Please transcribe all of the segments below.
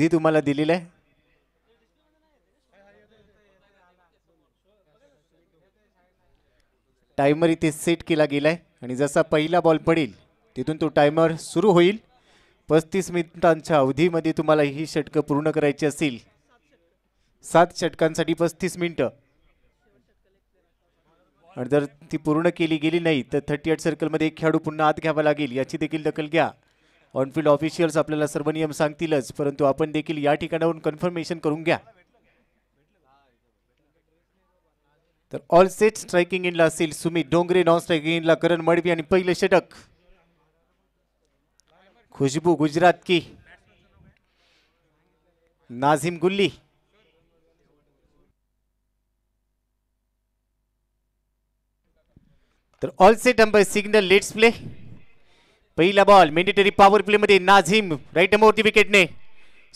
निधी तुम्हाला दिलेली आहे टायमर इथे सेट केला गेलाय आणि जसा पहिला बॉल पडेल तिथून तो टायमर सुरू होईल पस्तीस मिनिटांच्या अवधीमध्ये तुम्हाला ही षटकं पूर्ण करायची असतील सात षटकांसाठी पस्तीस मिनिटं आणि जर ती पूर्ण केली गेली नाही तर थर्टी एट सर्कलमध्ये एक खेळाडू पुन्हा आत घ्यावा लागेल याची देखील दखल घ्या ऑनफिल्ड ऑफिशियल्स आपल्याला सर्व नियम सांगतीलच परंतु आपण देखील या ठिकाणाहून कन्फर्मेशन करून घ्या तर ऑल सेट स्ट्राइकिंग इनला असेल सुमित डोंगरे नॉन स्ट्रायकिंग इनला करण मडवी आणि पहिले षटक खुशबू गुजरात की नाझिम गुल्ली तर all set umpire signal let's play पहिला बॉल मेंडेटरी पॉवर प्ले मध्ये नाझीम राईट मोरती विकेटने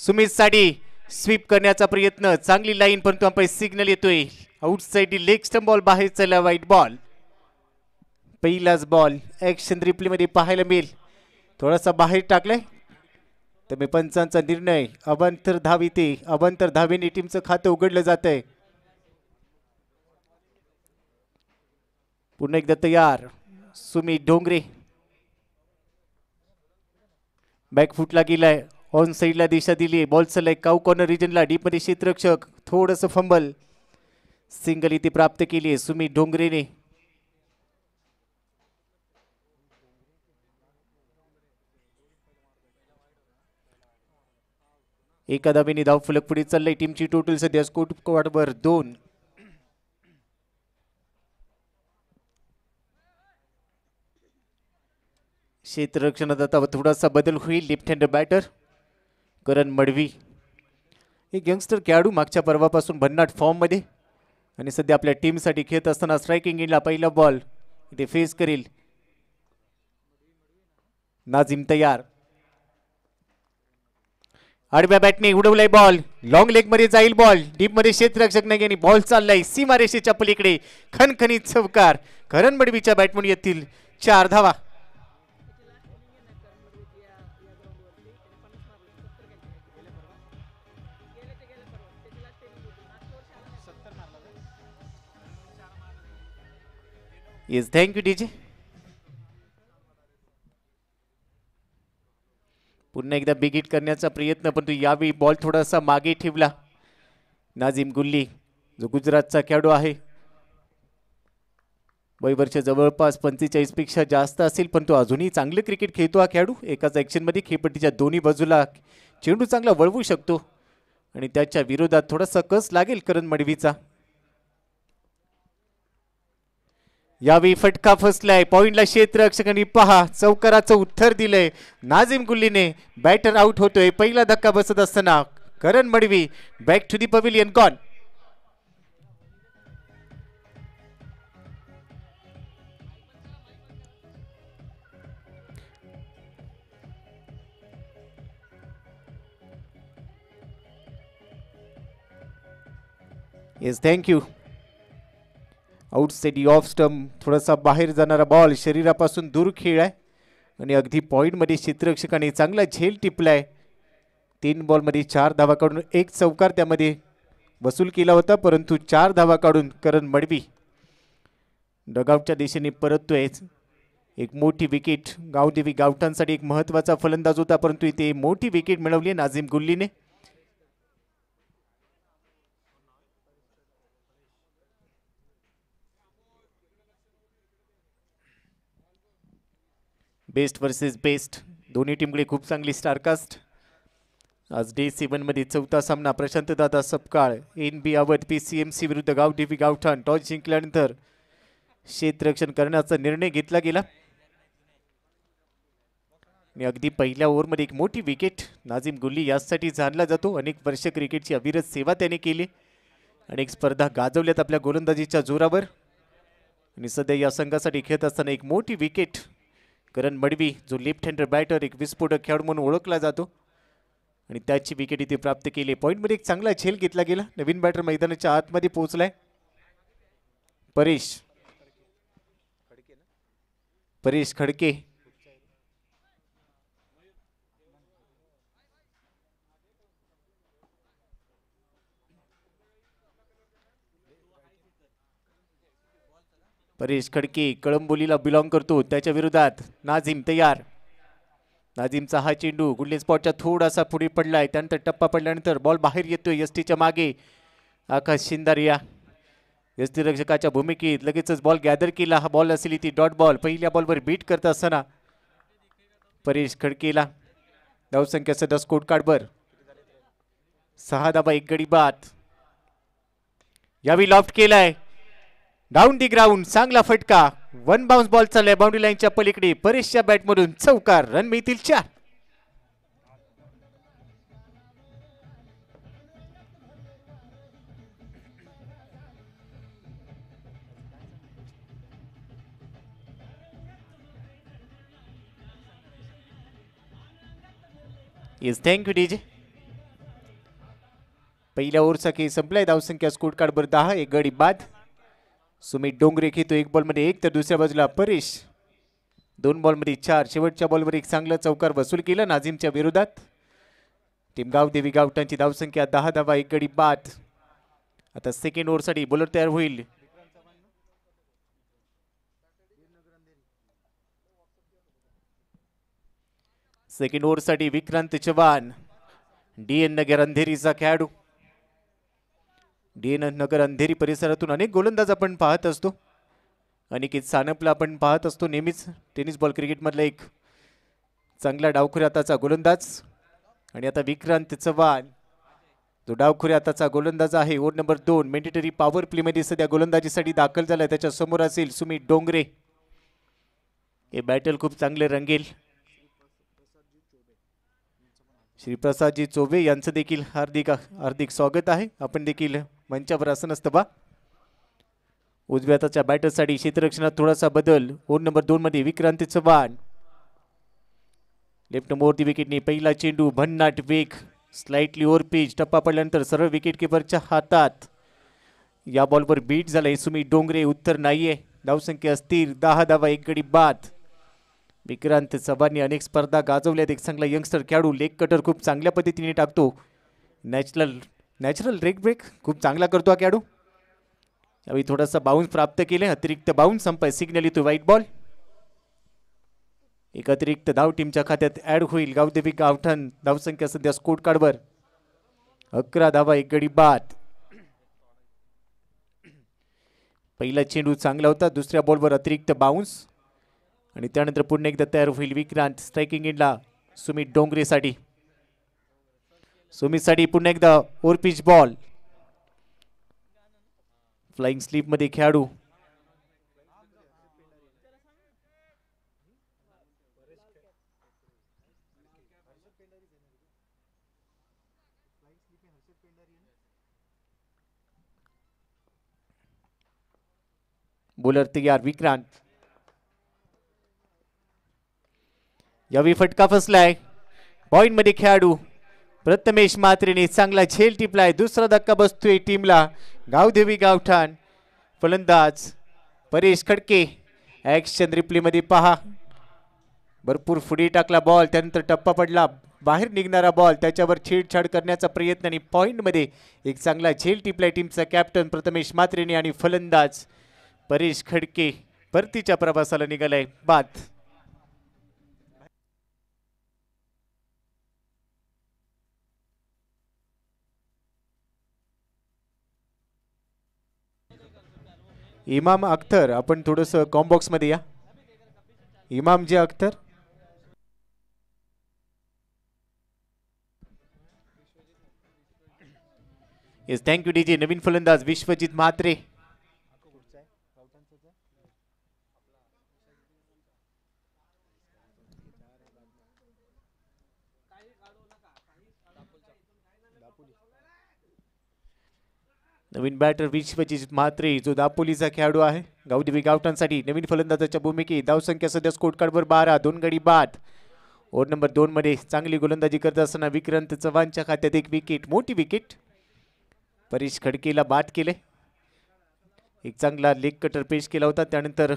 सुमित साडी स्वीप करण्याचा प्रयत्न चांगली लाईन परंतु आपण सिग्नल येतोय आउटसाईड लेग स्टंप बॉल बाहेर चालला व्हाईट बॉल पहिलाच बॉल रिप्ले मध्ये पाहायला मिळेल थोडासा बाहेर टाकलाय तर मी पंचांचा निर्णय अवंतर धावी ते अवंतर धावीने टीमचं खातं उघडलं जात आहे पुन्हा एकदा तयार सुमित डोंगरे बॅक फुटला गेलाय ऑन साईडला दिशा दिली बॉल चाललाय काऊ कॉर्नर रिजनला डीपमध्ये क्षेत्रक्षक थोडंसं फंबल सिंगल इथे प्राप्त केली आहे सुमित डोंगरेने एका दाबीने धाव फुलक पुढे चाललंय टीमची टोटल सध्या स्कोट क्वार्टवर दोन क्षेत्ररक्षणात आता थोडासा बदल होईल left hand batter Karan Madvi हे यंगस्टर खेळाडू मागच्या पर्वापासून भन्नाट फॉर्ममध्ये आणि सध्या आपल्या टीमसाठी खेळत असताना स्ट्रायकिंग इनला पहिला बॉल इथे फेस करेल नाझिम तयार आडव्या बॅटने उडवलाय बॉल लॉंग लेग मध्ये जाईल बॉल डीप मध्ये क्षेत्ररक्षक नाही बॉल चाललाय सीमारेषेच्या पलीकडे खनखनी चवकार करण मडवीच्या बॅटमन येतील चार धावा येस थँक्यू डीजे पुन्हा एकदा बिग करण्याचा प्रयत्न पण तू यावेळी बॉल थोडासा मागे ठेवला नाझिम गुल्ली जो गुजरातचा खेळाडू आहे वयवर्ष जवळपास पंचेचाळीसपेक्षा जास्त असेल पण तो अजूनही चांगले क्रिकेट खेळतो हा खेळाडू एकाच ॲक्शनमध्ये खेळपट्टीच्या दोन्ही बाजूला चेंडू चांगला वळवू शकतो आणि त्याच्या विरोधात थोडासा कस लागेल करण मडवीचा यावेळी फटका फसलाय पॉईंटला क्षेत्ररक्षकांनी पहा चौकाराचं उत्तर दिलंय नाझीम गुल्लीने बॅटर आउट होतोय पहिला धक्का बसत असताना Karan Madvi back to the pavilion gone yes thank you outside off stump थोडासा बाहेर जाणारा बॉल शरीरापासून दूर खेळ आहे आणि अगदी पॉईंटमध्ये क्षेत्ररक्षकाने चांगला झेल टिपला आहे तीन बॉलमध्ये चार धावा काढून एक चौकार त्यामध्ये वसूल केला होता परंतु चार धावा काढून करण मडवी डगावच्या दिशेने परततोयच एक मोठी विकेट गावदेवी गावठांसाठी एक महत्त्वाचा फलंदाज होता परंतु इथे मोठी विकेट मिळवली नाझीम गुल्लीने बेस्ट वर्सेस बेस्ट दोन्ही टीमकडे खूप चांगली स्टारकास्ट आज डे सेवनमध्ये चौथा सामना प्रशांतदादा Sapkal N B Awadh P C M C विरुद्ध गावदेवी गावठाण टॉस जिंकल्यानंतर क्षेत्ररक्षण करण्याचा निर्णय घेतला गेला आणि अगदी पहिल्या ओव्हरमध्ये एक मोठी विकेट नाझीम गुल्ली यासाठी जाणला जातो अनेक वर्ष क्रिकेटची अविरत सेवा त्याने केली अनेक स्पर्धा गाजवल्यात आपल्या गोलंदाजीच्या जोरावर आणि सध्या या संघासाठी खेळत असताना एक मोठी विकेट करण मडवी जो लेफ्ट हँडर बॅटर एक विस्फोटक खेळाडू म्हणून ओळखला जातो आणि त्याची विकेट इथे प्राप्त केली पॉईंटमध्ये एक चांगला झेल घेतला गेला नवीन बॅटर मैदानाच्या आतमध्ये पोहोचलाय परेश परेश खडके परेश खडके कळंबोलीला बिलॉंग करतो त्याच्या विरोधात नाझीम तयार नाझीमचा हा चेंडू गुडले स्पॉटच्या थोडासा पुढे पडलाय त्यानंतर टप्पा पडल्यानंतर बॉल बाहेर येतोय एस टीच्या मागे आकाश शिंदारिया एस टी रक्षकाच्या भूमिकेत लगेचच बॉल गॅदर केला हा बॉल असेल ती डॉट बॉल पहिल्या बॉलवर बीट करत असताना परेश खडकेला धावसंख्या सध्या स्कोट कार्डवर सहा दाबा एक गडी बात यावेळी लॉफ्ट केलाय डाऊन दी ग्राउंड चांगला फटका वन बाउन्स बॉल चाललाय बाउंड्री लाईनच्या पलीकडे बरेचशा बॅटमधून चौकार रन मिळतील चार येस थँक्यू डीजे पहिल्या ओव्हरचा खेळ संपलाय धावसंख्या स्कोर कार्डवर दहा एक गडी बाद सुमित डोंगरे खेळतो एक बॉलमध्ये एक तर दुसऱ्या बाजूला परेश दोन बॉलमध्ये चार शेवटच्या बॉलवर एक चांगला चौकार वसूल केला नाझीमच्या विरोधात टीम गावदेवी गावटांची धावसंख्या दहा धावा एक गडी बाद आता सेकंड ओव्हरसाठी बॉलर तयार होईल सेकंड ओव्हरसाठी विक्रांत चव्हाण डी एन नगर अंधेरीचा खेळाडू डी नगर अंधेरी परिसरातून अनेक गोलंदाज आपण पाहत असतो अनिकेत सानपला आपण पाहत असतो नेहमीच टेनिस बॉल क्रिकेटमधला एक चांगला डावखुऱ्या आताचा गोलंदाज आणि आता विक्रांत चव्हाण जो डावखुऱ्या आताचा गोलंदाज आहे ओर नंबर दोन मेंडेटरी पॉवर प्लेमध्ये सध्या गोलंदाजीसाठी दाखल झाला त्याच्या समोर असेल सुमित डोंगरे हे बॅटल खूप चांगले रंगेल श्रीप्रसादजी चोबे यांचं देखील हार्दिक हार्दिक स्वागत आहे आपण देखील मंचावर आसनस्थ बा उजव्या बॅटर बॅटरसाठी क्षेत्ररक्षणात थोडासा बदल ओन नंबर दोनमध्ये विक्रांती चव्हाण लेफ्ट मोरती विकेटने पहिला चेंडू भन्नाट वेग स्लाइटली ओवर पिच टप्पा पडल्यानंतर सर्व विकेट किपरच्या हातात या बॉलवर बीट झालाय सुमी डोंगरे उत्तर नाहीये धावसंख्या स्थिर दहा धावा एक गडी बाद विक्रांत चव्हाणने अनेक स्पर्धा गाजवल्यात एक चांगला यंगस्टर खेळाडू लेग कटर खूप चांगल्या पद्धतीने टाकतो नॅचरल नॅचरल रेग ब्रेक खूप चांगला करतो हा खेळाडू यावेळी थोडासा बाउन्स प्राप्त केले अतिरिक्त बाउन्स संपाय सिग्नल येतो वाईट बॉल एक अतिरिक्त धाव टीमच्या खात्यात ॲड होईल गावदेवी गावठन धावसंख्या सध्या स्कोट कार्डवर अकरा धावा एक गडी बाद पहिला चेंडू चांगला होता दुसऱ्या बॉलवर अतिरिक्त बाउन्स आणि त्यानंतर पुन्हा एकदा तयार होईल विक्रांत स्ट्रायकिंग इनला सुमित डोंगरेसाठी सुमितसाठी पुन्हा एकदा ओरपीच बॉल फ्लाइंग स्लीपमध्ये खेळाडू बोलर तयार विक्रांत यावेळी फटका फसलाय मध्ये खेळाडू प्रथमेश मात्रेने चांगला झेल टिपलाय दुसरा धक्का बसतोय टीमला गावदेवी गावठाण फलंदाज परेश खडके ॲक्शन रिप्लेमध्ये पहा भरपूर फुडी टाकला बॉल त्यानंतर टप्पा पडला बाहेर निघणारा बॉल त्याच्यावर छेडछाड करण्याचा प्रयत्न आणि पॉईंटमध्ये एक चांगला झेल टिपलाय टीमचा कॅप्टन प्रथमेश मात्रेने आणि फलंदाज परेश खडके परतीच्या प्रवासाला निघालाय बाद इमाम अख्तर आपण कॉम्बॉक्स मध्ये या इमाम जे Akhtar yes thank you D J नवीन फलंदाज विश्वजित म्हात्रे नवीन बॅटर विश्वजित म्हात्रे जो दापोलीचा खेळाडू आहे गावदेवी गावठांसाठी नवीन फलंदाजाच्या भूमिकेत धावसंख्या सध्या कार्डवर बारा दोन गडी बाद ओव्हर नंबर दोनमध्ये चांगली गोलंदाजी करत असताना विक्रांत चव्हाणच्या खात्यात एक विकेट मोठी विकेट परेश खडकेला बाद केले एक चांगला लेग कटर पेश केला होता त्यानंतर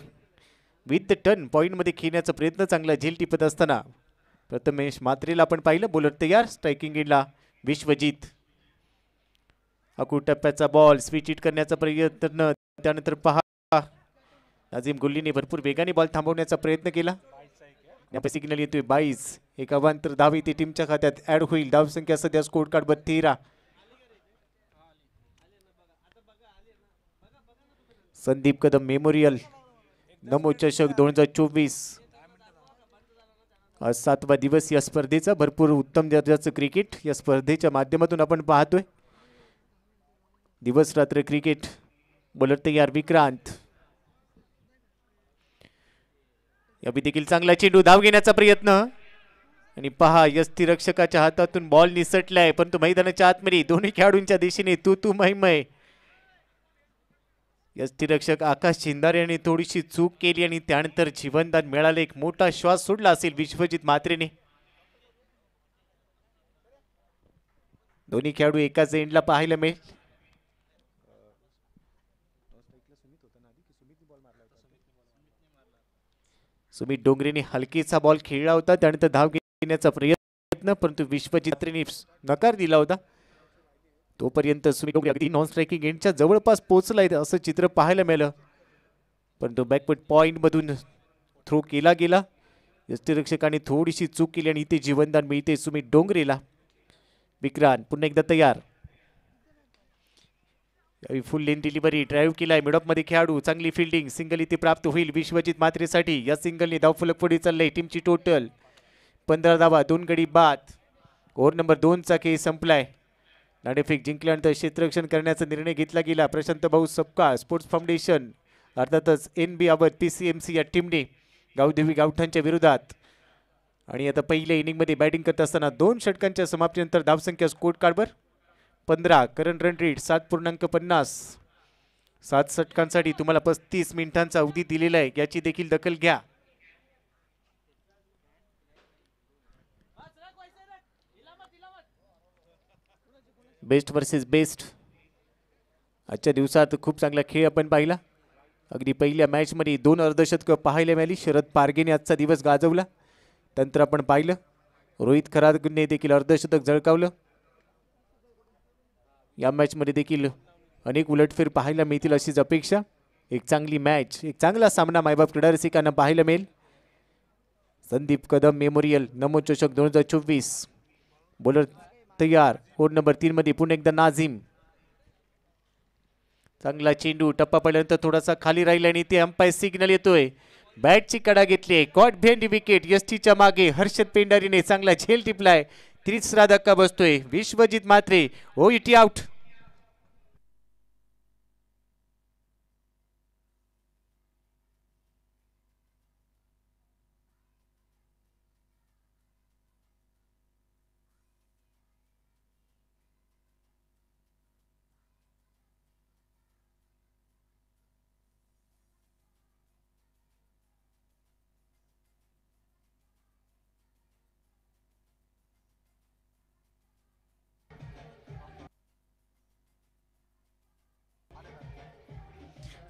विथ टन पॉईंटमध्ये खेळण्याचा प्रयत्न चांगला झेल टिपत असताना प्रथमेश मात्रेला आपण पाहिलं बोलर तयार स्ट्रायकिंग एडला विश्वजित अकूट टप्प्याचा बॉल स्विच इट करण्याचा प्रयत्न त्यानंतर पहा नाजीम गुल्लीने भरपूर वेगाने बॉल थांबवण्याचा प्रयत्न केला सिग्नल येतोय बाईस एक अवांतर दहावी ते टीमच्या खात्यात ऍड होईल संख्या सध्या स्कोर कार्ड बद संदीप कदम मेमोरियल नमो चषक दोन हजार चोवीस सातवा दिवस या स्पर्धेचा भरपूर उत्तम दर्जाचं क्रिकेट या स्पर्धेच्या माध्यमातून आपण पाहतोय दिवस रात्र क्रिकेट बोलत यार विक्रांत अभि देखील चांगला चेंडू धाव घेण्याचा प्रयत्न आणि पहा रक्षकाच्या हातातून बॉल निसटलाय परंतु मैदानाच्या आतमध्ये दोन्ही खेळाडूंच्या दिशेने तू तू यस्ती यष्टीरक्षक आकाश शिंदारे यांनी थोडीशी चूक केली आणि त्यानंतर जीवनदान मिळाले एक मोठा श्वास सोडला असेल विश्वजित मात्रेने दोन्ही खेळाडू एकाच एंडला पाहायला मिळेल सुमित डोंगरेने हलकीचा बॉल खेळला होता त्यानंतर धाव घेण्याचा प्रयत्न परंतु विश्वजित्रीने नकार दिला होता तोपर्यंत सुमित डोंगरे अगदी नॉन स्ट्रायकिंग एंडच्या जवळपास पोहोचलाय असं चित्र पाहायला मिळालं परंतु बॅकवर्ड पॉईंटमधून थ्रो केला गेला यष्टीरक्षकाने थोडीशी चूक केली आणि इथे जीवनदान मिळते सुमित डोंगरेला विक्रांत पुन्हा एकदा तयार फुल लेन डिलिव्हरी ड्राईव्ह केलाय मिडॉपमध्ये खेळाडू चांगली फिल्डिंग सिंगल इथे प्राप्त होईल विश्वजित मात्रेसाठी या सिंगलने धावफलक पुढे चाललंय टीमची टोटल पंधरा धावा दोन गडी बाद ओव्हर नंबर दोनचा खेळ संपलाय नाडेफेक जिंकल्यानंतर क्षेत्ररक्षण करण्याचा निर्णय घेतला गेला प्रशांत भाऊ सपका स्पोर्ट्स फाउंडेशन अर्थातच N B Awadh P C M C या टीमने गावदेवी गावठांच्या विरोधात आणि आता पहिल्या इनिंगमध्ये बॅटिंग करत असताना दोन षटकांच्या समाप्तीनंतर धावसंख्या स्कोर कार्डवर पंधरा करंट रन रेट सात पूर्णांक पन्नास सात षटकांसाठी तुम्हाला पस्तीस मिनिटांचा अवधी दिलेला आहे याची देखील दखल घ्या बेस्ट वर्सेस बेस्ट आजच्या दिवसात खूप चांगला खेळ आपण पाहिला अगदी पहिल्या मॅचमध्ये दोन अर्धशतकं पाहायला मिळाली शरद पारगेने आजचा दिवस गाजवला तंत्र आपण पाहिलं रोहित खरादने देखील अर्धशतक झळकावलं या मध्ये देखील अनेक उलटफेर पाहायला मिळतील अशीच अपेक्षा एक चांगली मॅच एक चांगला सामना मायबाप क्रीडा रसिकांना पाहायला मिळेल संदीप कदम मेमोरियल नमोचषक दोन हजार चोवीस बॉलर तयार कोड नंबर तीनमध्ये पुन्हा एकदा नाझीम चांगला चेंडू टप्पा पडल्यानंतर थोडासा खाली राहिला आणि ते अंपायर सिग्नल येतोय बॅटची कडा घेतली कॉट भेंडी विकेट च्या मागे हर्षद पेंडारीने चांगला झेल टिपलाय तिसरा धक्का बसतोय विश्वजित मात्रे ओ हो, it's out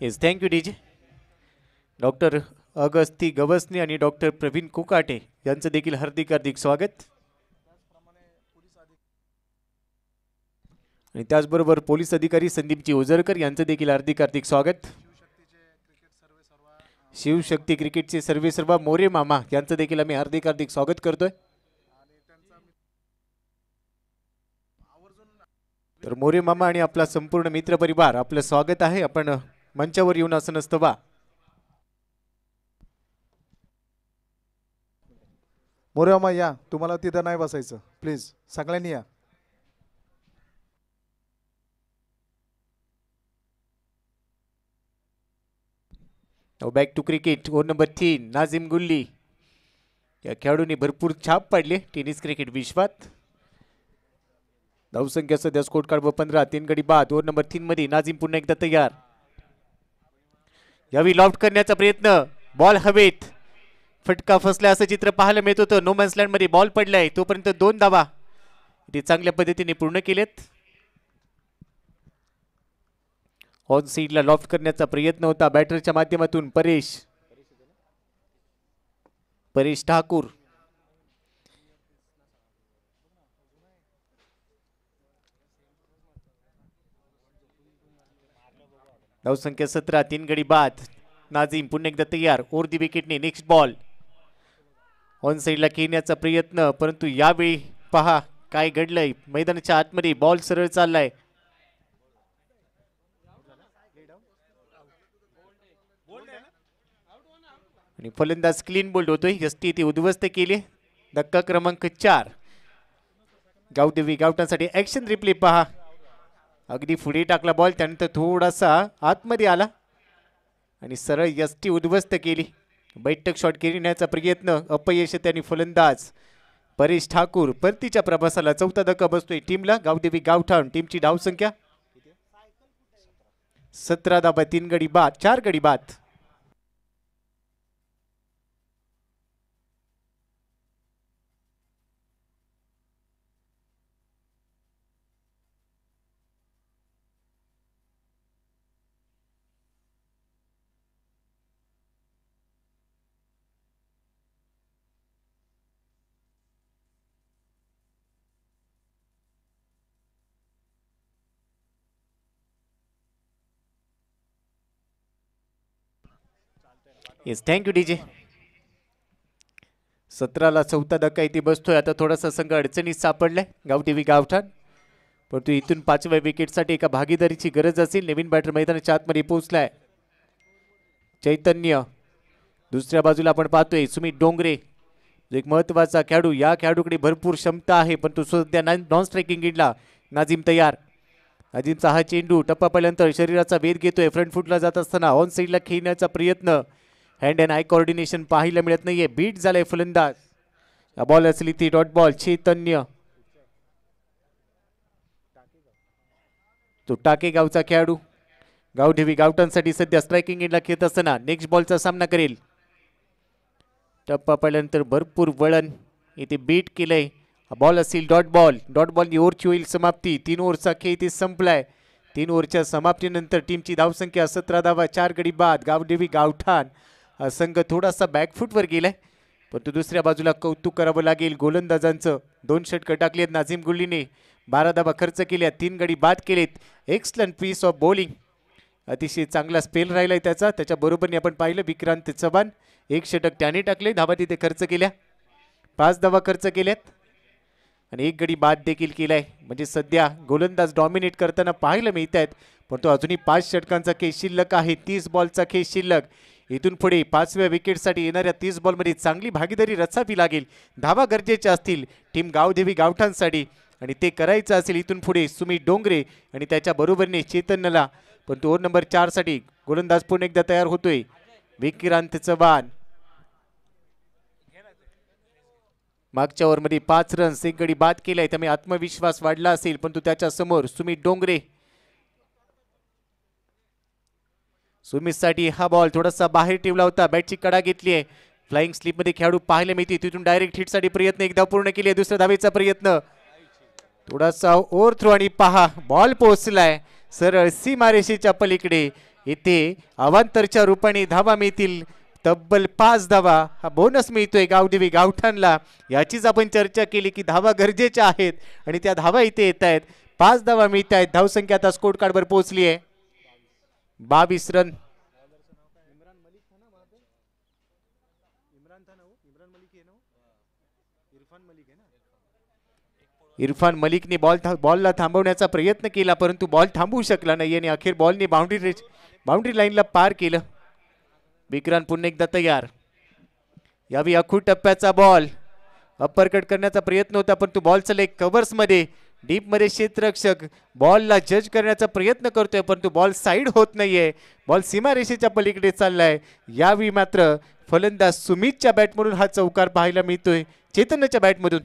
yes thank you D J doctor Agasti Gavasni आणि डॉक्टर प्रवीण कुकाटे यांचं देखील हार्दिक हार्दिक स्वागत आणि त्याचबरोबर पोलीस अधिकारी संदीपजी ओझरकर यांचं देखील हार्दिक हार्दिक स्वागत शिवशक्ती क्रिकेटचे सर्वे सर्वा मोरे मामा यांचं देखील आम्ही हार्दिक हार्दिक स्वागत करतोय तर मोरे मामा आणि आपला संपूर्ण मित्रपरिवार आपलं स्वागत आहे आपण मंचावर येऊन असं नसतं बा मोरेमा या तुम्हाला तिथं नाही बसायचं प्लीज सगळ्यांनी या back to cricket over number तीन नाझिम गुल्ली या खेळाडूंनी भरपूर छाप पाडले टेनिस क्रिकेट विश्वात धावसंख्या सध्या स्कोट कार्ड व पंधरा तीन गडी बाद ओव्हर नंबर तीन मध्ये नाझिम पुन्हा एकदा तयार यावेळी लॉफ्ट करण्याचा प्रयत्न बॉल हवेत फटका फसला असं चित्र पाहायला मिळत होतं नो मध्ये बॉल पडलाय तोपर्यंत दोन दावा, ते चांगल्या पद्धतीने पूर्ण केलेत ऑन सीडला लॉफ्ट करण्याचा प्रयत्न होता बॅटरच्या माध्यमातून परेश परेश ठाकूर संख्या सतरा तीन गडी बाद नाझीम पुन्हा एकदा तयार ओर दी विकेटने नेक्स्ट बॉल ऑन साईडला खेळण्याचा प्रयत्न परंतु यावेळी पहा काय घडलंय मैदानाच्या आतमध्ये बॉल सरळ चाललाय आणि फलंदाज क्लीन बोल्ड होतोय यष्टी ती उद्ध्वस्त केली धक्का क्रमांक चार गावदेवी गावटांसाठी ॲक्शन रिप्ले पहा अगदी पुढे टाकला बॉल त्यानंतर थोडासा आतमध्ये आला आणि सरळ यष्टी उद्ध्वस्त केली बैठक शॉट घेण्याचा प्रयत्न अपयश त्यांनी फलंदाज परेश ठाकूर परतीच्या प्रवासाला चौथा धक्का बसतोय टीमला गावदेवी गावठाण टीमची संख्या सतरा दाबा तीन गडी बाद चार गडी बाद येस थँक्यू डी जे सतराला चौथा धक्का इथे बसतोय आता थोडासा संघ अडचणीत सापडलाय गावठी वी गावठाण परंतु इथून पाचव्या विकेटसाठी एका भागीदारीची गरज असेल नवीन बॅटर मैदानाच्या आतमध्ये पोहोचलाय चैतन्य दुसऱ्या बाजूला आपण पाहतोय सुमित डोंगरे जो एक महत्त्वाचा खेळाडू या खेळाडूकडे भरपूर क्षमता आहे पण तो सध्या नॉन नॉन स्ट्रायकिंग इडला नाझीम तयार नाझीमचा हा चेंडू टप्पा पडल्यानंतर शरीराचा वेध घेतोय फ्रंट फुटला जात असताना ऑन साईडला खेळण्याचा प्रयत्न हँड अँड आय कोऑर्डिनेशन पाहायला मिळत नाहीये बीट झालाय फलंदाज बॉल असली ती डॉट बॉल चैतन्य तो टाके गावचा खेळाडू गावढेवी गावटांसाठी सध्या स्ट्रायकिंग इंडला खेळत असताना नेक्स्ट बॉलचा सामना करेल टप्पा पडल्यानंतर भरपूर वळण इथे बीट केलंय बॉल असेल डॉट बॉल डॉट बॉलनी ओव्हरची होईल समाप्ती तीन ओव्हरचा खेळ इथे संपलाय तीन ओव्हरच्या समाप्तीनंतर टीमची धावसंख्या सतरा धावा चार गडी बाद गावदेवी गावठाण संघ थोडासा बॅकफूटवर गेलाय परंतु दुसऱ्या बाजूला कौतुक करावं लागेल गोलंदाजांचं दोन षटकं टाकली आहेत नाझीम गुल्लीने बारा धाबा खर्च केल्या तीन गडी बाद केलेत एक्सलंट पीस ऑफ बॉलिंग अतिशय चांगला स्पेल राहिलाय त्याचा त्याचा त्याच्याबरोबरने आपण पाहिलं विक्रांत चव्हाण एक षटक त्याने टाकले धाबा तिथे खर्च केल्या पाच धावा खर्च केल्यात आणि एक गडी बाद देखील केलाय म्हणजे सध्या गोलंदाज डॉमिनेट करताना पाहायला मिळत आहेत परंतु अजूनही पाच षटकांचा खेळ शिल्लक आहे तीस बॉलचा खेळ शिल्लक इथून पुढे पाचव्या विकेटसाठी येणाऱ्या तीस बॉलमध्ये चांगली भागीदारी रचावी लागेल धावा गरजेच्या असतील टीम गावदेवी गावठांसाठी आणि ते करायचं असेल इथून पुढे सुमित डोंगरे आणि त्याच्या बरोबरीने चेतनला पण तो ओवर नंबर चारसाठी गोलंदाज पुन्हा एकदा तयार होतोय विक्रांत चव्हाण मागच्या ओव्हरमध्ये पाच रन्स एक गडी बाद केलाय त्यामुळे आत्मविश्वास वाढला असेल परंतु तो त्याच्यासमोर सुमित डोंगरे सुमितसाठी हा बॉल थोडासा बाहेर ठेवला होता बॅटची कडा घेतली आहे फ्लाइंग स्लीपमध्ये खेळाडू पाहायला मिळते तिथून डायरेक्ट हिटसाठी प्रयत्न एकदा पूर्ण केले दुसऱ्या धावेचा प्रयत्न थोडासा ओव्हर थ्रो आणि पहा बॉल पोहोचलाय सरळ मारेशीच्या पलीकडे इथे अवांतरच्या रूपाने धावा मिळतील तब्बल पाच धावा हा बोनस मिळतोय गावदेवी गावठाणला याचीच आपण चर्चा केली की धावा गरजेच्या आहेत आणि त्या धावा इथे येत आहेत पाच धावा मिळत आहेत धावसंख्या आता स्कोर कार्डवर पोहोचली आहे बावीस रन इरफान मलिकने बॉल था, बॉलला थांबवण्याचा प्रयत्न केला परंतु बॉल थांबवू शकला नाही आणि अखेर बॉलने बाउंड्री रेच बाउंड्री लाईनला पार केलं विक्रांत पुन्हा एकदा तयार यावी अखूट टप्प्याचा बॉल अप्परकट करण्याचा प्रयत्न होता परंतु बॉल चला एक कव्हर्समध्ये डीप मध्ये क्षेत्ररक्षक बॉलला जज करण्याचा प्रयत्न करतोय परंतु बॉल साईड होत नाहीये बॉल सीमारेषेच्या पलीकडे चाललाय यावेळी मात्र फलंदाज सुमितच्या बॅटमधून हा चौकार पाहायला मिळतोय चेतनच्या बॅटमधून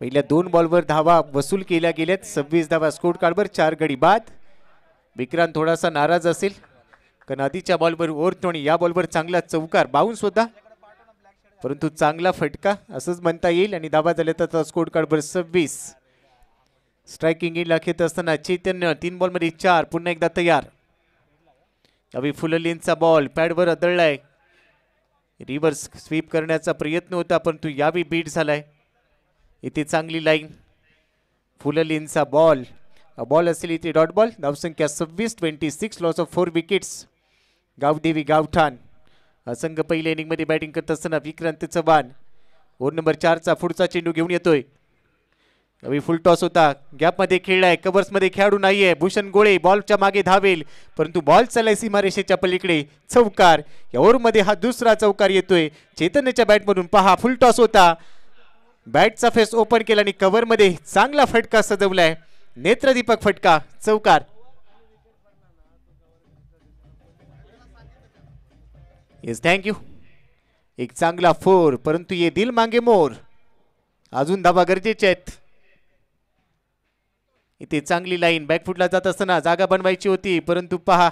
पहिल्या दोन बॉलवर धावा वसूल केल्या गेल्यात सव्वीस धावा स्कोर कार्डवर चार गडी बाद विक्रांत थोडासा नाराज असेल कारण आधीच्या बॉलवर ओरतोणी या बॉलवर चांगला चौकार बाउन्स होता परंतु चांगला फटका असंच म्हणता येईल आणि धावा झाल्या तर स्कोर कार्डवर सव्वीस स्ट्रायकिंग इनला खेळत असताना चैतन्य तीन बॉलमध्ये चार पुन्हा एकदा तयार अवी फुललींचा बॉल पॅडवर अदळलाय रिव्हर्स स्वीप करण्याचा प्रयत्न होता परंतु यावेळी बीट झालाय इथे चांगली लाईन फुललींचा बॉल बॉल असेल इथे डॉट बॉल धावसंख्या सव्वीस twenty six loss of four wickets Gavdevi Gaothan संघ पहिल्या इनिंगमध्ये बॅटिंग करत असताना विक्रांत चव्हाण ओर नंबर चारचा पुढचा चेंडू घेऊन येतोय रवी फुल टॉस होता गॅपमध्ये खेळलाय मध्ये खेळाडू नाहीये भूषण गोळे बॉलच्या मागे धावेल परंतु बॉल चालाय सीमारेषेच्या पलीकडे चौकार या मध्ये हा दुसरा चौकार येतोय चेतनच्या बॅटमधून पहा फुल टॉस होता बॅटचा फेस ओपन केला आणि कव्हरमध्ये चांगला फटका सजवलाय नेत्रदीपक फटका चौकार येस थँक्यू एक चांगला फोर परंतु ये दिल मांगे मोर अजून धाबा गरजेचे आहेत इथे चांगली लाईन बॅकफुटला जात असताना जागा बनवायची होती परंतु पहा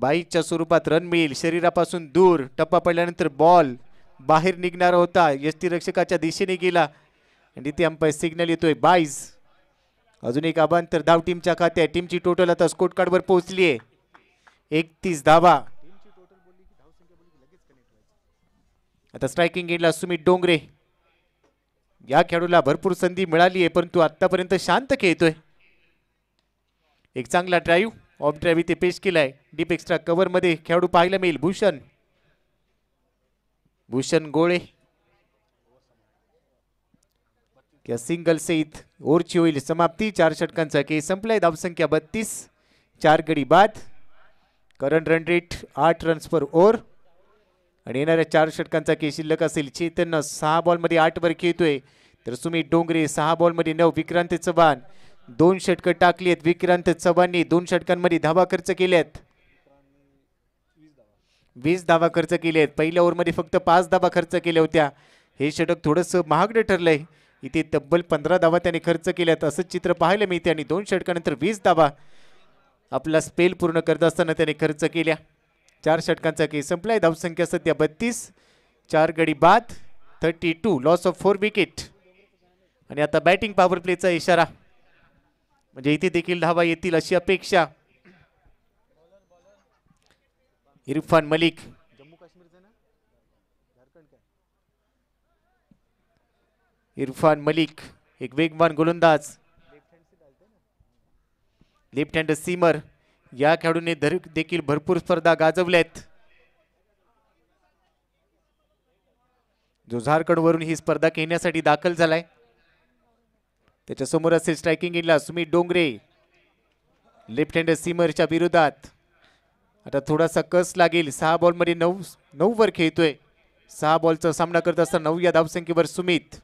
बाईकच्या स्वरूपात रन मिळेल शरीरापासून दूर टप्पा पडल्यानंतर बॉल बाहेर निघणारा होता रक्षकाच्या दिशेने गेला आणि ते अंपायर सिग्नल येतोय बाईस अजून एक अभांतर धाव टीमच्या खात्या टीमची टोटल आता स्कोट कार्डवर पोहोचली आहे एकतीस धावा आता स्ट्रायकिंग गेला सुमित डोंगरे या खेळाडूला भरपूर संधी मिळाली आहे परंतु आतापर्यंत शांत खेळतोय एक चांगला ड्राईव्ह ऑफ ड्राईव्ह इथे पेश केलाय डीप एक्स्ट्रा मध्ये खेळाडू पाहायला मिळेल भूषण भूषण गोळे किंवा सिंगल सहित ओरची होईल समाप्ती चार षटकांचा के संपलाय धावसंख्या बत्तीस चार गडी बाद करंट रन रेट आठ रन्स पर ओर आणि येणाऱ्या चार षटकांचा के शिल्लक असेल चेतन सहा बॉलमध्ये आठ वर खेळतोय तर सुमित डोंगरे सहा बॉलमध्ये नऊ विक्रांत चव्हाण दोन षटकं टाकली आहेत विक्रांत चव्हाणने दोन षटकांमध्ये धावा खर्च केल्यात वीस धावा खर्च केले आहेत पहिल्या ओव्हरमध्ये फक्त पाच धावा खर्च केल्या होत्या हे षटक थोडंसं महागडं ठरलं आहे इथे तब्बल पंधरा धावा त्याने खर्च केल्यात असंच चित्र पाहायला मिळते आणि दोन षटकानंतर वीस धावा आपला स्पेल पूर्ण करत असताना त्याने खर्च केल्या चार षटकांचा केस संपलाय धावसंख्या सध्या बत्तीस चार गडी बाद thirty two loss of four wicket आणि आता बॅटिंग पॉवर प्लेचा इशारा म्हणजे इथे देखील धावा येतील अशी अपेक्षा इरफान मलिक जम्मू काश्मीर ना झारखंड इरफान मलिक एक वेगवान गोलंदाज लेफ्ट हँड सीमर या खेळाडूने देखील भरपूर स्पर्धा गाजवल्यात जो झारखंडवरून ही स्पर्धा घेण्यासाठी दाखल झालाय त्याच्यासमोर असेल स्ट्रायकिंग इनला सुमित डोंगरे लेफ्ट हँड सीमरच्या विरोधात आता थोडासा कस लागेल सहा बॉलमध्ये नऊ नऊवर खेळतोय सहा बॉलचा सामना करत असताना नऊ या धावसंख्येवर सुमित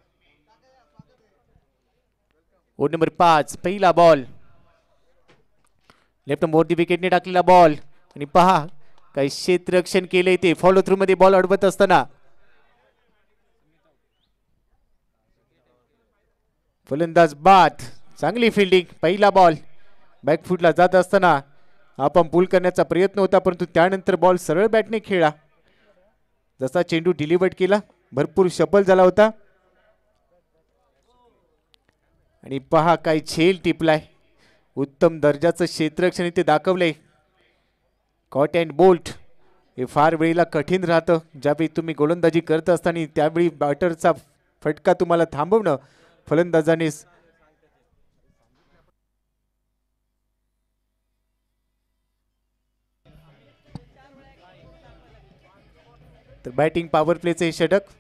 ओड नंबर पाच पहिला बॉल लेफ्ट दी विकेटने टाकलेला बॉल आणि पहा काही क्षेत्ररक्षण केले ते फॉलो थ्रू मध्ये बॉल अडवत असताना फलंदाज बाद चांगली फिल्डिंग पहिला बॉल बॅकफूटला जात असताना आपण पूल करण्याचा प्रयत्न होता परंतु त्यानंतर बॉल सरळ बॅटने खेळा जसा चेंडू डिलिव्हर्ड केला भरपूर शफल झाला होता आणि पहा काय छेल टिपलाय उत्तम दर्जाचं क्षेत्रक्षण इथे दाखवलंय कॉट अँड बोल्ट हे फार वेळेला कठीण राहतं ज्यावेळी तुम्ही गोलंदाजी करत असताना त्यावेळी बॅटरचा फटका तुम्हाला थांबवणं फलंदाजाने तर बॅटिंग पॉवर प्लेचे षटक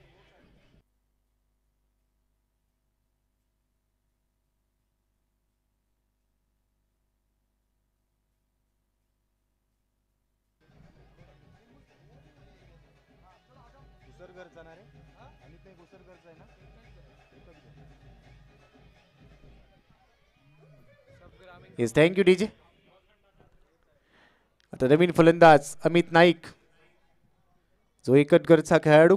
येस थँक्यू डीजे आता नवीन फलंदाज अमित नाईक जो घरचा खेळाडू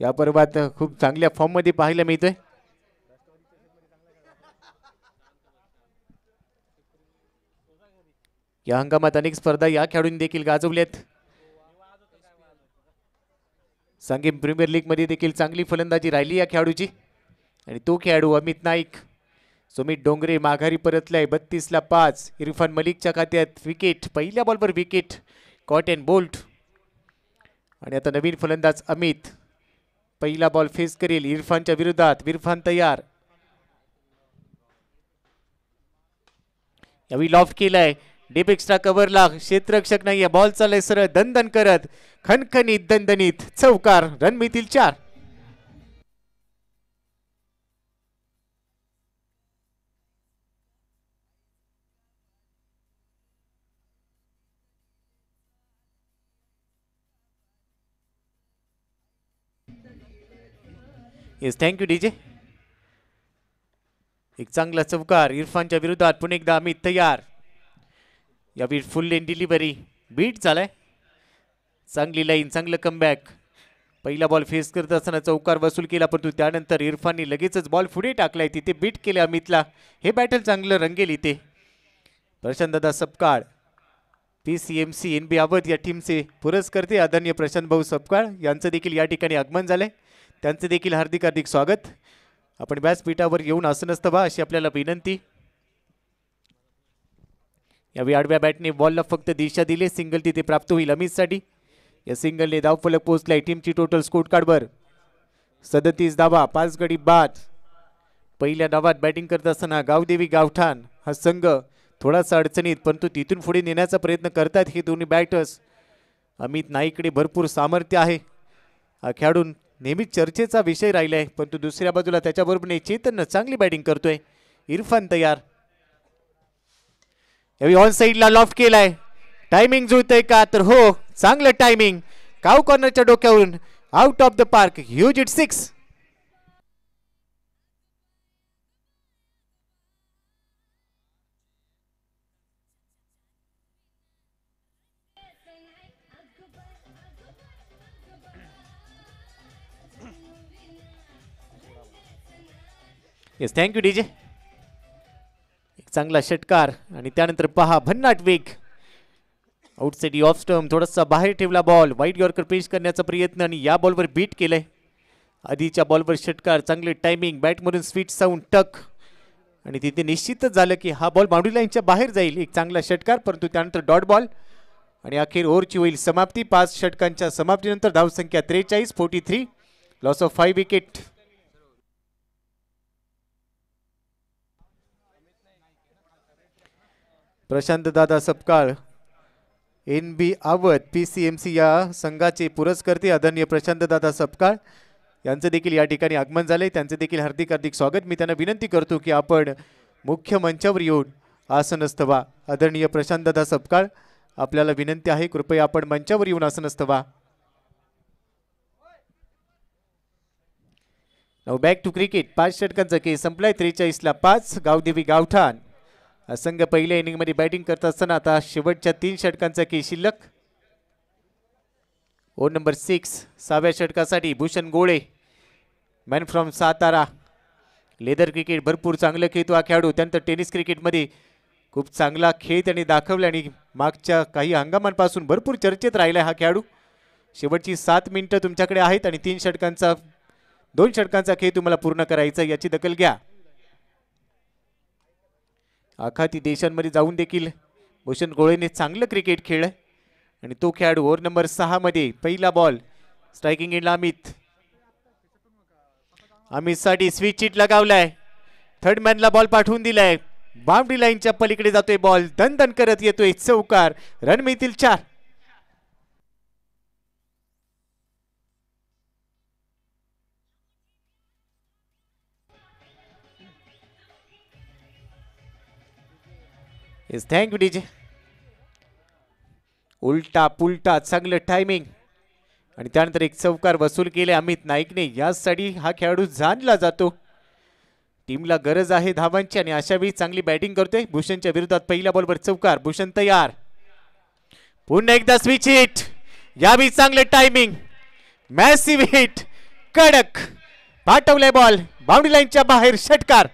या पर्वात खूप चांगल्या फॉर्ममध्ये पाहायला मिळतोय या हंगामात अनेक स्पर्धा या खेळाडूंनी देखील गाजवल्यात सांगेम प्रीमियर लीग मध्ये देखील चांगली फलंदाजी राहिली या खेळाडूची आणि तो खेळाडू अमित नाईक सुमित डोंगरे माघारी परतलाय बत्तीसला पाच इरफान मलिकच्या खात्यात विकेट पहिल्या बॉलवर विकेट कॉट अँड बोल्ट आणि आता नवीन फलंदाज अमित पहिला बॉल फेस करेल इरफानच्या विरोधात इरफान तयार यावेळी लॉफ्ट केलाय डीप एक्स्ट्रा कव्हरला क्षेत्ररक्षक नाहीये बॉल चालय सरळ दणदण करत खनखनीत दणदणीत चौकार रन मिळतील चार येस थँक्यू जे एक चांगला चौकार इरफानच्या विरोधात पुन्हा एकदा अमित तयार या beat full length delivery beat झालाय चांगली लाईन चांगलं कमबॅक पहिला बॉल फेस करत असताना चौकार वसूल केला परंतु त्यानंतर इरफानने लगेचच बॉल पुढे टाकलाय तिथे बीट केले अमितला हे बॅटल चांगलं रंगेल इथे प्रशांतदादा Sapkal P C M C N B Awadh या टीमचे पुरस्कर्ते आदरणीय प्रशांत भाऊ सपकाळ यांचं देखील या ठिकाणी आगमन झालं आहे त्यांचे देखील हार्दिक हार्दिक स्वागत आपण व्यासपीठावर येऊन असं नसतं बा अशी आपल्याला विनंती यावेळी आडव्या बॅटने बॉलला फक्त दिशा दिली सिंगल तिथे प्राप्त होईल अमितसाठी या सिंगलने फलक पोहोचलाय टीमची टोटल स्कोर कार्डवर सदतीस धावा पाच गडी बाद पहिल्या डावात बॅटिंग करत असताना गावदेवी गावठाण हा संघ थोडासा अडचणीत परंतु तिथून पुढे नेण्याचा प्रयत्न करतात हे दोन्ही बॅटर्स अमित नाईकडे भरपूर सामर्थ्य आहे हा खेळाडून नेहमी चर्चेचा विषय राहिला आहे परंतु दुसऱ्या बाजूला त्याच्याबरोबर नाही चेतन चांगली बॅटिंग करतोय इरफान तयार यावेळी ऑन ला लॉफ्ट केलाय टायमिंग जुळतंय का तर हो चांगलं टायमिंग काव कॉर्नरच्या डोक्यावरून out of the park huge hit six yes thank you D J एक चांगला षटकार आणि त्यानंतर पहा भन्नाट वेग आउटसाईड ऑफ स्टम थोडासा बाहेर ठेवला बॉल वाईट यॉर्कर पेश करण्याचा प्रयत्न आणि या बॉलवर बीट केलंय आधीच्या बॉलवर षटकार चांगले टायमिंग बॅटमधून स्वीट साऊंड टक आणि तिथे निश्चितच झालं की हा बॉल बाउंड्री लाईनच्या बाहेर जाईल एक चांगला षटकार परंतु त्यानंतर डॉट बॉल आणि अखेर ओव्हरची होईल समाप्ती पाच षटकांच्या समाप्तीनंतर धावसंख्या त्रेचाळीस forty three loss of five wicket प्रशांतदादा Sapkal N B Awadh P C M C या संघाचे पुरस्कर्ते आदरणीय प्रशांतदादा सपकाळ यांचं देखील या ठिकाणी आगमन झाले त्यांचं देखील हार्दिक हार्दिक स्वागत मी त्यांना विनंती करतो की आपण मुख्य मंचावर येऊन आसनस्थ व्हा आदरणीय दादा सपकाळ आपल्याला विनंती आहे कृपया आपण मंचावर येऊन आसनस्थ व्हा बॅक टू क्रिकेट पाच षटकांचा केस संपलाय त्रेचाळीसला पाच गावदेवी गावठाण संघ पहिल्या इनिंगमध्ये बॅटिंग करत असताना आता शेवटच्या तीन षटकांचा की शिल्लक ओ नंबर सिक्स सहाव्या षटकासाठी Bhushan Gole man from Satara leather cricket भरपूर चांगलं खेळतो हा खेळाडू त्यानंतर टेनिस क्रिकेटमध्ये खूप चांगला खेळ त्याने दाखवला आणि मागच्या काही हंगामांपासून भरपूर चर्चेत राहिला हा खेळाडू शेवटची सात मिनटं तुमच्याकडे आहेत आणि तीन षटकांचा दोन षटकांचा खेळ तुम्हाला पूर्ण करायचा याची दखल घ्या आखाती देशांमध्ये जाऊन देखील भूषण गोळेने चांगलं क्रिकेट खेळ आणि तो खेळाडू ओव्हर नंबर सहामध्ये पहिला बॉल स्ट्रायकिंग एंडला अमित अमितसाठी स्विच चिट लगावलाय थर्ड मॅनला बॉल पाठवून दिलाय बाउंड्री लाईनच्या पलीकडे जातोय बॉल दन दन करत येतोय चौकार रन मिळतील चार इज थँक यू डीजे उलटा पुलटा चांगलं टायमिंग आणि त्यानंतर एक चौकार वसूल केले अमित नाईकने यासाठी हा खेळाडू जाणला जातो टीमला गरज आहे धावांची आणि अशा वेळी चांगली बॅटिंग करतोय भूषणच्या विरोधात पहिल्या बॉलवर चौकार भूषण तयार पुन्हा एकदा स्विच हिट यावेळी चांगलं टायमिंग मॅसिव हिट कडक पाठवले बॉल बाउंड्री लाईनच्या बाहेर षटकार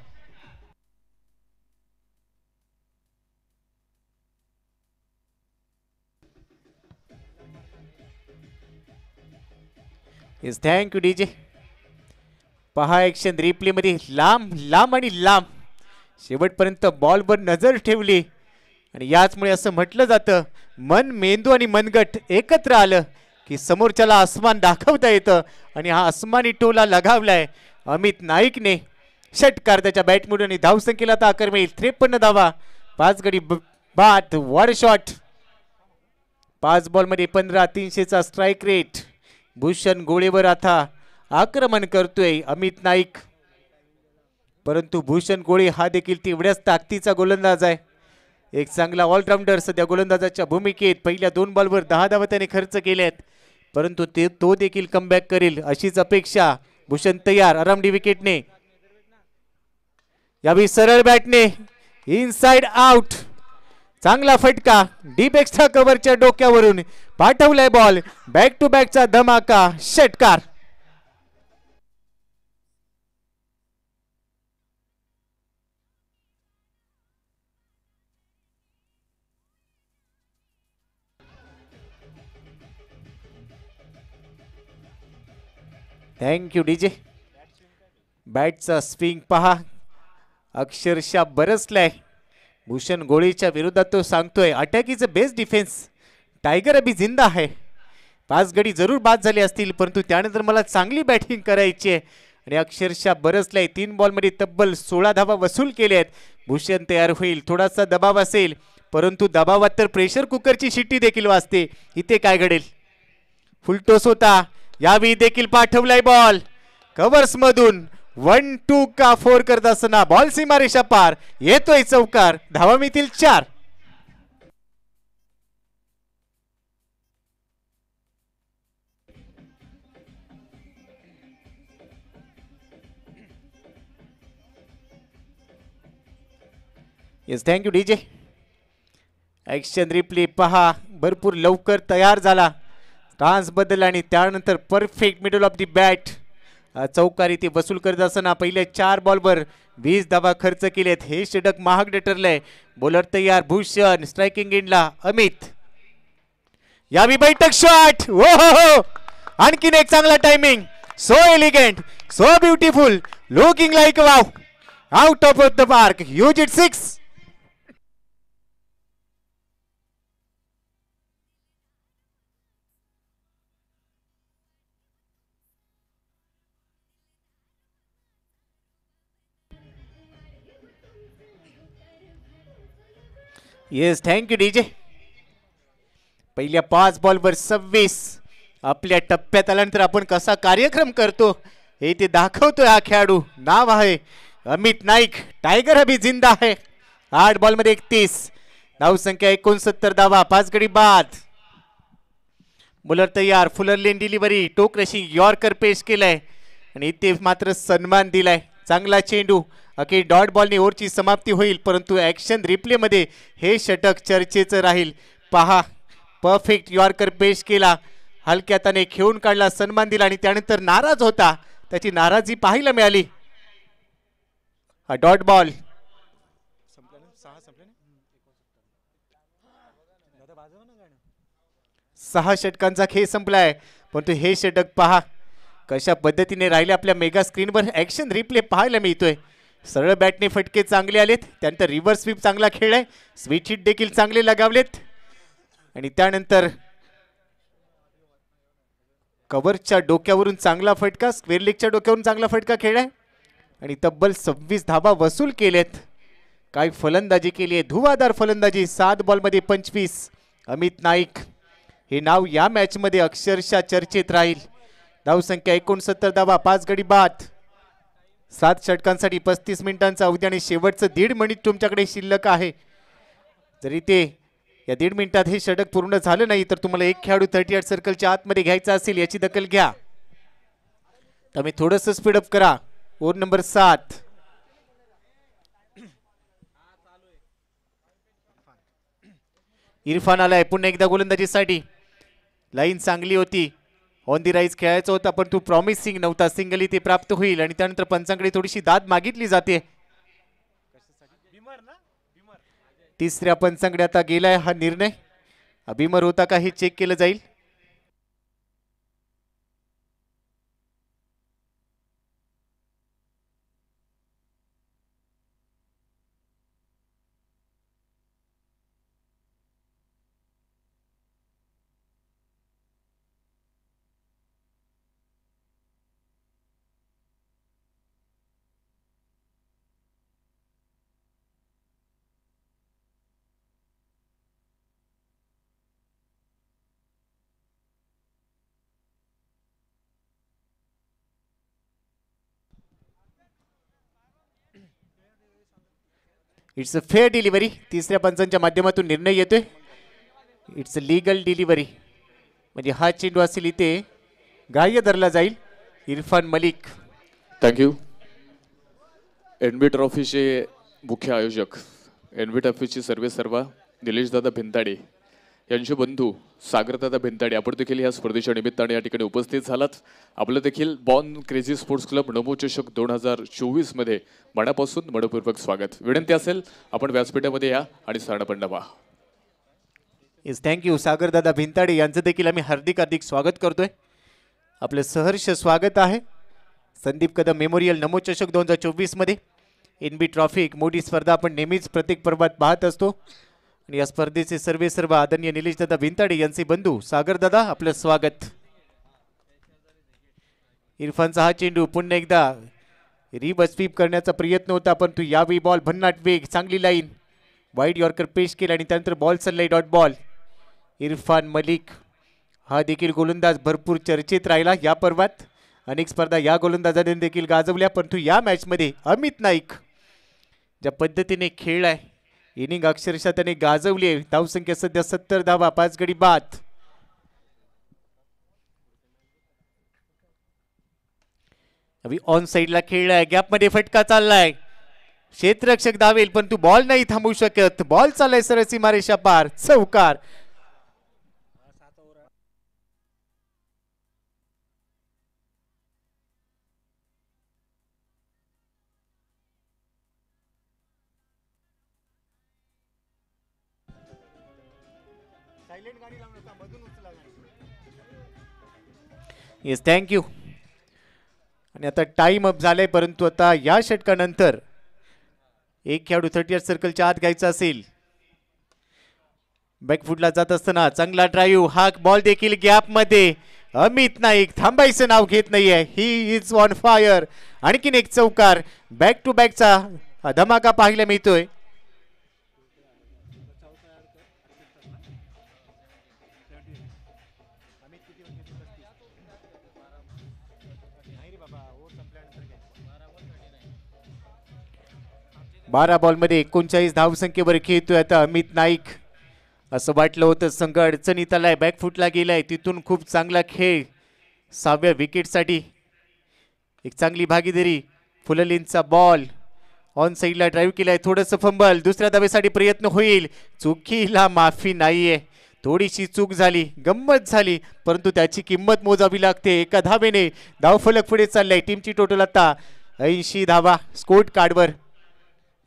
इज थँक्यू डी जे पहा रिप्ले रिप्लेमध्ये लांब लांब आणि लांब शेवटपर्यंत बॉलवर नजर ठेवली आणि याचमुळे असं म्हटलं जातं मन मेंदू आणि मनगट एकत्र आलं की समोरच्याला आसमान दाखवता येतं आणि हा आसमानी टोला लगावलाय अमित नाईकने षटकार त्याच्या बॅटमधून आणि धावसंख्येला आता आकार मिळेल त्रेपन्न धावा पाच गडी बाद वॉर शॉट पाच बॉलमध्ये पंधरा तीनशेचा स्ट्राईक रेट भूषण गोळेवर आता आक्रमण करतोय अमित नाईक परंतु भूषण गोळे हा देखील तेवढ्याच ताकदीचा गोलंदाज आहे एक चांगला ऑलराऊंडर सध्या गोलंदाजाच्या भूमिकेत पहिल्या दोन बॉलवर दहा धावा त्याने खर्च केल्यात परंतु ते तो देखील कमबॅक करेल अशीच अपेक्षा भूषण तयार आरामडी विकेटने यावेळी सरळ बॅटने इनसाइड आउट चांगला फटका डीप एक्स्ट्रा कव्हरच्या डोक्यावरून पाठवलाय बॉल बॅक टू बॅकचा धमाका षटकार थँक्यू डीजे बॅटचा स्विंग पहा अक्षरशः बरसलाय भूषण गोळीच्या विरोधात तो सांगतोय attack is a best defence tiger अभी जिंदा आहे पाच गडी जरूर बाद झाले असतील परंतु त्यानंतर मला चांगली बॅटिंग करायची आहे आणि अक्षरशः बरसलाय तीन बॉलमध्ये तब्बल सोळा धावा वसूल केले आहेत भूषण तयार होईल थोडासा दबाव असेल परंतु दबावात तर प्रेशर कुकरची शिट्टी देखील वाजते इथे काय घडेल फुलटोस होता यावेळी देखील पाठवलाय बॉल मधून वन टू का फोर करत असताना बॉल सीमारेषा पार येतोय चौकार धावा मिळतील चार yes thank you D J action replay पहा भरपूर लवकर तयार झाला ट्रान्स बदल आणि त्यानंतर perfect middle of the bat चौकारी ती वसूल करत असताना पहिले चार बॉलवर वीस धावा खर्च केलेत हे षटक महागडे ठरलंय बॉलर तयार भूषण स्ट्रायकिंग इंडला अमित यावी बैठक शॉट हो हो हो आणखीन एक चांगला timing so elegant so beautiful looking like wow out of the park huge hit six yes thank you D J पहिल्या पाच बॉलवर सव्वीस आपल्या टप्प्यात आल्यानंतर आपण कसा कार्यक्रम करतो हे ते दाखवतोय हा खेळाडू नाव आहे अमित नाईक टायगर अभी जिंदा आहे आठ बॉलमध्ये एकतीस नाव संख्या एकोणसत्तर धावा पाच गडी बाद बोलर तयार फुलर लेन डिलिव्हरी टोक रशी यॉर्कर पेश केलाय आणि इथे मात्र सन्मान दिलाय चांगला चेंडू अखेर डॉट बॉलने ओव्हरची समाप्ती होईल परंतु ॲक्शन रिप्लेमध्ये हे षटक चर्चेचं राहील पहा परफेक्ट यॉर्कर पेश केला हलक्या त्याने खेळून काढला सन्मान दिला आणि त्यानंतर नाराज होता त्याची नाराजी पाहायला मिळाली हा डॉट बॉल सहा षटकांचा खेळ संपलाय परंतु हे षटक पहा कशा पद्धतीने राहिले आपल्या मेगा स्क्रीनवर ॲक्शन रिप्ले पाहायला मिळतोय सरळ बॅटने फटके चांगले आलेत त्यानंतर रिव्हर्स स्वीप चांगला आहे स्वीट हिट देखील चांगले लगावलेत आणि त्यानंतर कवरच्या डोक्यावरून चांगला फटका स्क्वेअर लेगच्या डोक्यावरून चांगला फटका आहे आणि तब्बल सव्वीस धाबा वसूल केलेत काय फलंदाजी केली आहे धुवादार फलंदाजी सात बॉलमध्ये पंचवीस अमित नाईक हे नाव या मॅचमध्ये अक्षरशः चर्चेत राहील धावसंख्या एकोणसत्तर धावा पाच गडी बाद सात षटकांसाठी पस्तीस मिनिटांचा अवधी आणि शेवटचं दीड मिनिट तुमच्याकडे शिल्लक आहे जरी ते या दीड मिनिटात हे षटक पूर्ण झालं नाही तर तुम्हाला एक खेळाडू थर्टी एट सर्कलच्या आतमध्ये घ्यायचा असेल याची दखल घ्या तुम्ही थोडंसं स्पीडअप करा ओर नंबर सात इरफान आलाय पुन्हा एकदा गोलंदाजीसाठी लाईन चांगली होती ऑन दी राईज खेळायचं होतं पण तू प्रॉमिसिंग नव्हता सिंगल इथे प्राप्त होईल आणि त्यानंतर पंचांकडे थोडीशी दाद मागितली जाते तिसऱ्या पंचांकडे आता गेलाय हा निर्णय अभिमर होता का हे चेक केलं जाईल इट्स अ फेअर डिलिव्हरी तिसऱ्या पंचांच्या माध्यमातून निर्णय येतोय इट्स अ लिगल डिलिव्हरी म्हणजे हा चेंडू असेल इथे ग्राह्य धरला जाईल Irfan Malik thank you N B ट्रॉफीचे मुख्य आयोजक एन बी ट्रॉफीची सर्वे सर्वा निलेशदादा भिंताडे यांचे बंधू सागरदादा भिंताडे आपण देखील या स्पर्धेच्या निमित्ताने या ठिकाणी उपस्थित झालात आपलं देखील बॉन क्रेझी स्पोर्ट्स क्लब नमोचषक दोन हजार चोवीसमध्ये मनापासून मनपूर्वक स्वागत विनंती असेल आपण व्यासपीठामध्ये या आणि सारणपंड व्हा येस थँक्यू सागरदादा भिंताडे यांचं देखील आम्ही हार्दिक हार्दिक स्वागत करतोय आपलं सहर्ष स्वागत आहे संदीप कदम मेमोरियल नमोचषक दोन हजार चोवीसमध्ये एन बी ट्रॉफी एक मोठी स्पर्धा आपण नेहमीच प्रत्येक पर्वात पाहत असतो आणि या स्पर्धेचे सर्वे सर्व आदरणीय दादा भिंताडे यांचे बंधू सागर दादा आपलं स्वागत इरफानचा हा चेंडू पुन्हा एकदा स्वीप करण्याचा प्रयत्न होता परंतु यावेळी बॉल भन्नाट वेग चांगली लाईन वाईट यॉर्कर पेश केला आणि त्यानंतर बॉल सल्लाई डॉट बॉल इरफान मलिक हा देखील गोलंदाज भरपूर चर्चेत राहिला या पर्वात अनेक स्पर्धा या गोलंदाजाने देखील गाजवल्या परंतु या मॅचमध्ये अमित नाईक ज्या पद्धतीने खेळलाय इनिंग अक्षरशः त्याने गाजवली आहे धावसंख्या सध्या सत्तर धावा पाच गडी बाद ऑन साइडला खेळलाय मध्ये फटका चाललाय क्षेत्ररक्षक धावेल पण तू बॉल नाही थांबू शकत बॉल चाललाय सरसी मारेशा पार चौकार येस थँक्यू आणि आता टाईम अप झालाय परंतु आता या षटकानंतर एक खेळाडू थर्टी एट सर्कलच्या आत घ्यायचा असेल बॅकफुटला जात असताना चांगला ड्राईव्ह हा बॉल देखील गॅपमध्ये अमित नाईक थांबायचं नाव घेत नाहीये ही इज ऑन फायर आणखीन एक चौकार बॅक टू बॅकचा धमाका पाहायला मिळतोय बारा बॉलमध्ये एकोणचाळीस धावसंख्येवर खेळतोय आता अमित नाईक असं वाटलं होतं संघ अडचणीत आलाय बॅकफूटला गेलाय तिथून खूप चांगला खेळ सहाव्या विकेटसाठी एक चांगली भागीदारी फुललींचा बॉल ऑन साईडला ड्राईव्ह केलाय थोडंसं फंबल दुसऱ्या धाब्यासाठी प्रयत्न होईल चुकीला माफी नाहीये थोडीशी चूक झाली गंमत झाली परंतु त्याची किंमत मोजावी लागते एका धावेने धावफलक पुढे चाललाय टीमची टोटल आता ऐंशी धावा स्कोट कार्डवर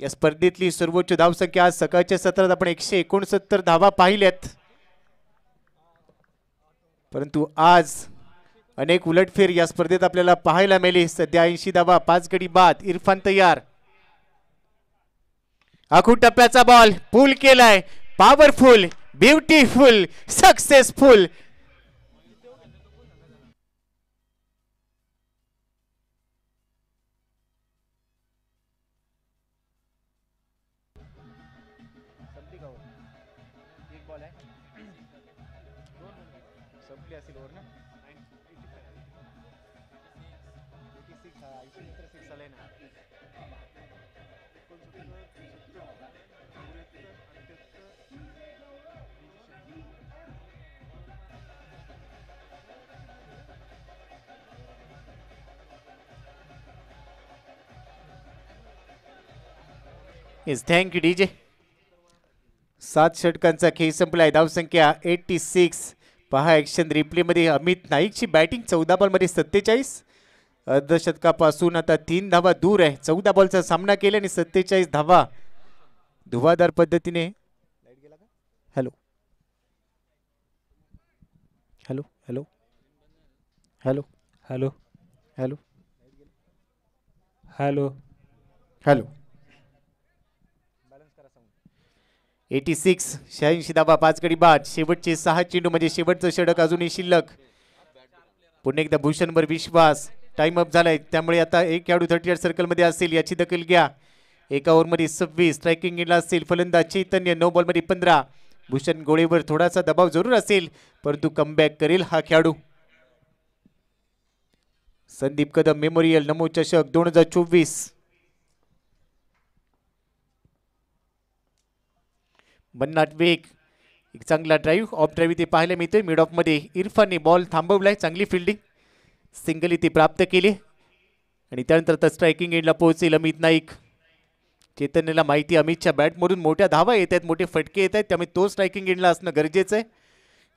या स्पर्धेतली सर्वोच्च धावसंख्या आज सकाळच्या सत्रात आपण एकशे एकोणसत्तर धावा पाहिल्यात परंतु आज अनेक उलटफेर या स्पर्धेत आपल्याला पाहायला मिळेल सध्या ऐंशी धावा पाच गडी बाद इरफान तयार आखू टप्प्याचा बॉल पूल केलाय powerful beautiful successful is you D J सात षटकांचा खेळ संपलाय धावसंख्या एट्टी सिक्स पहा ॲक्शन रिप्लेमध्ये अमित नाईकची बॅटिंग चौदा बॉलमध्ये सत्तेचाळीस अर्धशतकापासून आता तीन धावा दूर आहे चौदा बॉलचा सामना केला आणि सत्तेचाळीस धावा धुवादार पद्धतीने hello hello hello hello hello hello hello hello eighty six शहाऐंशी धाबा पाच गडी बाद शेवटचे सहा चेंडू म्हणजे शेवटचं षडक अजूनही शिल्लक पुन्हा एकदा भूषणवर विश्वास टाइम अप झालाय त्यामुळे आता एक खेळाडू थर्टी एट सर्कलमध्ये असेल याची दखल घ्या एका ओव्हरमध्ये सव्वीस स्ट्रायकिंग गेला असेल फलंदाज चैतन्य नऊ बॉलमध्ये पंधरा भूषण गोळेवर थोडासा दबाव जरूर असेल परंतु कमबॅक करेल हा खेळाडू संदीप कदम मेमोरियल नमो चषक दोन हजार चोवीस मन्नाट वेग एक चांगला ड्राईव्ह ऑफ ड्राईव्ह इथे पाहायला मिळतोय मिड ऑफमध्ये इरफानने बॉल थांबवला आहे चांगली फिल्डिंग सिंगल इथे प्राप्त केली आणि त्यानंतर तर स्ट्रायकिंग एंडला पोहोचेल अमित नाईक चेतन्यला माहिती अमितच्या बॅटमधून मोठ्या धावा येत आहेत मोठे फटके येत आहेत त्यामुळे तो स्ट्रायकिंग एंडला असणं गरजेचं आहे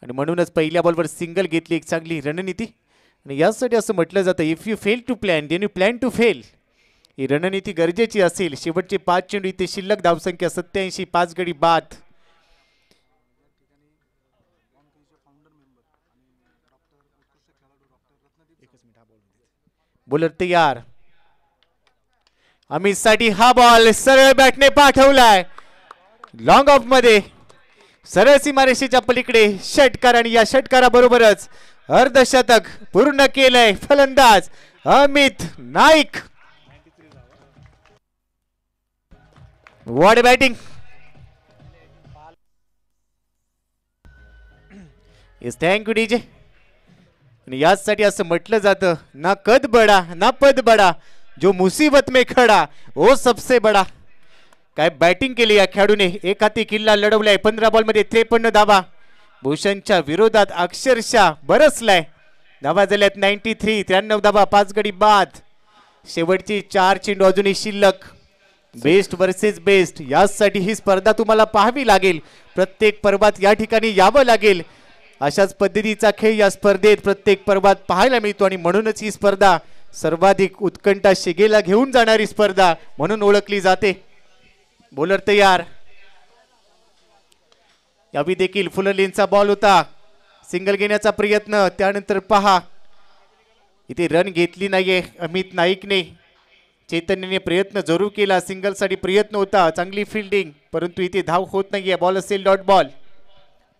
आणि म्हणूनच पहिल्या बॉलवर सिंगल घेतली एक चांगली रणनीती आणि यासाठी असं म्हटलं जातं if you fail to plan then you plan to fail ही रणनीती गरजेची असेल शेवटचे पाच चेंडू इथे शिल्लक धावसंख्या सत्याऐंशी पाच गडी बाद बोलर तयार अमित साठी हा बॉल सरळ बॅटने पाठवलाय लॉंग ऑफ मध्ये सरळ सीमारेषेच्या पलीकडे षटकार आणि या षटकाराबरोबरच अर्धशतक पूर्ण केलंय फलंदाज Amit Naik what batting is thank you D J आणि याचसाठी असं म्हटलं जातं ना कद बडा ना पद बडा जो मुसीबत में खडा ओ सबसे बडा काय बॅटिंग केली या खेळाडूने एक हाती किल्ला लढवलाय पंधरा बॉलमध्ये त्रेपन्न धावा भूषणच्या विरोधात अक्षरशः बरसलाय धावा झाल्यात नाईन्टी थ्री त्र्याण्णव धावा पाच गडी बाद शेवटची चार चेंडू अजूनही शिल्लक बेस्ट वर्सेस बेस्ट यासाठी ही स्पर्धा तुम्हाला पाहावी लागेल प्रत्येक पर्वात या ठिकाणी यावं लागेल अशाच पद्धतीचा खेळ या स्पर्धेत प्रत्येक पर्वात पाहायला मिळतो आणि म्हणूनच ही स्पर्धा सर्वाधिक उत्कंठा शिगेला घेऊन जाणारी स्पर्धा म्हणून ओळखली जाते बोलर तयार यावी देखील लेनचा बॉल होता सिंगल घेण्याचा प्रयत्न त्यानंतर पहा इथे रन घेतली नाहीये अमित नाईकने चैतन्यने प्रयत्न जरूर केला सिंगलसाठी प्रयत्न होता चांगली फिल्डिंग परंतु इथे धाव होत नाहीये बॉल असेल डॉट बॉल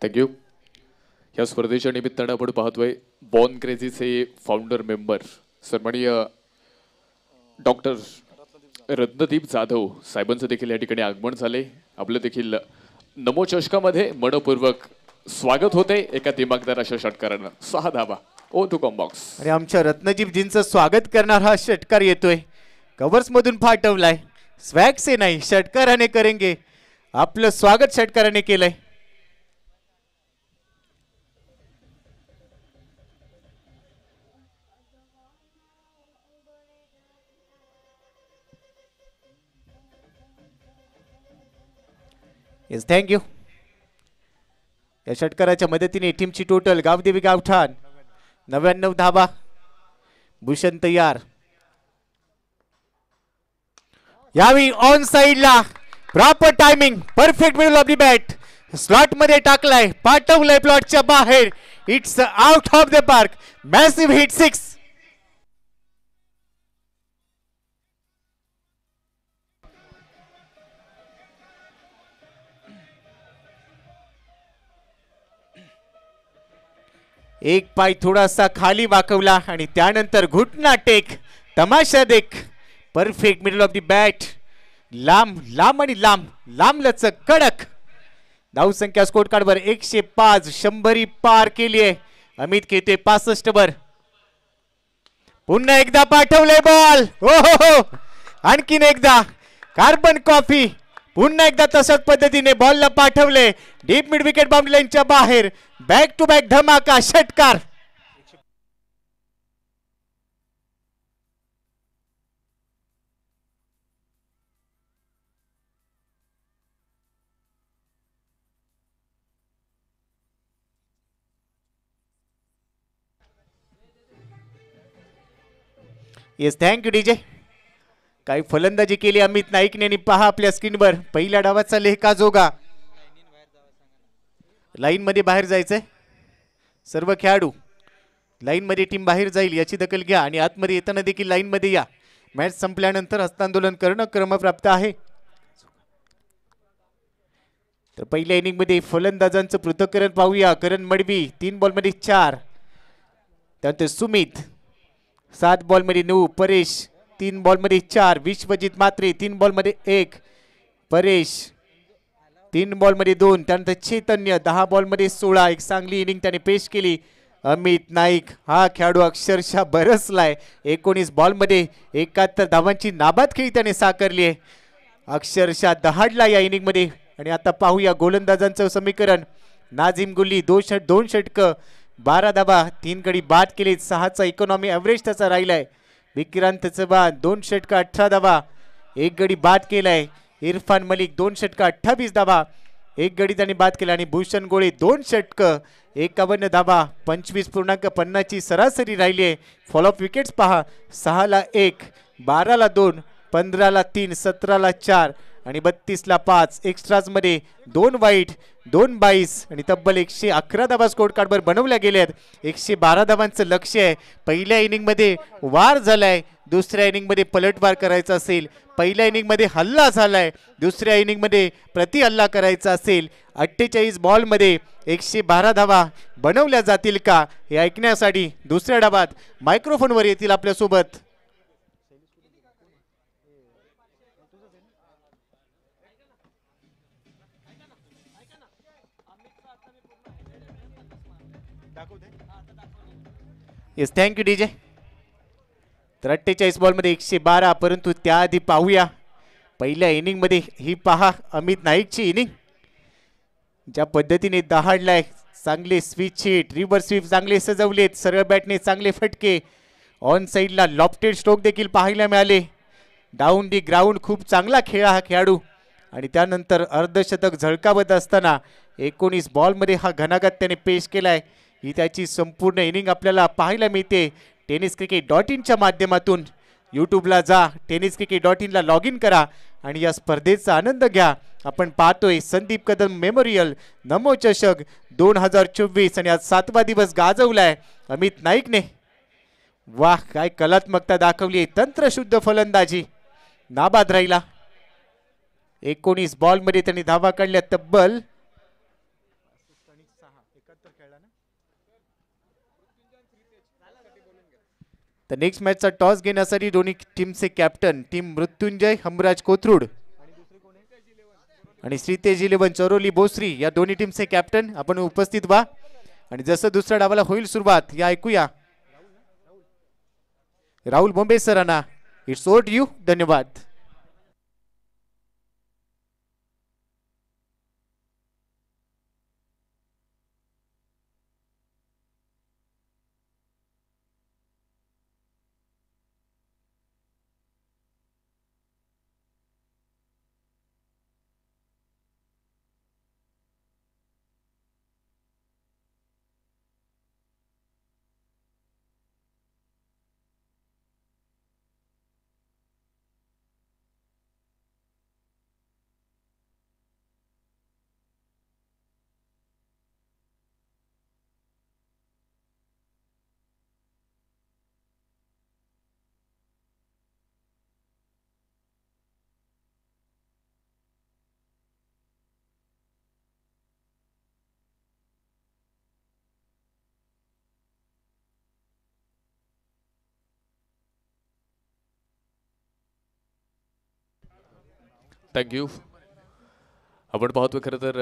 थँक्यू या स्पर्धेच्या निमित्तानं आपण पाहतोय बॉर्न क्रेझीचे फाउंडर मेंबर सन्मानिय डॉक्टर रत्नदीप जाधव साहेबांचं देखील या ठिकाणी आगमन झाले आपलं देखील नमो चषकामध्ये मनपूर्वक स्वागत होते एका दिमागदार अशा षटकारानं सहा धाबा ओ टू कॉम्बॉक्स आणि आमच्या रत्नजीपजींचं स्वागत करणार हा षटकार येतोय कवर्स मधून फाटवलाय स्वॅग से नाही षटकाराने करेंगे आपलं स्वागत षटकाराने केलंय येस थँक्यू या षटकाराच्या मदतीने टीमची टोटल गावदेवी गावठाण नव्याण्णव धाबा भूषण तयार यावी ऑन साईडला प्रॉपर टायमिंग परफेक्ट मिळू आपली बॅट स्लॉट मध्ये टाकलाय पाठवलंय प्लॉटच्या बाहेर it's out of the park massive hit six एक पाय थोडासा खाली वाकवला आणि त्यानंतर घुटना टेक तमाशा देख perfect middle of the bat लांब लांब आणि लांब लांब लचक कडक धाव संख्या स्कोर कार्डवर एकशे पाच शंभरी पार केली आहे अमित केते पासष्ट वर पुन्हा एकदा पाठवले बॉल हो हो हो आणखीन एकदा कार्बन कॉफी पुन्हा एकदा तसंच पद्धतीने बॉलला पाठवले डीप मिड विकेट बाउंड्री लाईनच्या बाहेर बॅक टू बॅक धमाका षटकार येस थँक्यू डीजे काही फलंदाजी केली अमित नाईकने पहा आपल्या स्क्रीनवर पहिल्या डावाचा का जोगा लाईन मध्ये बाहेर जायचंय सर्व खेळाडू लाईन मध्ये टीम बाहेर जाईल याची दखल घ्या आणि आतमध्ये येताना देखील लाईन मध्ये या मॅच संपल्यानंतर हस्तांदोलन करणं क्रमप्राप्त आहे तर पहिल्या इनिंग मध्ये फलंदाजांचं पृथक्करण पाहूया करण मडवी तीन मध्ये चार त्यानंतर सुमित सात मध्ये नऊ परेश तीन बॉलमध्ये चार विश्वजित मात्रे तीन बॉलमध्ये एक परेश तीन बॉलमध्ये दोन त्यानंतर चैतन्य दहा बॉलमध्ये सोळा एक चांगली इनिंग त्याने पेश केली अमित नाईक हा खेळाडू अक्षरशः बरसलाय एकोणीस बॉलमध्ये एकाहत्तर धावांची नाबाद खेळी त्याने साकारली आहे अक्षरशः दहाडला या इनिंगमध्ये आणि आता पाहूया गोलंदाजांचं समीकरण नाझिम गुल्ली दोन षट दोन षटकं बारा धाबा तीन कडी बाद केले सहाचा इकॉनॉमी ॲव्हरेज त्याचा राहिला आहे विक्रांतचं बाद दोन षटक अठरा धावा एक गडी बाद केलाय इरफान मलिक दोन षटक अठ्ठावीस धावा एक गडी त्याने बाद केला आणि भूषण गोळे दोन षटकं एकावन्न धावा पंचवीस पूर्णांक पन्नासची सरासरी राहिली आहे फॉलोअप विकेट्स पहा सहाला एक बाराला दोन पंधराला तीन सतराला चार आणि बत्तीसला पाच एक्स्ट्राजमध्ये दोन वाईट दोन बाईस आणि तब्बल एकशे अकरा धाबा स्कोर कार्डवर बनवल्या गेल्यात एकशे बारा धाबांचं लक्ष आहे पहिल्या इनिंगमध्ये वार झालाय आहे दुसऱ्या इनिंगमध्ये पलटवार करायचा असेल पहिल्या इनिंगमध्ये हल्ला झालाय दुसऱ्या इनिंगमध्ये प्रति हल्ला करायचा असेल अठ्ठेचाळीस बॉलमध्ये एकशे बारा धावा बनवल्या जातील का हे ऐकण्यासाठी दुसऱ्या डाब्यात मायक्रोफोनवर येतील आपल्यासोबत येस थँक्यू डी जे तर अठ्ठेचाळीस बॉलमध्ये एकशे बारा परंतु त्याआधी पाहूया पहिल्या इनिंगमध्ये ही पहा अमित नाईकची इनिंग ज्या पद्धतीने दहाडलाय चांगले स्विच हिट रिव्हर स्विप चांगले सजवलेत सरळ बॅटने चांगले फटके ऑन साईडला लॉफ्टेड स्ट्रोक देखील पाहायला मिळाले डाऊन डी ग्राउंड खूप चांगला खेळ हा खेळाडू आणि त्यानंतर अर्धशतक झळकावत असताना एकोणीस बॉलमध्ये हा घनाघात त्याने पेश केला आहे ही त्याची संपूर्ण इनिंग आपल्याला पाहायला मिळते टेनिस क्रिकेट डॉट इनच्या माध्यमातून यूट्यूबला जा टेनिस क्रिकेट डॉट इनला लॉग इन करा आणि या स्पर्धेचा आनंद घ्या आपण पाहतोय संदीप कदम मेमोरियल नमो चषक दोन हजार चोवीस आणि आज सातवा दिवस गाजवलाय अमित नाईकने वा काय कलात्मकता दाखवली आहे तंत्रशुद्ध फलंदाजी नाबाद राहिला एकोणीस बॉलमध्ये त्यांनी धावा काढल्या तब्बल तर नेक्स्ट मॅचचा टॉस घेण्यासाठी दोन्ही टीमचे कॅप्टन टीम मृत्युंजय हमराज कोथरूड आणि श्रीतेज इलेवन चरोली बोसरी या दोन्ही टीमचे कॅप्टन आपण उपस्थित व्हा आणि जसं दुसऱ्या डावाला होईल सुरुवात या ऐकूया राहुल बोंबे सरांना इट्स ओट यू धन्यवाद थँक्यू आपण पाहतोय खरं तर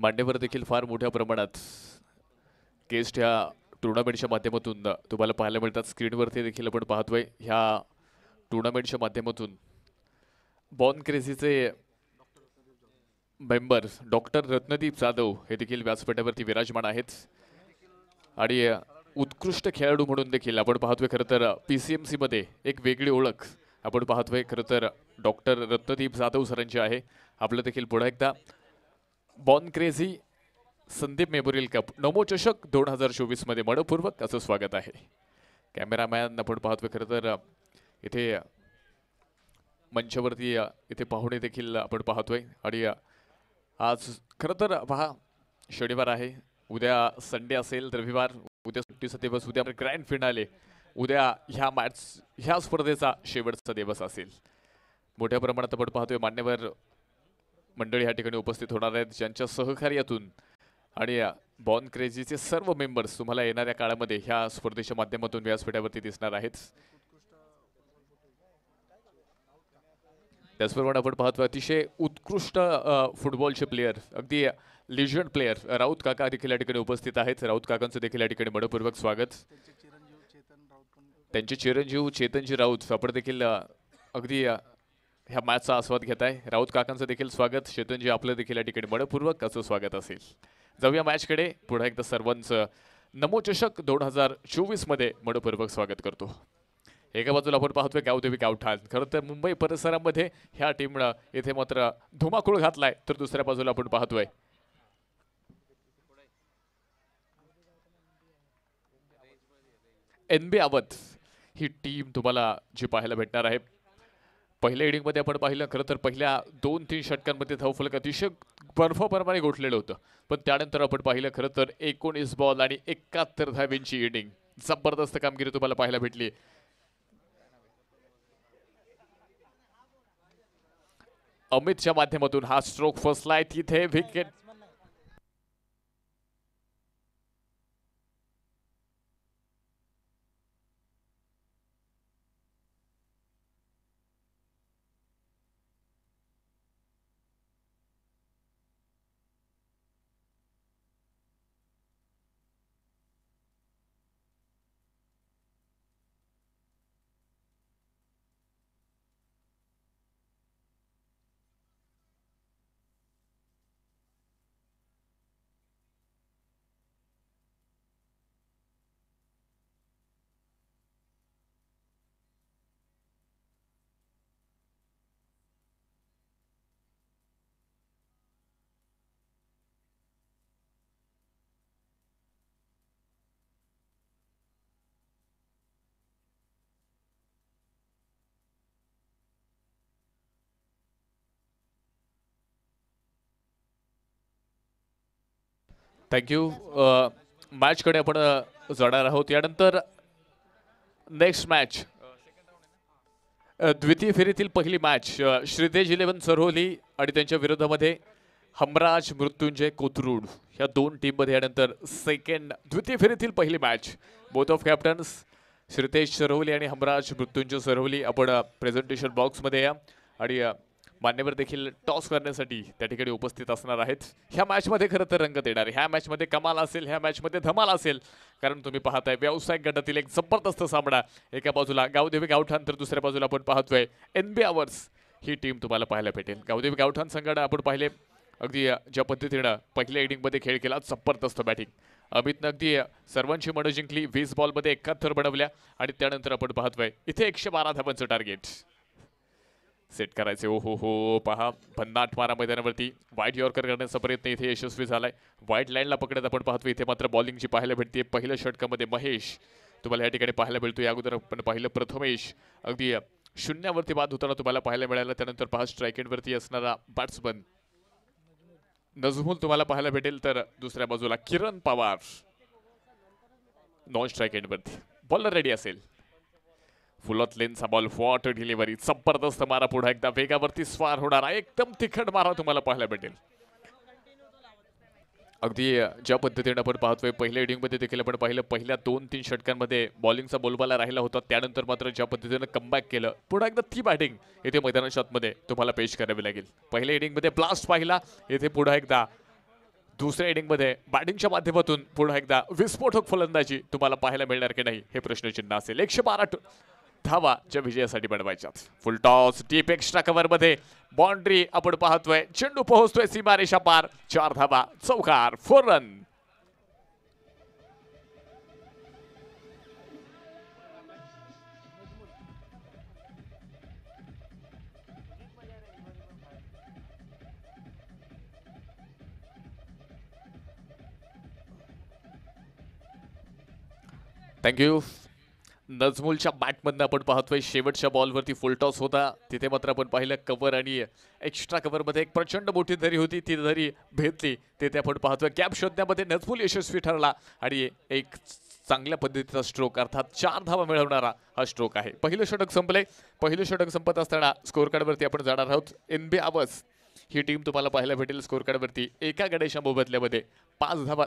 मांडेवर देखील फार मोठ्या प्रमाणात केस्ट ह्या टुर्नामेंटच्या माध्यमातून तुम्हाला पाहायला मिळतात स्क्रीनवरती देखील आपण पाहतोय ह्या टुर्नामेंटच्या माध्यमातून बॉन क्रेझीचे मेंबर डॉक्टर रत्नदीप जाधव हे देखील व्यासपीठावरती विराजमान आहेत आणि उत्कृष्ट खेळाडू म्हणून देखील आपण पाहतोय खरं तर पी सी एम सीमध्ये एक वेगळी ओळख आपण पाहतोय खरं तर डॉक्टर रत्नदीप जाधव सरांचे आहे आपलं देखील पुढे एकदा born crazy Sandeep memorial cup Namo चषक दोन हजार चोवीसमध्ये मनपूर्वक असं स्वागत आहे कॅमेरामॅन आपण पाहतोय खरं तर इथे मंचावरती इथे पाहुणे देखील आपण पाहतोय आणि आज खरं तर पहा शनिवार आहे उद्या संडे असेल रविवार उद्या सुट्टीचा दिवस उद्या ग्रँड फिनाले उद्या ह्या मॅच ह्या स्पर्धेचा शेवटचा दिवस असेल मोठ्या प्रमाणात आपण पाहतोय मान्यवर मंडळी ह्या ठिकाणी उपस्थित होणार आहेत ज्यांच्या सहकार्यातून आणि बॉन क्रेजीचे सर्व मेंबर्स तुम्हाला येणाऱ्या काळामध्ये ह्या स्पर्धेच्या माध्यमातून व्यासपीठावरती दिसणार आहेत त्याचप्रमाणे आपण पाहतो अतिशय उत्कृष्ट फुटबॉलचे प्लेयर अगदी लिजंड प्लेयर राऊत काका देखील या ठिकाणी उपस्थित आहेत राऊत काकांचं देखील या ठिकाणी मनपूर्वक स्वागत त्यांचे चिरंजीव चेतनजी राऊत आपण देखील अगदी ह्या मॅचचा आस्वाद घेत आहे राऊत काकांचं देखील स्वागत चेतनजी आपलं देखील या ठिकाणी मनपूर्वक असं स्वागत असेल जाऊया मॅचकडे पुन्हा एकदा सर्वांचं नमोचषक दोन हजार चोवीसमध्ये मनपूर्वक स्वागत करतो एका बाजूला आपण पाहतोय गावदेवी गावठाण खरं तर मुंबई परिसरामध्ये ह्या टीमनं इथे मात्र धुमाकूळ घातलाय तर दुसऱ्या बाजूला आपण पाहतोय एन बी आवत ही टीम तुम्हाला जी पाहायला भेटणार आहे पहिल्या इडिंगमध्ये आपण पाहिलं खरं तर पहिल्या दोन तीन षटकांमध्ये धावफलक अतिशय बर्फाप्रमाणे गोठलेलं होतं पण त्यानंतर आपण पाहिलं खरं तर एकोणीस बॉल आणि एकाहत्तर धावेंची इनिंग जबरदस्त कामगिरी तुम्हाला पाहायला भेटली अमितच्या माध्यमातून हा स्ट्रोक फसलाय तिथे विकेट थँक्यू मॅचकडे uh, आपण uh, जाणार आहोत यानंतर नेक्स्ट मॅच uh, द्वितीय फेरीतील पहिली मॅच श्रीतेज इलेव्हन सरोली आणि त्यांच्या विरोधामध्ये हमराज मृत्युंजय कोथरूड ह्या दोन टीममध्ये यानंतर सेकंड द्वितीय फेरीतील पहिली match both of captains Shritesh Sarvali आणि हमराज मृत्युंजय सरवली आपण प्रेझेंटेशन बॉक्समध्ये या आणि मान्यवर देखील टॉस करण्यासाठी त्या ठिकाणी उपस्थित असणार आहेत ह्या मॅचमध्ये खरं तर रंगत येणार ह्या मॅचमध्ये कमाल असेल ह्या मॅचमध्ये धमाल असेल कारण तुम्ही पाहताय व्यावसायिक गटातील एक जबरदस्त सामना एका बाजूला गावदेवी गावठाण तर दुसऱ्या बाजूला आपण पाहतोय एन बी आवर्स ही टीम तुम्हाला पाहायला भेटेल गावदेवी गावठाण संघानं आपण पाहिले अगदी ज्या पद्धतीनं पहिल्या इनिंगमध्ये खेळ केला जबरदस्त बॅटिंग अमितनं अगदी सर्वांची मनं जिंकली वीस बॉलमध्ये एकाहत्तर बनवल्या आणि त्यानंतर आपण पाहतोय इथे एकशे बारा धावांचं टार्गेट सेट करायचे ओ हो हो पहा भन्नाट मारा मैदानावरती वाईट यॉर्कर करण्याचा प्रयत्न इथे यशस्वी झालाय वाईट लाईनला पकडत आपण पाहतो इथे मात्र बॉलिंगची पाहायला भेटते पहिल्या षटकामध्ये महेश तुम्हाला या ठिकाणी पाहायला भेटतो या अगोदर आपण पाहिलं प्रथमेश अगदी शून्यावरती बाद होताना तुम्हाला पाहायला मिळाला त्यानंतर पहा स्ट्राईक एंडवरती असणारा बॅट्समन नजमूल तुम्हाला पाहायला भेटेल तर दुसऱ्या बाजूला किरण पवार नॉन स्ट्राईक एंडवरती बॉलर रेडी असेल फुलत लेनचा बॉल वॉट डिलिव्हरी जबरदस्त मारा पुढे एकदा वेगावरती स्वार होणार आहे एकदम तिखट मारा तुम्हाला पाहायला भेटेल अगदी ज्या पद्धतीने आपण पाहतोय पहिल्या इडिंगमध्ये देखील आपण पाहिलं पहिल्या दोन तीन षटकांमध्ये बॉलिंगचा बोलबाला राहिला होता त्यानंतर मात्र ज्या पद्धतीनं कमबॅक केलं पुन्हा एकदा ती बॅटिंग येथे मैदानाच्या आतमध्ये तुम्हाला पेश करावी लागेल पहिल्या इडिंगमध्ये ब्लास्ट पाहिला येथे पुन्हा एकदा दुसऱ्या इनिंगमध्ये बॅटिंगच्या माध्यमातून पुन्हा एकदा विस्फोटक फलंदाजी तुम्हाला पाहायला मिळणार की नाही हे प्रश्नचिन्ह असेल एकशे बारा धावाच्या विजयासाठी बनवायच्यात फुलटॉस डीप एक्स्ट्रा मध्ये बाउंड्री आपण पाहतोय चेंडू पोहोचतोय सीमारेषा पार चार धावा चौकार फोर रन Thank नजमुलच्या बॅटमधनं आपण पाहतोय शेवटच्या बॉलवरती फुलटॉस होता तिथे मात्र आपण पाहिलं कव्हर आणि एक्स्ट्रा कव्हरमध्ये एक प्रचंड मोठी धरी होती ती धरी भेदली तिथे आपण पाहतोय कॅप शोधण्यामध्ये नजमूल यशस्वी ठरला आणि एक चांगल्या पद्धतीचा स्ट्रोक अर्थात चार धावा मिळवणारा हा स्ट्रोक आहे पहिलं षटक संपले पहिलं षटक संपत असताना कार्ड कार्डवरती आपण जाणार आहोत एन बी आवस ही टीम तुम्हाला पाहायला भेटेल स्कोरकार्डवरती एका गणेशा मोबदल्यामध्ये पाच धावा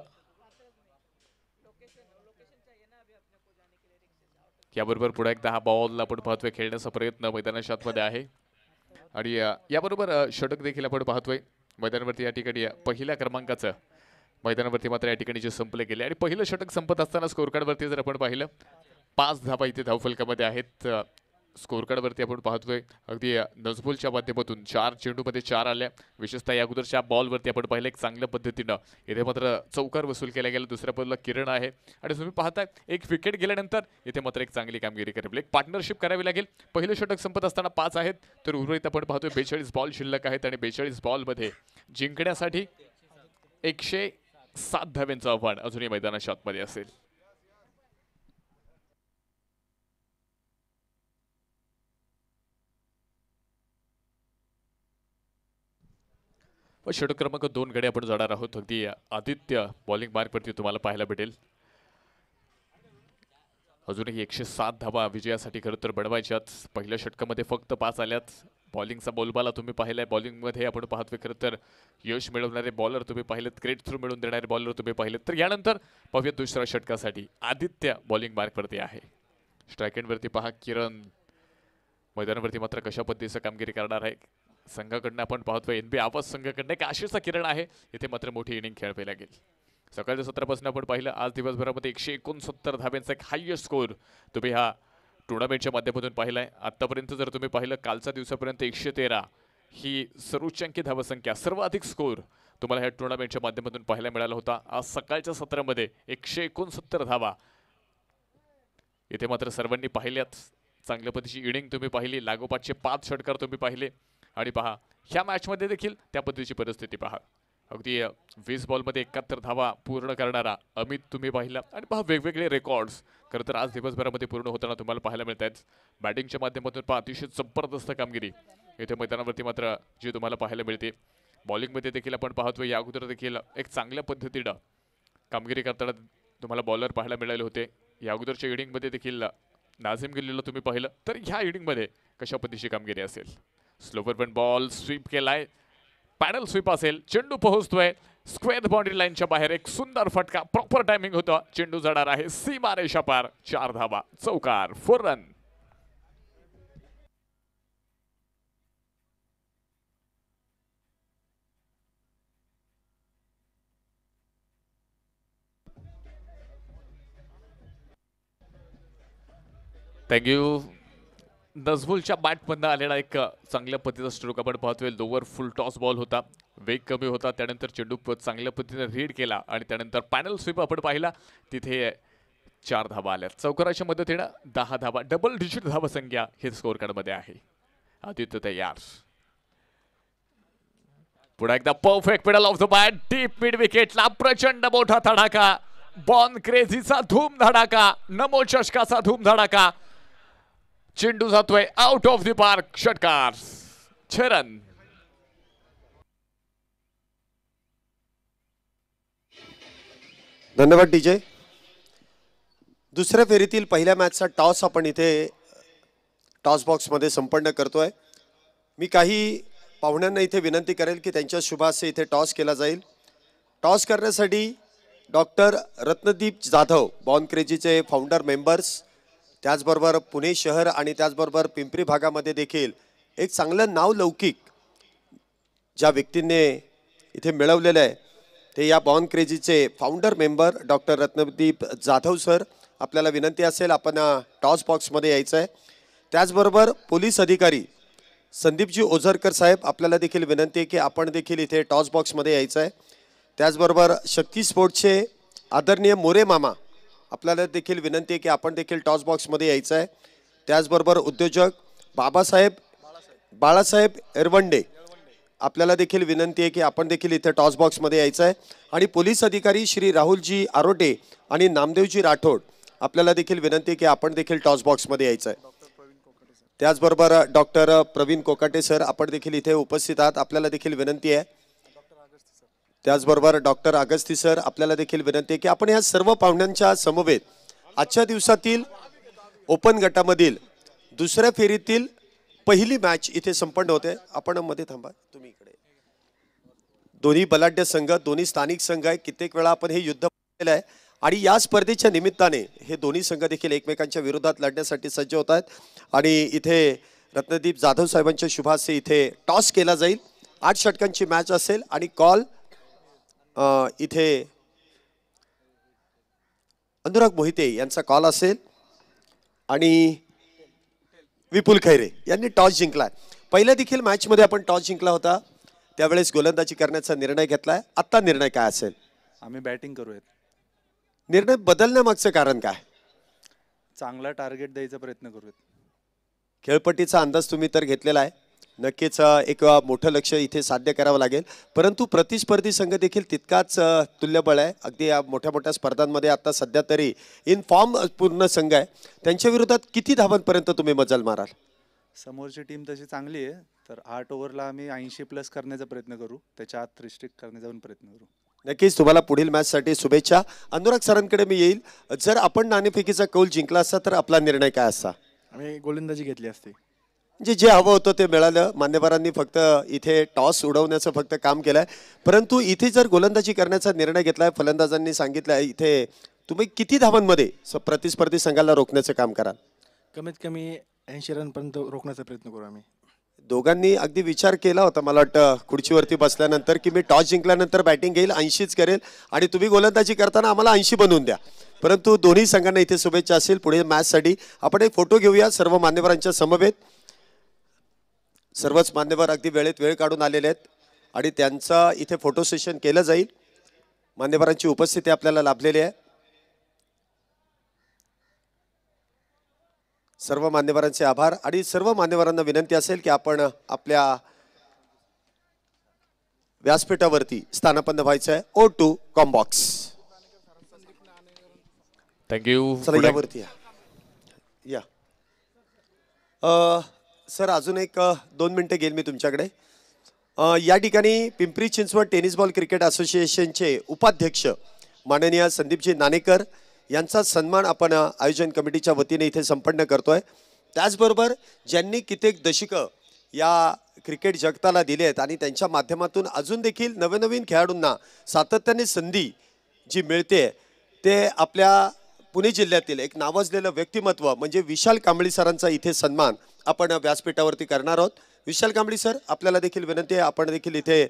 याबरोबर पुढे एकदा हा बॉलला आपण पाहतोय खेळण्याचा प्रयत्न मैदानाच्या आतमध्ये आहे आणि याबरोबर षटक देखील आपण पाहतोय मैदानावरती या ठिकाणी पहिल्या क्रमांकाचं मैदानावरती मात्र या ठिकाणी जे संपले गेले आणि पहिलं षटक संपत असताना स्कोरकार्डवरती जर आपण पाहिलं पाच धाबा इथे धावफलकामध्ये आहेत स्कोरकार्डवरती आपण पाहतोय अगदी नजबुलच्या माध्यमातून चार चेंडूमध्ये चार आल्या विशेषतः या अगोदरच्या बॉलवरती आपण पाहिलं एक चांगल्या पद्धतीनं इथे मात्र चौकार वसूल केला गेला दुसऱ्या पदला किरण आहे आणि तुम्ही पाहताय एक विकेट गेल्यानंतर इथे मात्र एक चांगली कामगिरी करावी एक पार्टनरशिप करावी लागेल पहिलं षटक संपत असताना पाच आहेत तर उर्वरित आपण पाहतोय बेचाळीस बॉल शिल्लक आहेत आणि बेचाळीस बॉलमध्ये जिंकण्यासाठी एकशे सात धाव्यांचं आव्हान अजूनही मैदानाच्या आतमध्ये असेल व षटक क्रमांक दोन गडी आपण जाणार आहोत अगदी आदित्य बॉलिंग मार्कवरती तुम्हाला पाहायला भेटेल अजूनही एकशे सात धावा विजयासाठी खरं तर बनवायच्यात पहिल्या षटकामध्ये फक्त पाच आल्याच बॉलिंगचा बोलबाला तुम्ही पाहिलाय बॉलिंगमध्ये आपण पाहतोय खरं तर यश मिळवणारे बॉलर तुम्ही पाहिलेत क्रेट थ्रू मिळवून देणारे बॉलर तुम्ही पाहिलेत तर यानंतर पाहूया दुसऱ्या षटकासाठी आदित्य बॉलिंग मार्कवरती आहे स्ट्रायकेंडवरती पहा किरण मैदानावरती मात्र कशा पद्धतीचं कामगिरी करणार आहे संघाकडनं आपण पाहतोय एन बी आवाज संघाकडनं एक आशेचा किरण आहे इथे मात्र मोठी इनिंग खेळावी लागेल सकाळच्या सत्रापासून आपण पाहिलं आज दिवसभरामध्ये एकशे एकोणसत्तर धाब्यांचा एक हायएस्ट स्कोर तुम्ही हा टुर्नामेंटच्या माध्यमातून पाहिला आहे जर तुम्ही पाहिलं कालच्या दिवसापर्यंत एकशे तेरा ही सर्वोच्चांकी धावसंख्या सर्वाधिक स्कोर तुम्हाला ह्या टुर्नामेंटच्या माध्यमातून पाहायला मिळाला होता आज सकाळच्या सत्रामध्ये एकशे एकोणसत्तर धावा इथे मात्र सर्वांनी पाहिल्यात चांगल्या पद्धतीची इनिंग तुम्ही पाहिली लागोपाठचे पाच षटकार तुम्ही पाहिले आणि पहा ह्या मॅचमध्ये देखील त्या पद्धतीची परिस्थिती पहा अगदी वीस बॉलमध्ये एकाहत्तर धावा पूर्ण करणारा अमित तुम्ही पाहिला आणि पहा वेगवेगळे रेकॉर्ड्स खरं तर आज दिवसभरामध्ये पूर्ण होताना तुम्हाला पाहायला मिळत आहेत बॅटिंगच्या माध्यमातून पहा अतिशय जबरदस्त कामगिरी इथे मैदानावरती मात्र जी तुम्हाला पाहायला मिळते बॉलिंगमध्ये देखील आपण पाहतो या अगोदर देखील एक चांगल्या पद्धतीनं कामगिरी करताना तुम्हाला बॉलर पाहायला मिळाले होते या अगोदरच्या इडिंगमध्ये देखील नाझिम गिल्लीला तुम्ही पाहिलं तर ह्या इडिंगमध्ये कशा पद्धतीची कामगिरी असेल स्लोपर पण बॉल स्वीप केलाय पॅडल स्वीप असेल चेंडू पोहोचतोय स्क्वेअर बाउंड्री लाईनच्या बाहेर एक सुंदर फटका प्रॉपर टायमिंग होता चेंडू जाणार आहे सी मारे पार चार धाबा चौकार फोर रन थँक्यू नझमुलच्या बॅटमधनं आलेला एक चांगल्या पद्धतीचा स्ट्रोक आपण पाहतोय लोवर फुल टॉस बॉल होता वेग कमी होता त्यानंतर चेंडू चांगल्या पद्धतीने रीड केला आणि त्यानंतर पॅनल स्वीप आपण पाहिला तिथे चार धाबा आल्या चौकाराच्या मदतीनं दहा धाबा डबल डिजिट धाबा संख्या हे कार्ड कार्डमध्ये आहे आदित्य तयार पुन्हा एकदा perfect middle of the bat deep mid विकेटला प्रचंड मोठा धडाका बॉन क्रेझीचा धूम धडाका नमो चषकाचा धूम धडाका चेंडू जातोय आउट ऑफ द पार्क षटकार रन धन्यवाद डीजे दुसऱ्या फेरीतील पहिल्या मॅचचा टॉस आपण इथे टॉस बॉक्समध्ये संपन्न करतोय मी काही पाहुण्यांना इथे विनंती करेल की त्यांच्या शुभासे इथे टॉस केला जाईल टॉस करण्यासाठी डॉक्टर रत्नदीप जाधव बॉन क्रेजीचे फाउंडर मेंबर्स त्याचबरोबर पुणे शहर आणि त्याचबरोबर पिंपरी भागामध्ये देखील एक चांगलं नाव लौकिक ज्या व्यक्तींनी इथे मिळवलेलं आहे ते या बॉन क्रेजीचे founder member doctor Ratnadeep Jadhav sir आपल्याला विनंती असेल आपण टॉस बॉक्समध्ये यायचं आहे त्याचबरोबर पोलीस अधिकारी संदीपजी ओझरकर साहेब आपल्याला देखील विनंती आहे की आपण देखील इथे टॉस बॉक्समध्ये यायचं आहे त्याचबरोबर शक्ती स्पोर्टचे आदरणीय मोरे मामा आपल्याला देखील विनंती आहे की आपण देखील टॉस बॉक्समध्ये यायचं आहे त्याचबरोबर उद्योजक बाबासाहेब बाळासाहेब एरवंडे आपल्याला देखील विनंती आहे की आपण देखील इथे टॉस बॉक्समध्ये यायचं आहे आणि पोलीस अधिकारी श्री राहुलजी आरोटे आणि नामदेवजी राठोड आपल्याला देखील विनंती आहे की आपण देखील टॉस बॉक्समध्ये यायचं आहे त्याचबरोबर डॉक्टर प्रवीण कोकाटे सर आपण देखील इथे उपस्थित आहात आपल्याला देखील विनंती आहे त्याचबरोबर डॉक्टर अगस्ती सर आपल्याला देखील विनंती आहे की आपण ह्या सर्व पाहुण्यांच्या समवेत आजच्या दिवसातील ओपन गटामधील दुसऱ्या फेरीतील पहिली मॅच इथे संपन्न होते आपण मध्ये थांबा तुम्ही इकडे दोन्ही बलाढ्य संघ दोन्ही स्थानिक संघ आहे कित्येक वेळा आपण हे युद्ध केलं आहे आणि या स्पर्धेच्या निमित्ताने हे दोन्ही संघ देखील एकमेकांच्या विरोधात लढण्यासाठी सज्ज होत आहेत आणि इथे रत्नदीप जाधव साहेबांच्या शुभासे इथे टॉस केला जाईल आठ षटकांची मॅच असेल आणि कॉल इथे अनुराग मोहिते यांचा कॉल असेल आणि विपुल खैरे यांनी टॉस जिंकला पहिल्या देखील मॅचमध्ये आपण टॉस जिंकला होता त्यावेळेस गोलंदाजी करण्याचा निर्णय घेतलाय आत्ता निर्णय काय असेल आम्ही बॅटिंग करूयात निर्णय बदलण्यामागचं कारण काय चांगला टार्गेट द्यायचा प्रयत्न करूयात खेळपट्टीचा अंदाज तुम्ही तर घेतलेला आहे नक्कीच एक मोठं लक्ष इथे साध्य करावं लागेल परंतु प्रतिस्पर्धी संघ देखील तितकाच तुल्यबळ आहे अगदी या मोठ्या मोठ्या स्पर्धांमध्ये आता सध्या तरी इन फॉर्म पूर्ण संघ आहे त्यांच्या विरोधात किती धावांपर्यंत तुम्ही मजल माराल समोरची टीम तशी चांगली आहे तर आठ ओव्हरला आम्ही ऐंशी प्लस करण्याचा प्रयत्न करू त्याच्या आत रिस्ट्रिक्ट करण्याचा पण प्रयत्न करू नक्कीच तुम्हाला पुढील मॅचसाठी शुभेच्छा अनुराग सरांकडे मी येईल जर आपण नाणेफेकीचा कौल जिंकला असता तर आपला निर्णय काय असता आम्ही गोलंदाजी घेतली असती जे म्हणजे जे हवं होतं ते मिळालं मान्यवरांनी फक्त इथे टॉस उडवण्याचं फक्त काम केलं आहे परंतु इथे जर गोलंदाजी करण्याचा निर्णय घेतलाय फलंदाजांनी सांगितलं आहे इथे तुम्ही किती धावांमध्ये प्रतिस्पर्धी संघाला रोखण्याचं काम कराल कमीत कमी ऐंशी रनपर्यंत रोखण्याचा प्रयत्न करू आम्ही दोघांनी अगदी विचार केला होता मला वाटतं खुर्चीवरती बसल्यानंतर की मी टॉस जिंकल्यानंतर बॅटिंग घेईल ऐंशीच करेल आणि तुम्ही गोलंदाजी करताना आम्हाला ऐंशी बनवून द्या परंतु दोन्ही संघांना इथे शुभेच्छा असेल पुढे मॅचसाठी आपण एक फोटो घेऊया सर्व मान्यवरांच्या समवेत सर्वच मान्यवर अगदी वेळेत वेळ काढून आलेले आहेत आणि त्यांचा इथे फोटो सेशन केलं जाईल मान्यवरांची उपस्थिती आपल्याला लाभलेली आहे सर्व मान्यवरांचे आभार आणि सर्व मान्यवरांना विनंती असेल की आपण आपल्या व्यासपीठावरती स्थानापन्न व्हायचं आहे ओ टू कॉम्बॉक्स थँक्यू यावरती या, सर अजून एक दोन मिनटं घेईल मी तुमच्याकडे या ठिकाणी Pimpri Chinchwad tennis ball cricket असोसिएशनचे उपाध्यक्ष माननीय संदीपजी नाणेकर यांचा सन्मान आपण आयोजन कमिटीच्या वतीने इथे संपन्न करतो आहे त्याचबरोबर ज्यांनी कित्येक दशकं या क्रिकेट जगताला दिले आहेत आणि त्यांच्या माध्यमातून अजून देखील नवनवीन खेळाडूंना सातत्याने संधी जी मिळते ते आपल्या पुणे जिल्ह्यातील एक नावाजलेलं व्यक्तिमत्व म्हणजे विशाल कांबळी सरांचा इथे सन्मान आपण व्यासपीठावरती करणार आहोत विशाल कांबळी सर आपल्याला देखील विनंती आहे आपण देखील इथे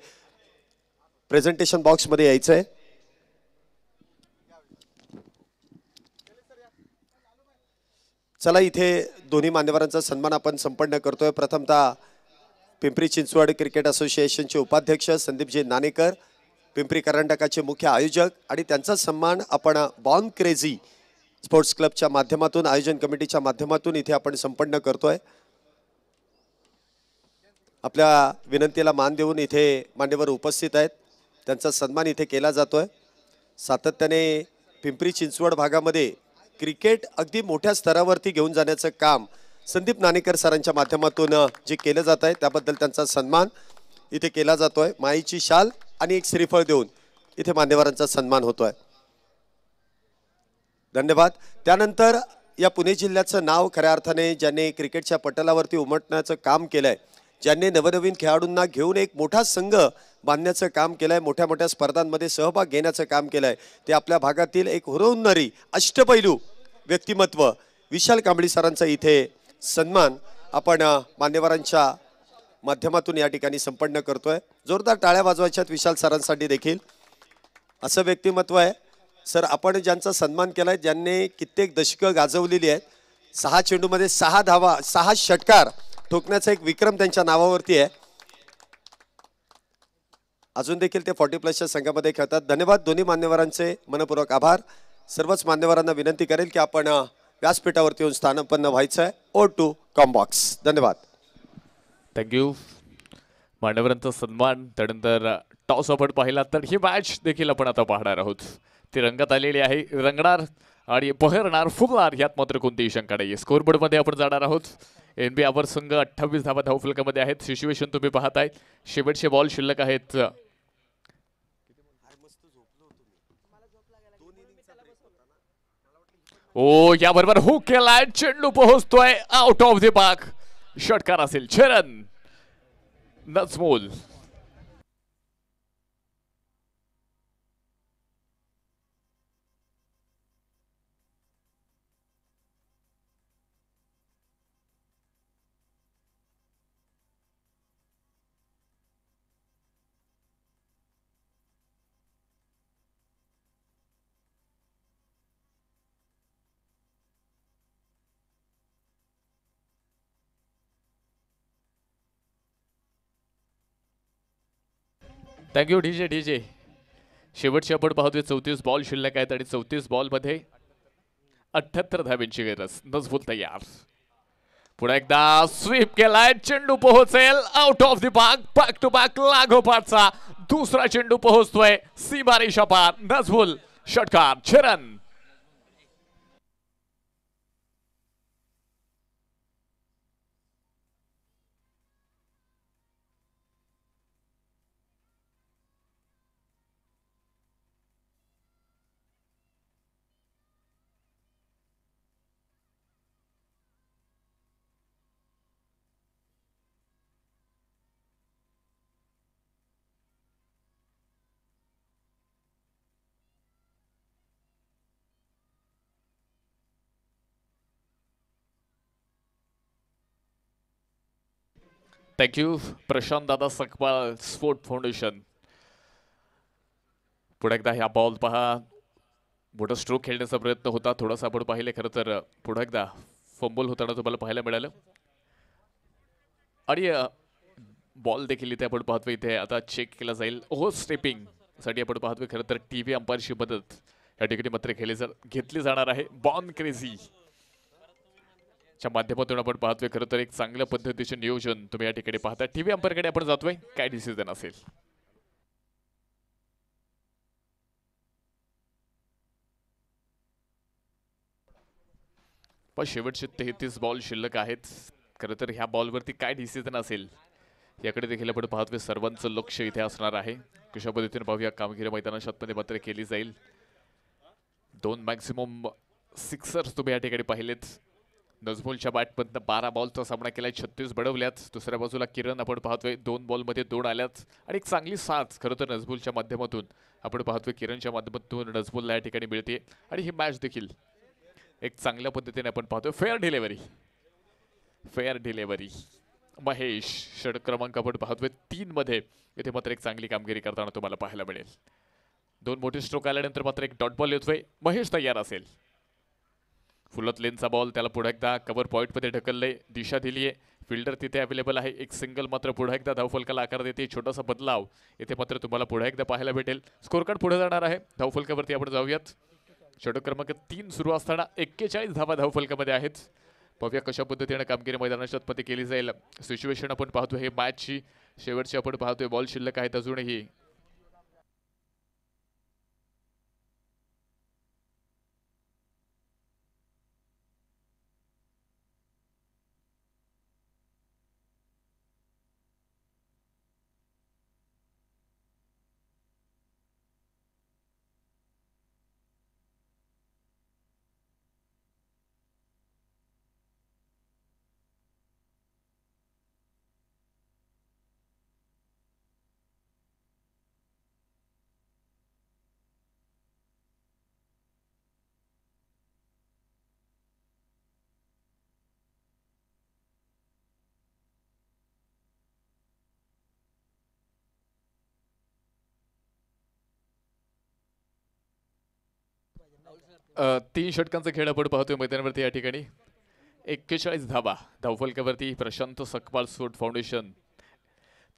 प्रेझेंटेशन बॉक्समध्ये यायचं आहे चला इथे दोन्ही मान्यवरांचा सन्मान आपण संपन्न करतोय प्रथमतः पिंपरी चिंचवड क्रिकेट असोसिएशनचे उपाध्यक्ष संदीपजी नानेकर पिंपरी कर्नाटकाचे मुख्य आयोजक आणि त्यांचा सन्मान आपण बॉन क्रेझी स्पोर्ट्स क्लबच्या माध्यमातून आयोजन कमिटीच्या माध्यमातून इथे आपण संपन्न करतोय आपल्या विनंतीला मान देऊन इथे मान्यवर उपस्थित आहेत त्यांचा सन्मान इथे केला जातोय सातत्याने पिंपरी चिंचवड भागामध्ये क्रिकेट अगदी मोठ्या स्तरावरती घेऊन जाण्याचं काम संदीप नाणेकर सरांच्या माध्यमातून जे केलं जात आहे त्याबद्दल त्यांचा सन्मान इथे केला जातोय माईची शाल आणि एक श्रीफळ देऊन इथे मान्यवरांचा सन्मान होतोय धन्यवाद त्यानंतर या पुणे जिल्ह्याचं नाव खऱ्या अर्थाने ज्यांनी क्रिकेटच्या पटलावरती उमटण्याचं काम केलं आहे ज्यांनी नवनवीन खेळाडूंना घेऊन एक मोठा संघ बांधण्याचं काम केलं आहे मोठ्या मोठ्या स्पर्धांमध्ये सहभाग घेण्याचं काम केलं आहे ते आपल्या भागातील एक हुरवणारी अष्टपैलू व्यक्तिमत्व विशाल कांबळी सरांचा इथे सन्मान आपण मान्यवरांच्या माध्यमातून या ठिकाणी संपन्न करतोय जोरदार टाळ्या वाजवायच्यात विशाल सरांसाठी देखील असं व्यक्तिमत्व आहे सर आपण ज्यांचा सन्मान केला आहे ज्यांनी कित्येक दशकं गाजवलेली आहेत सहा चेंडूमध्ये सहा धावा सहा षटकार ठोकण्याचा एक विक्रम त्यांच्या नावावरती आहे अजून देखील ते फॉर्टी प्लसच्या संघामध्ये खेळतात धन्यवाद दोन्ही मान्यवरांचे मनपूर्वक आभार सर्वच मान्यवरांना विनंती करेल की आपण व्यासपीठावरती येऊन स्थानपन्न व्हायचं आहे ओ टू कॉम्बॉक्स धन्यवाद थँक्यू मान्यवरांचा सन्मान त्यानंतर टॉस आपण पाहिला तर ही मॅच देखील आपण आता पाहणार आहोत ती रंगत आलेली आहे रंगणार आणि बहरणार फुगणार ह्यात मात्र कोणतीही शंका नाही स्कोर मध्ये आपण जाणार आहोत एन बी आवर संघ अठ्ठावीस धावा धावफलकामध्ये आहेत सिच्युएशन तुम्ही पाहत आहेत शेवटचे बॉल शिल्लक आहेत ओ याबरोबर हु केलाय चेंडू पोहोचतोय आउट ऑफ द पार्क षटकार असेल चरण नचमोल thank you D J D J शेवटची आपण पाहतोय चौतीस बॉल शिल्लक आहेत आणि चौतीस बॉलमध्ये अठ्ठ्याहत्तर धाबींची गरज नजबूत तयार पुन्हा एकदा स्वीप केलाय चेंडू पोहोचेल आउट ऑफ दी बाग बॅक टू बॅक लागोपाठचा दुसरा चेंडू पोहोचतोय सीमारेषा पार नजबुल षटकार चरण thank you Prashant Dada Sakpal sport foundation पुढे एकदा ह्या बॉल पहा मोठा स्ट्रोक खेळण्याचा प्रयत्न होता थोडासा आपण पाहिले खरं तर पुढे एकदा फंबल होताना तुम्हाला पाहायला मिळालं आणि बॉल देखील इथे आपण पाहतोय इथे आता चेक केला जाईल हो स्टेपिंग साठी आपण पाहतोय खरं तर टी व्ही अंपायरची मदत या ठिकाणी मात्र खेळली जा घेतली जाणार आहे बॉन क्रेझी च्या माध्यमातून आपण पाहतोय खरं तर एक चांगल्या पद्धतीचे नियोजन तुम्ही या ठिकाणी पाहता टीव्ही अंपायरकडे आपण जातोय काय डिसिजन असेल पण शेवटचे तेहतीस बॉल शिल्लक आहेत खरं तर ह्या बॉलवरती काय डिसिजन असेल याकडे देखील आपण पाहतोय सर्वांचं लक्ष इथे असणार आहे कशा पद्धतीने पाहूया कामगिरी शतपणे मात्र केली जाईल दोन मॅक्सिमम सिक्सर्स तुम्ही या ठिकाणी पाहिलेत नजबोलच्या बॅटपर्यंत बारा बॉलचा सामना केलाय छत्तीस बडवल्याच दुसऱ्या बाजूला किरण आपण पाहतोय दोन बॉलमध्ये दोन आल्याच आणि एक चांगली साथ खरं तर नजबूलच्या माध्यमातून आपण पाहतोय किरणच्या माध्यमातून नजबूलला या ठिकाणी मिळते आणि ही मॅच देखील एक चांगल्या पद्धतीने आपण पाहतोय fair delivery fair delivery Mahesh षड क्रमांक आपण पाहतोय तीनमध्ये इथे मात्र एक चांगली कामगिरी करताना तुम्हाला पाहायला मिळेल दोन मोठे स्ट्रोक आल्यानंतर मात्र एक डॉट बॉल येतोय महेश तयार असेल फुलत लेनचा बॉल त्याला पुढे एकदा कवर पॉईंटमध्ये ढकलले दिशा दिली आहे फिल्डर तिथे अवेलेबल आहे एक सिंगल मात्र पुढे एकदा धावफलकाला आकार देते छोटासा बदलाव येथे मात्र तुम्हाला पुढे एकदा पाहायला भेटेल स्कोर कार्ड पुढे जाणार आहे धावफलकावरती आपण जाऊयात षटक क्रमांक तीन सुरू असताना एक्केचाळीस धावा धावफलकामध्ये आहेत पाहूया कशा पद्धतीने कामगिरी मैदानाच्या आतमध्ये केली जाईल सिच्युएशन आपण पाहतोय हे मॅचची शेवटची आपण पाहतोय बॉल शिल्लक आहेत अजूनही तीन षटकांचा खेळ आपण पाहतोय मैदानावरती या ठिकाणी एक्केचाळीस धाबा धावफलकावरती प्रशांत सकपाल सूट फाउंडेशन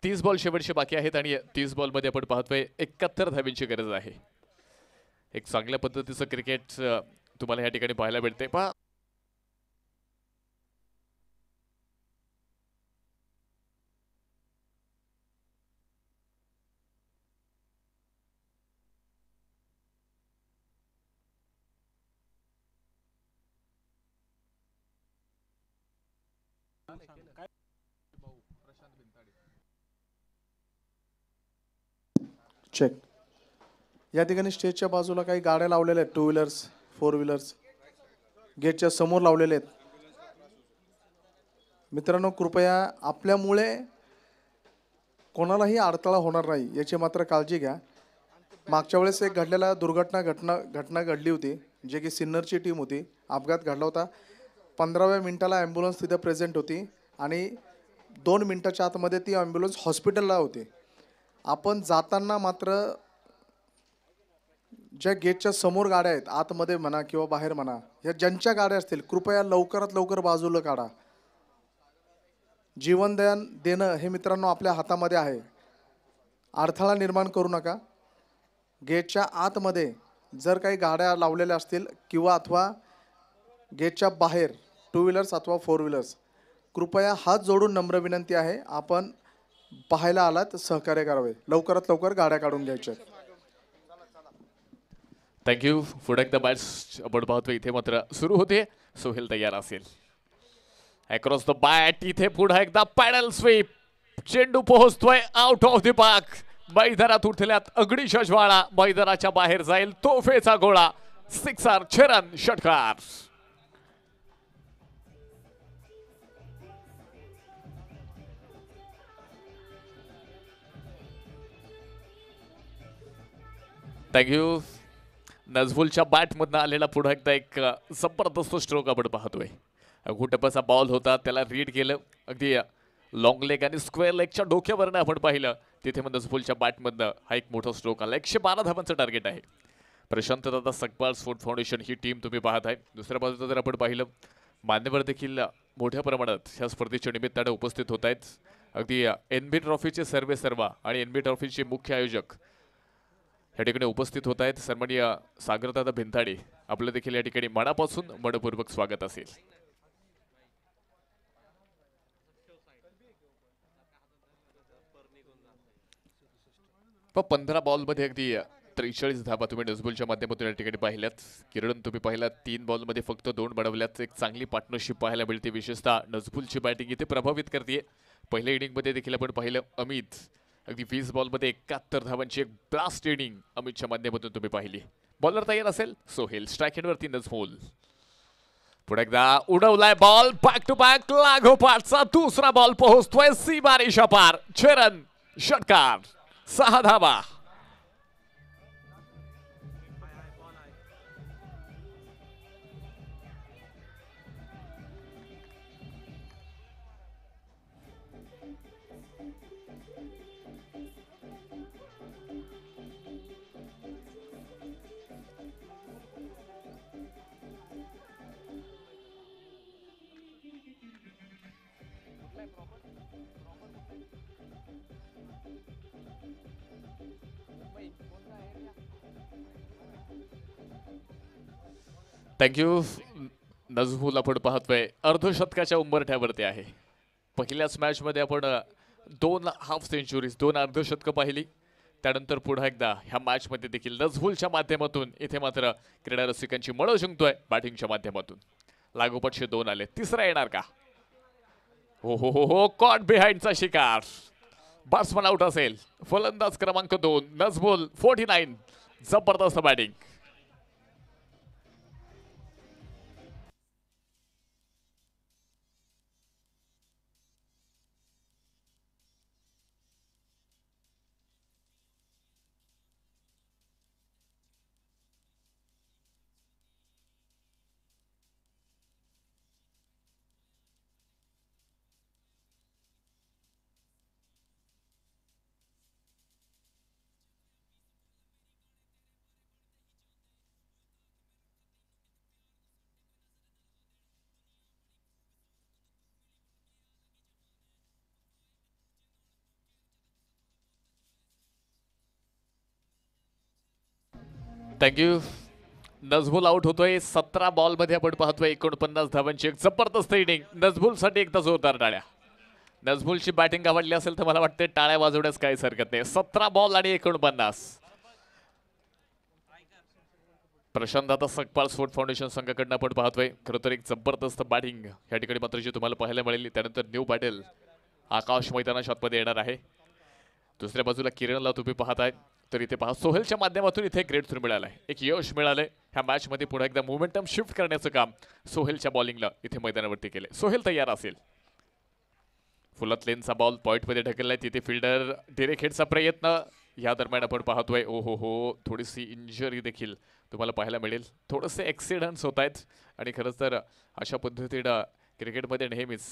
तीस बॉल शेवटचे बाकी आहेत आणि तीस बॉलमध्ये आपण पाहतोय एकाहत्तर धावींची गरज आहे एक चांगल्या पद्धतीचं क्रिकेट तुम्हाला या ठिकाणी पाहायला भेटते पहा चेक या ठिकाणी स्टेजच्या बाजूला काही गाड्या लावलेल्या आहेत टू व्हीलर्स फोर व्हीलर्स गेटच्या समोर लावलेले आहेत मित्रांनो कृपया आपल्यामुळे कोणालाही अडथळा होणार नाही याची मात्र काळजी घ्या मागच्या वेळेस एक घडलेला दुर्घटना घटना घटना घडली होती जे की सिन्नरची टीम होती अपघात घडला होता पंधराव्या मिनिटाला ॲम्ब्युलन्स तिथे प्रेझेंट होती आणि दोन मिनटाच्या आतमध्ये ती ॲम्ब्युलन्स हॉस्पिटलला होती आपण जाताना मात्र ज्या गेटच्या समोर गाड्या आहेत आतमध्ये म्हणा किंवा बाहेर म्हणा या ज्यांच्या गाड्या असतील कृपया लवकरात लवकर बाजूला काढा जीवनदान देणं हे मित्रांनो आपल्या हातामध्ये आहे अडथळा निर्माण करू नका गेटच्या आतमध्ये जर काही गाड्या लावलेल्या असतील किंवा अथवा गेटच्या बाहेर टू व्हीलर्स अथवा फोर व्हीलर्स कृपया हात जोडून नम्र विनंती आहे आपण पाहायला आलात सहकार्य करावे लवकरात लवकर गाड्या काढून घ्यायच्या थँक्यू पुढे एकदा बॅट्स आपण पाहतो इथे मात्र सुरू होते सोहेल तयार असेल अक्रॉस द बॅट इथे पुढे एकदा पॅडल स्वीप चेंडू पोहोचतोय आउट ऑफ द पार्क मैदानात उठल्यात अगडी शजवाळा मैदानाच्या बाहेर जाईल तोफेचा गोळा सिक्सार छेरन षटकार थँक्यू नझफुलच्या बॅटमधनं आलेला पुढं एकदा एक जबरदस्त स्ट्रोक आपण पाहतोय घुटपसा बॉल होता त्याला रीड केलं अगदी लॉंग लेग आणि स्क्वेअर लेगच्या डोक्यावरनं आपण पाहिलं तिथे मग नजबुलच्या बॅटमधनं हा एक मोठा स्ट्रोक आला एकशे बारा धावांचं टार्गेट आहे प्रशांत दादा सकपाल स्पोर्ट फाउंडेशन ही टीम तुम्ही पाहत आहे दुसऱ्या बाजूला जर आपण पाहिलं मान्यवर देखील मोठ्या प्रमाणात ह्या स्पर्धेच्या निमित्तानं उपस्थित होत आहेत अगदी एन बी ट्रॉफीचे सर्वे सर्वा आणि एन बी ट्रॉफीचे मुख्य आयोजक या ठिकाणी उपस्थित होत आहेत सन्माननीय सागरदादा भिंताडे आपलं देखील या ठिकाणी मनापासून मनपूर्वक स्वागत असेल पंधरा मध्ये अगदी त्रेचाळीस धाबा तुम्ही नजबुलच्या माध्यमातून या ठिकाणी पाहिल्यात किरण तुम्ही पाहिलात तीन बॉल मध्ये फक्त दोन बडवल्यात एक चांगली पार्टनरशिप पाहायला मिळते विशेषतः नजबुलची बॅटिंग इथे प्रभावित करते पहिल्या मध्ये देखील आपण पाहिलं अमित अगदी वीस बॉलमध्ये एकाहत्तर धावांची एक ब्लास्ट इनिंग अमितच्या माध्यमातून तुम्ही पाहिली बॉलर तयार असेल सोहेल स्ट्राईक वरती नजमोल पुढे एकदा उडवलाय बॉल बॅक टू बॅक लागोपाठचा दुसरा बॉल पोहोचतोय बारिशा पार चरण षटकार सहा धावा थँक्यू नजमूल आपण पाहतोय अर्धशतकाच्या उंबरठ्यावरती आहे पहिल्याच मॅचमध्ये आपण दोन हाफ सेंचुरीज दोन अर्धशतकं पाहिली त्यानंतर पुन्हा एकदा ह्या मॅचमध्ये देखील नजबुलच्या माध्यमातून इथे मात्र क्रीडा रसिकांची मळं जिंकतोय बॅटिंगच्या माध्यमातून लागोपाठशे दोन आले तिसरा येणार का हो हो हो हो कॉट बिहाइंडचा शिकार बॅट्समन आउट असेल फलंदाज क्रमांक दोन नजबुल फोर्टी नाईन जबरदस्त बॅटिंग थँक्यू नजबुल आउट होतोय सतरा मध्ये आपण पाहतोय एकोणपन्नास धावांची एक जबरदस्त इनिंग साठी एकदा जोरदार टाळ्या नजबुलची बॅटिंग आवडली असेल तर मला वाटते टाळ्या वाजवण्यास काहीच हरकत नाही सतरा बॉल आणि एकोणपन्नास प्रशांत आता सकपाळ स्पोर्ट फाउंडेशन संघाकडनं आपण पाहतोय खरं तर एक जबरदस्त बॅटिंग या ठिकाणी मात्र जी तुम्हाला पाहायला मिळेल त्यानंतर न्यू पॅटेल आकाश मैदाना शॉटमध्ये येणार आहे दुसऱ्या बाजूला किरणला तुम्ही पाहताय तर इथे पहा सोहेलच्या माध्यमातून इथे ग्रेट थ्रू मिळालाय एक यश मिळालंय ह्या मॅचमध्ये पुन्हा एकदा मोमेंटम शिफ्ट करण्याचं काम सोहेलच्या बॉलिंगला इथे मैदानावरती केले सोहेल तयार असेल फुलत लेनचा बॉल पॉईंटमध्ये ढकललाय तिथे फिल्डर डिरेक्ट हेडचा प्रयत्न या दरम्यान आपण पाहतोय ओ हो हो थोडीशी इंजरी देखील तुम्हाला पाहायला मिळेल थोडेसे ॲक्सिडंट्स होत आहेत आणि खरंच तर अशा पद्धतीनं क्रिकेटमध्ये नेहमीच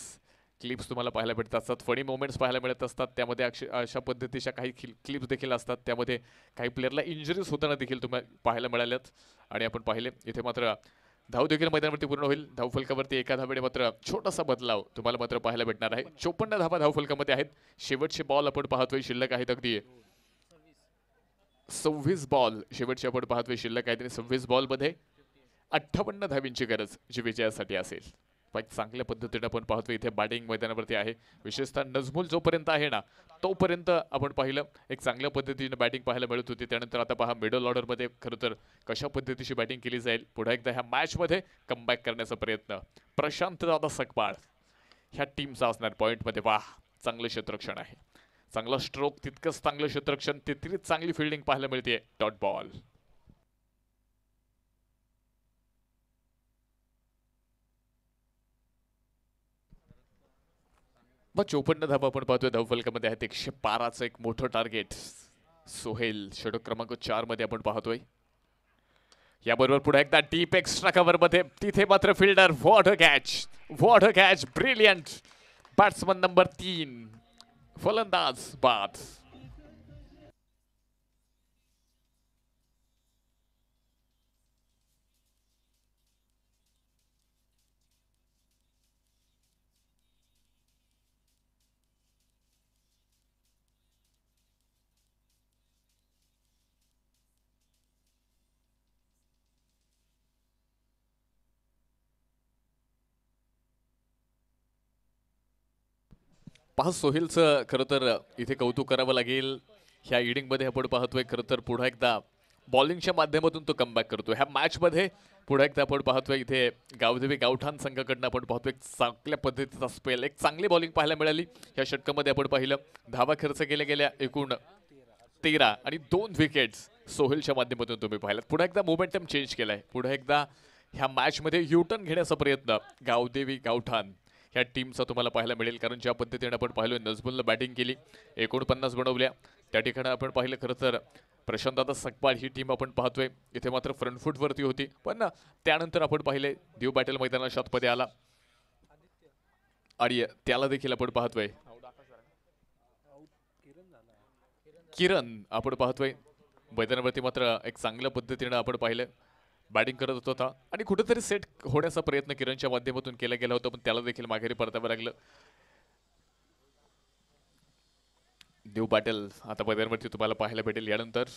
क्लिप्स तुम्हाला पाहायला भेटत असतात फनी मोमेंट्स पाहायला मिळत असतात त्यामध्ये अशा पद्धतीच्या काही क्लिप्स देखील असतात त्यामध्ये काही प्लेअरला इंजरीज होताना देखील तुम्हाला पाहायला मिळाल्यात आणि आपण पाहिले इथे मात्र धाव देखील मैदानावरती पूर्ण होईल धाव फलकावरती एका धावेने मात्र छोटासा बदलाव तुम्हाला मात्र पाहायला भेटणार आहे चोपन्न धावा धाव फलकामध्ये आहेत शेवटचे बॉल आपण पाहतोय शिल्लक आहेत अगदी सव्वीस बॉल शेवटचे आपण पाहतोय शिल्लक आहेत आणि सव्वीस बॉलमध्ये अठ्ठावन्न धावींची गरज जी विजयासाठी असेल चांगल्या पद्धतीने आपण पाहतो इथे बॅटिंग मैदानावरती आहे विशेषतः नजमूल जोपर्यंत आहे ना तोपर्यंत आपण पाहिलं एक चांगल्या पद्धतीने बॅटिंग पाहायला मिळत होती त्यानंतर आता पहा मिडल ऑर्डरमध्ये खरं तर कशा पद्धतीची बॅटिंग केली जाईल पुढे एकदा ह्या मॅचमध्ये कमबॅक करण्याचा प्रयत्न प्रशांत दादा सकपाळ ह्या टीमचा असणार पॉईंटमध्ये वा चांगलं क्षेत्रक्षण आहे चांगला स्ट्रोक तितकंच चांगलं क्षेत्रक्षण तितकीच चांगली फिल्डिंग पाहायला मिळते डॉट बॉल मग चौपन्न धावा आपण पाहतोय धावफलकामध्ये आहेत एकशे बाराचं एक मोठं टार्गेट सोहेल षटक क्रमांक चार मध्ये आपण पाहतोय याबरोबर पुढे एकदा डीप एक्स्ट्रा कव्हर मध्ये तिथे मात्र fielder what a catch what a catch brilliant batsman number तीन फलंदाज बाद पहा सोहिलचं खरं तर इथे कौतुक करावं लागेल ह्या इडिंगमध्ये आपण पाहतोय खरं तर पुन्हा एकदा बॉलिंगच्या माध्यमातून तो कमबॅक करतो ह्या मॅचमध्ये पुढे एकदा आपण पाहतोय इथे गावदेवी गावठाण संघाकडनं आपण पाहतोय एक चांगल्या पद्धतीचा स्पेल एक चांगली बॉलिंग पाहायला मिळाली या षटकामध्ये आपण पाहिलं धावा खर्च केल्या गेल्या एकूण तेरा आणि दोन विकेट्स सोहिलच्या माध्यमातून तुम्ही पाहिलात पुन्हा एकदा मोमेंटम चेंज केलाय पुढे एकदा ह्या मॅचमध्ये युटर्न घेण्याचा प्रयत्न गावदेवी गावठाण ह्या टीमचा तुम्हाला पाहायला मिळेल कारण ज्या पद्धतीने आपण पाहिलो नजबुलनं बॅटिंग केली एकोणपन्नास बनवल्या त्या ठिकाणी आपण पाहिलं खरं तर प्रशांतदादा सकपाळ ही टीम आपण पाहतोय इथे मात्र फ्रंटफूटवरती होती पण त्यानंतर आपण पाहिले देव बॅटल मैदानाला शातपदे आला आणि त्याला देखील आपण पाहतोय किरण आपण पाहतोय मैदानावरती मात्र एक चांगल्या पद्धतीनं आपण पाहिलं बॅटिंग करत होता आणि कुठेतरी सेट होण्याचा प्रयत्न किरणच्या माध्यमातून केला गेला होता पण त्याला देखील माघारी परतावं लागलं देव पाटील आता मैदानवरती तुम्हाला पाहायला भेटेल यानंतर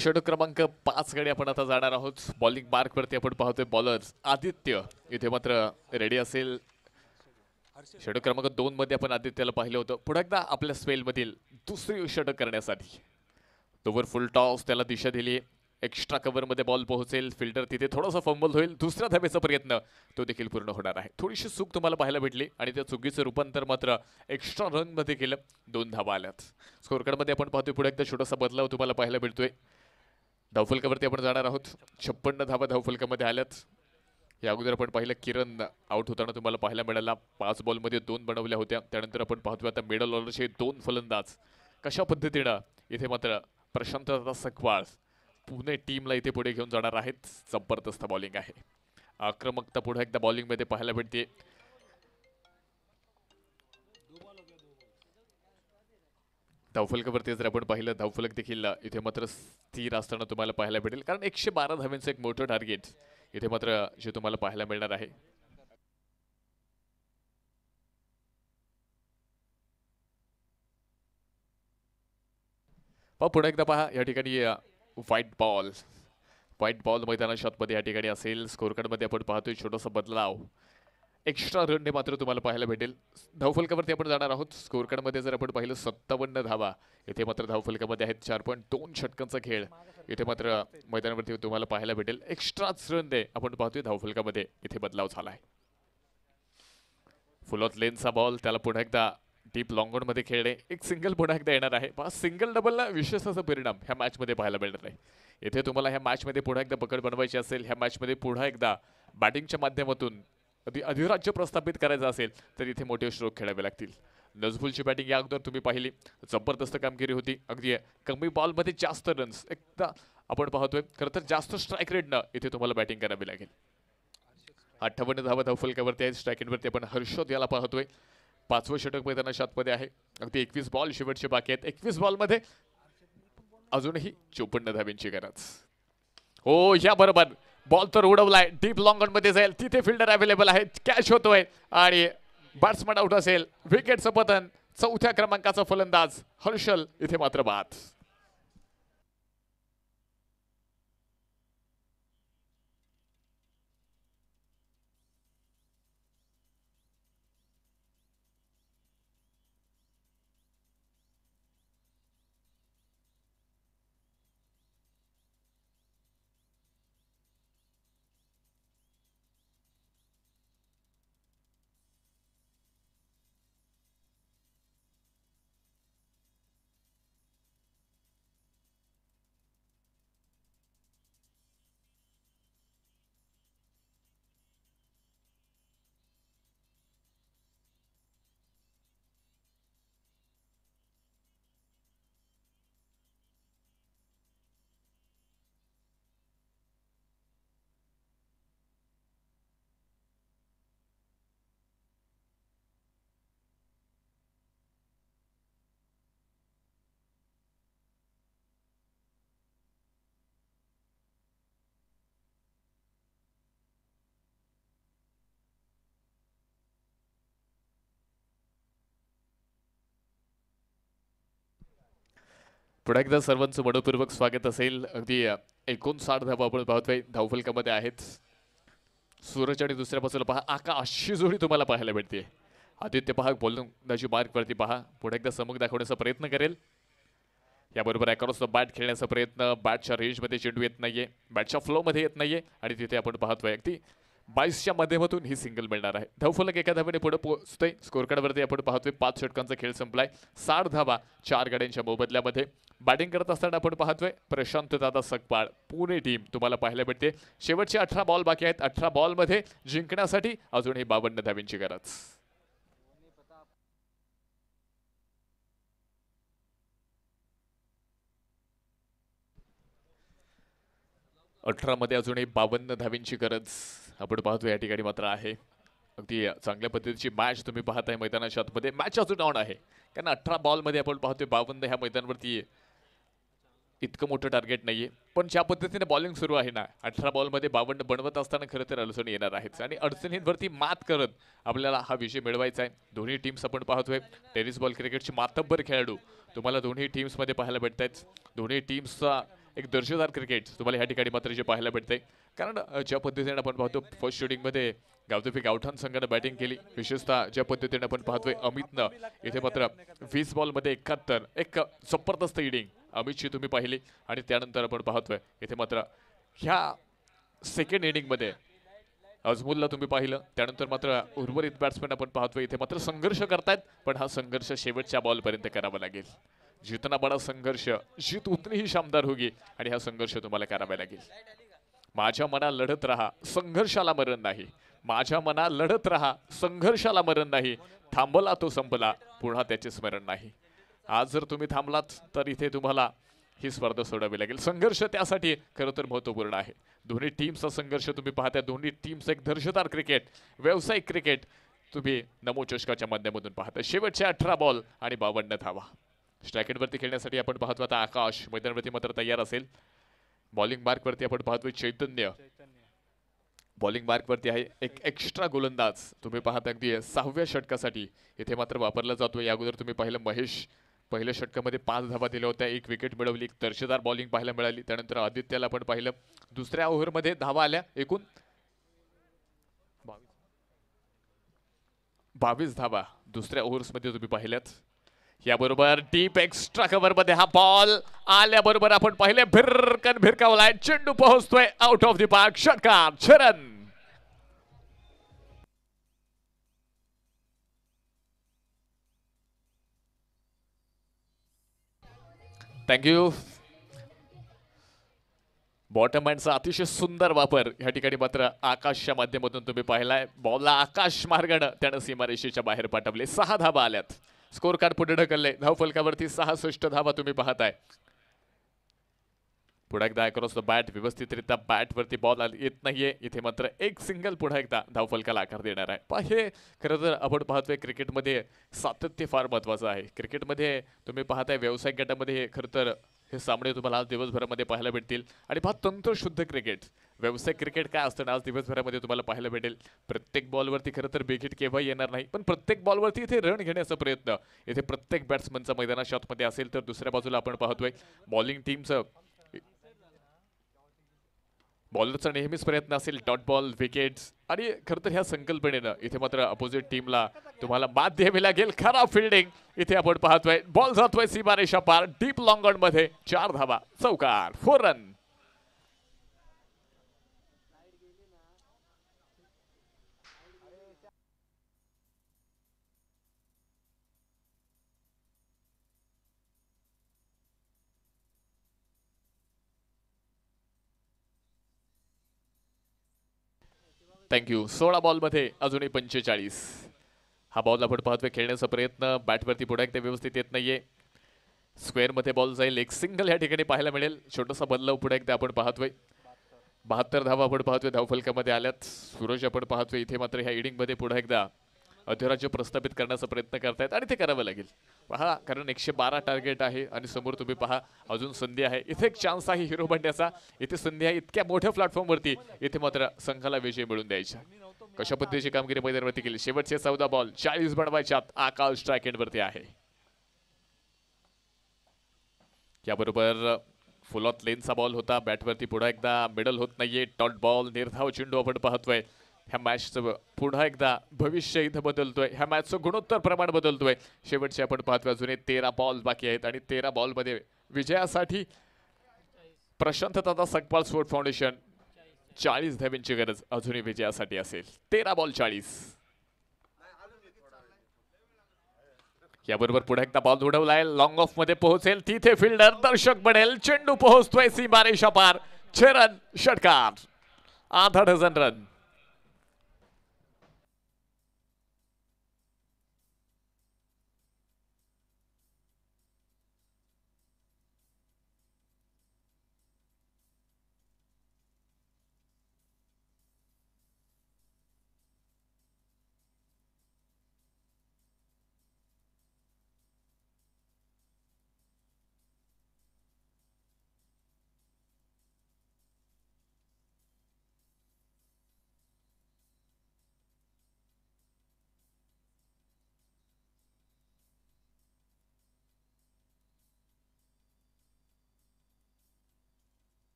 षटक क्रमांक पाच कडे आपण आता जाणार आहोत बॉलिंग वरती आपण पाहतोय बॉलर्स आदित्य इथे मात्र रेडी असेल षटक क्रमांक दोन मध्ये आपण आदित्यला पाहिलं होतं पुढे एकदा आपल्या मधील दुसरी षटक करण्यासाठी तोवर फुल टॉस त्याला दिशा दिली एक्स्ट्रा मध्ये बॉल पोहोचेल फिल्टर तिथे थोडासा फंबल होईल दुसऱ्या धाबेचा प्रयत्न तो देखील पूर्ण होणार आहे थोडीशी चूक तुम्हाला पाहायला भेटली आणि त्या चुकीचं रूपांतर मात्र एक्स्ट्रा रन मध्ये केलं दोन धाबा आल्यात मध्ये आपण पाहतोय पुढे एकदा छोटासा बदलाव तुम्हाला पाहायला भेटतोय धावफलकावरती आपण जाणार आहोत छप्पन्न धावा धावफलकामध्ये आल्यात या अगोदर आपण पाहिलं किरण आउट होताना तुम्हाला पाहायला मिळाला पाच बॉलमध्ये दोन बनवल्या होत्या त्यानंतर आपण पाहतोय आता मिडल ऑर्डरचे दोन फलंदाज कशा पद्धतीनं इथे मात्र प्रशांत सकवाळ पुणे टीमला इथे पुढे घेऊन जाणार आहेत जबरदस्त बॉलिंग आहे आक्रमकता पुढे एकदा बॉलिंगमध्ये पाहायला भेटते धावफलकावरती जर आपण पाहिलं धावफलक देखील इथे मात्र स्थिर असताना तुम्हाला पाहायला भेटेल कारण एकशे बारा धाव्यांचं एक मोठं टार्गेट इथे मात्र जे तुम्हाला पाहायला मिळणार आहे पहा पुढे एकदा पहा या ठिकाणी व्हाईट बॉल व्हाईट बॉल मैदाना शॉटमध्ये या ठिकाणी असेल स्कोरकार्डमध्ये आपण पाहतोय छोटासा बदलाव एक्स्ट्रा रन रनने मात्र तुम्हाला पाहायला भेटेल धावफलकावरती आपण जाणार आहोत स्कोरकार्डमध्ये जर आपण पाहिलं सत्तावन्न धावा इथे मात्र धावफलकामध्ये आहेत चार पॉईंट दोन षटकांचा खेळ इथे मात्र मैदानावरती तुम्हाला पाहायला भेटेल एक्स्ट्राच रन दे आपण पाहतोय धावफलकामध्ये इथे बदलाव झाला फुल ऑफ लेनचा बॉल त्याला पुन्हा एकदा डीप मध्ये खेळणे एक सिंगल पुन्हा एकदा येणार आहे पहा सिंगल डबलला विशेष असा परिणाम ह्या मध्ये पाहायला मिळणार नाही इथे तुम्हाला ह्या मध्ये पुन्हा एकदा पकड बनवायची असेल ह्या मध्ये पुन्हा एकदा बॅटिंगच्या माध्यमातून अधिराज्य प्रस्थापित करायचं असेल तर इथे मोठे श्लोक खेळावे लागतील नजफुलची बॅटिंग या अगोदर तुम्ही पाहिली जबरदस्त कामगिरी होती अगदी कमी बॉलमध्ये जास्त रन्स एकदा आपण पाहतोय खरं तर जास्त स्ट्राईक रेटनं इथे तुम्हाला बॅटिंग करावी लागेल अठ्ठावन्न धावा धावफलक्यावरती आहे स्ट्राईक रेटवरती आपण हर्षोद याला पाहतोय पाचवं षटक मैदानाच्या शातमध्ये आहे अगदी एकवीस बॉल शेवटचे बाकी आहेत एकवीस बॉलमध्ये अजूनही चोपन्न धावींची गरज हो या बरोबर बॉल तर उडवलाय डीप लॉंग मध्ये जाईल तिथे फिल्डर अवेलेबल आहेत कॅश होतोय आणि बॅट्समन आउट असेल विकेटचं पतन चौथ्या क्रमांकाचा फलंदाज हर्षल इथे मात्र बाद पुन्हा एकदा सर्वांचं मनपूर्वक स्वागत असेल अगदी एकोणसाठ धावा आपण पाहतोय धावफलकामध्ये आहेत सूरज आणि दुसऱ्या बाजूला पहा अशी जोडी तुम्हाला पाहायला भेटते आदित्य पहा बोलंदाजी मार्कवरती पहा पुढे एकदा समोर दाखवण्याचा प्रयत्न करेल याबरोबर रोज बॅट खेळण्याचा प्रयत्न बॅटच्या रेंजमध्ये चेंडू येत नाहीये बॅटच्या फ्लोमध्ये येत नाहीये आणि तिथे आपण पाहतोय अगदी बाईसच्या माध्यमातून ही सिंगल मिळणार आहे धावफलक एका धावेने पुढे पोहोचतोय स्कोरकार्डवरती आपण पाहतोय पाच षटकांचा खेळ संपलाय साठ धावा चार गाड्यांच्या मोबदल्यामध्ये बॅटिंग करत असताना आपण पाहतोय प्रशांत दादा सकपाळ पुणे टीम तुम्हाला पाहायला भेटते शेवटचे अठरा बॉल बाकी आहेत अठरा बॉलमध्ये जिंकण्यासाठी अजूनही बावन्न धावींची गरज अठरामध्ये अजूनही बावन्न धावींची गरज आपण पाहतो या ठिकाणी मात्र आहे अगदी चांगल्या पद्धतीची मॅच तुम्ही पाहताय मैदानाच्या आतमध्ये मॅच अजून ऑन आहे कारण अठरा बॉलमध्ये आपण पाहतोय बावन्न ह्या मैदानावरती इतकं मोठं टार्गेट नाही आहे पण ज्या पद्धतीने बॉलिंग सुरू आहे ना अठरा बॉलमध्ये बावन्न बनवत असताना खरं तर अडचणी येणार आहेत आणि अडचणींवरती मात करत आपल्याला हा विषय मिळवायचा आहे दोन्ही टीम्स आपण पाहतोय टेनिस बॉल क्रिकेटचे मातब्बर खेळाडू तुम्हाला दोन्ही टीम्समध्ये पाहायला भेटत आहेत दोन्ही टीम्सचा एक दर्जेदार क्रिकेट तुम्हाला ह्या ठिकाणी मात्र जे पाहायला भेटते कारण ज्या पद्धतीने आपण पाहतो फर्स्ट मध्ये गावदेफी गावठाण संघानं बॅटिंग केली विशेषतः ज्या पद्धतीने आपण पाहतोय अमितनं इथे मात्र वीस मध्ये एकाहत्तर एक जबरदस्त इनिंग अमितची तुम्ही पाहिली आणि त्यानंतर आपण पाहतोय इथे मात्र ह्या सेकंड मध्ये अजमूलला तुम्ही पाहिलं त्यानंतर मात्र उर्वरित बॅट्समॅन आपण पाहतोय इथे मात्र संघर्ष करतायत पण हा संघर्ष शेवटच्या बॉलपर्यंत करावा लागेल जितना बडा संघर्ष जीत उतनी ही शामदार होगी आणि हा संघर्ष तुम्हाला करावा लागेल माझ्या मना लढत राहा संघर्षाला मरण नाही माझ्या मना लढत राहा संघर्षाला मरण नाही थांबला तो संपला पुन्हा त्याचे स्मरण नाही आज जर तुम्ही थांबलात तर इथे तुम्हाला ही स्पर्धा सोडावी लागेल संघर्ष त्यासाठी खरं तर महत्त्वपूर्ण आहे दोन्ही टीमचा संघर्ष तुम्ही पाहता दोन्ही टीम्स एक धर्षदार क्रिकेट व्यावसायिक क्रिकेट तुम्ही नमो चषकाच्या माध्यमातून पाहता शेवटचे अठरा बॉल आणि बावन्न धावा स्ट्रॅकेटवरती खेळण्यासाठी आपण पाहतो आता आकाश वरती मात्र तयार असेल बॉलिंग वरती आपण पाहतोय चैतन्य बॉलिंग मार्कवरती आहे एक एक्स्ट्रा गोलंदाज तुम्ही पाहता अगदी सहाव्या षटकासाठी इथे मात्र वापरला जातो या अगोदर तुम्ही पाहिलं महेश पहिल्या षटकामध्ये पाच धावा दिल्या होत्या एक विकेट मिळवली एक दर्जेदार बॉलिंग पाहायला मिळाली त्यानंतर आदित्यला पण पाहिलं दुसऱ्या ओव्हरमध्ये धावा आल्या एकूण बावीस धावा दुसऱ्या ओव्हर्समध्ये तुम्ही पाहिल्यात या बरोबर डीप एक्स्ट्रा कव्हर मध्ये हा बॉल आल्याबरोबर आपण पाहिले भिरकन भिरकावलाय चेंडू पोहोचतोय आउट ऑफ दी पार्क षटकार शरण थँक्यू बॉटमॅनचा अतिशय सुंदर वापर या ठिकाणी मात्र आकाशच्या माध्यमातून तुम्ही पाहिलाय बॉलला आकाश मार्गाने त्यानं सीमारेषेच्या बाहेर पाठवले सहा धाबा आल्यात स्कोर कार्ड पुढे ढकलले धाव सहा सहासष्ट धावा तुम्ही पाहताय पुढे एकदा अक्रॉस द बॅट व्यवस्थितरित्या बॅटवरती बॉल येत नाहीये इथे मात्र एक सिंगल पुढे एकदा धावफलकाला आकार देणार आहे हे खरं तर आपण पाहतोय क्रिकेटमध्ये सातत्य फार महत्वाचं आहे क्रिकेटमध्ये तुम्ही पाहताय व्यावसायिक गटामध्ये खरं तर हे सामने तुम्हाला आज दिवसभरामध्ये पाहायला भेटतील आणि तंत्र शुद्ध क्रिकेट व्यावसायिक क्रिकेट काय असतं आज दिवसभरामध्ये तुम्हाला पाहायला भेटेल प्रत्येक बॉलवरती खरं तर विकेट केव्हा येणार नाही पण प्रत्येक बॉलवरती इथे रन घेण्याचा प्रयत्न इथे प्रत्येक बॅट्समनचा मैदाना शॉटमध्ये असेल तर दुसऱ्या बाजूला आपण पाहतोय बॉलिंग टीमचं बॉलरचा नेहमीच प्रयत्न असेल डॉट बॉल विकेट्स आणि खरं तर ह्या संकल्पनेनं इथे मात्र अपोजिट टीमला तुम्हाला मात द्यावी लागेल खराब फिल्डिंग इथे आपण पाहतोय बॉल जातोय सीमारेषा पार डीप लॉंग मध्ये चार धावा चौकार फोर रन थँक्यू सोळा बॉलमध्ये अजूनही पंचेचाळीस हा बॉल आपण पाहतोय खेळण्याचा प्रयत्न बॅटवरती पुढे एकदा व्यवस्थित येत नाहीये स्क्वेअरमध्ये बॉल जाईल एक सिंगल या ठिकाणी पाहायला मिळेल छोटासा बदलाव पुढे एकदा आपण पाहतोय बहात्तर धावा आपण पाहतोय धावफलकामध्ये आल्यात सूरज आपण पाहतोय इथे मात्र ह्या इडिंगमध्ये पुढे एकदा अधिराज्य प्रस्थापित करण्याचा प्रयत्न करतायत आणि ते करावं लागेल पहा कारण एकशे बारा टार्गेट आहे आणि समोर तुम्ही पहा अजून संधी आहे इथे एक चान्स आहे हिरो बनण्याचा इथे संधी आहे इतक्या मोठ्या वरती इथे मात्र संघाला विजय मिळून द्यायचा कशा पद्धतीची कामगिरी मैदानावरती केली शेवटचे चौदा बॉल चाळीस बनवायच्यात आकाश वरती आहे याबरोबर फुल ऑफ लेनचा बॉल होता बॅटवरती पुढे एकदा मिडल होत नाहीये टॉट बॉल निर्धाव चेंडू आपण पाहतोय ह्या मॅचचं पुन्हा एकदा भविष्य इथं बदलतोय ह्या मॅचचं गुणोत्तर प्रमाण बदलतोय शेवटचे आपण पाहतोय जुने तेरा बॉल बाकी आहेत आणि तेरा बॉलमध्ये विजयासाठी प्रशांत दादा सकपाल स्पोर्ट फाउंडेशन चाळीस धाव्यांची गरज अजूनही विजयासाठी असेल तेरा बॉल चाळीस याबरोबर पुढे एकदा बॉल उडवलाय लॉंग ऑफ मध्ये पोहोचेल तिथे फिल्डर दर्शक बनेल चेंडू पोहोचतोय सी सीमारेषा पार रन षटकार आधा डझन रन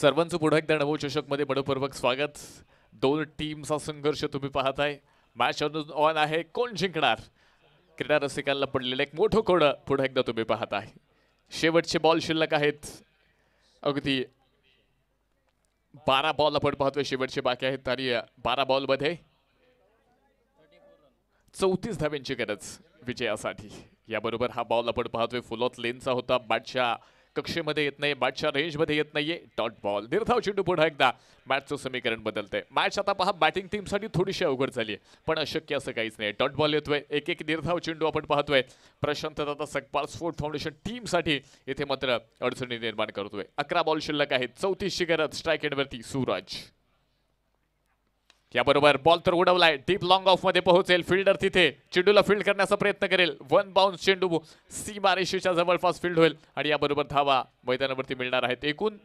सर्वांचं पुढे एकदा नवो चषकमध्ये मनपूर्वक स्वागत दोन टीमचा संघर्ष तुम्ही पाहताय मॅच ऑन आहे कोण जिंकणार क्रीडा रसिकांना पडलेलं एक मोठं कोडं पुढे एकदा तुम्ही पाहताय शेवटचे बॉल शिल्लक आहेत अगदी बारा बॉल आपण पाहतोय शेवटचे बाकी आहेत आणि बारा बॉलमध्ये चौतीस धाव्यांची गरज विजयासाठी याबरोबर हा बॉल आपण पाहतोय ऑफ लेनचा होता बॅटच्या कक्षेमध्ये येत नाही बॅटच्या रेंजमध्ये येत नाहीये डॉट बॉल निर्धाव चेंडू पुढे एकदा मॅचचं समीकरण बदलतंय मॅच आता पहा बॅटिंग टीमसाठी थोडीशी अवघड झाली आहे पण अशक्य असं काहीच नाही डॉट बॉल येतोय एक एक निर्धाव चेंडू आपण पाहतोय प्रशांत दादा सकपाल स्पोर्ट फाउंडेशन टीमसाठी इथे मात्र अडचणी निर्माण करतोय अकरा बॉल शिल्लक आहेत चौतीसची गरज स्ट्राईक एंडवरती सूरज याबरोबर बॉल तर उडवलाय डीप लॉंग ऑफ मध्ये पोहोचेल फिल्डर तिथे चेंडूला फील्ड करण्याचा प्रयत्न करेल वन बाउन्स चेंडू सी मारेशीच्या जवळपास फील्ड होईल आणि याबरोबर धावा मैदानावरती मिळणार आहेत एकूण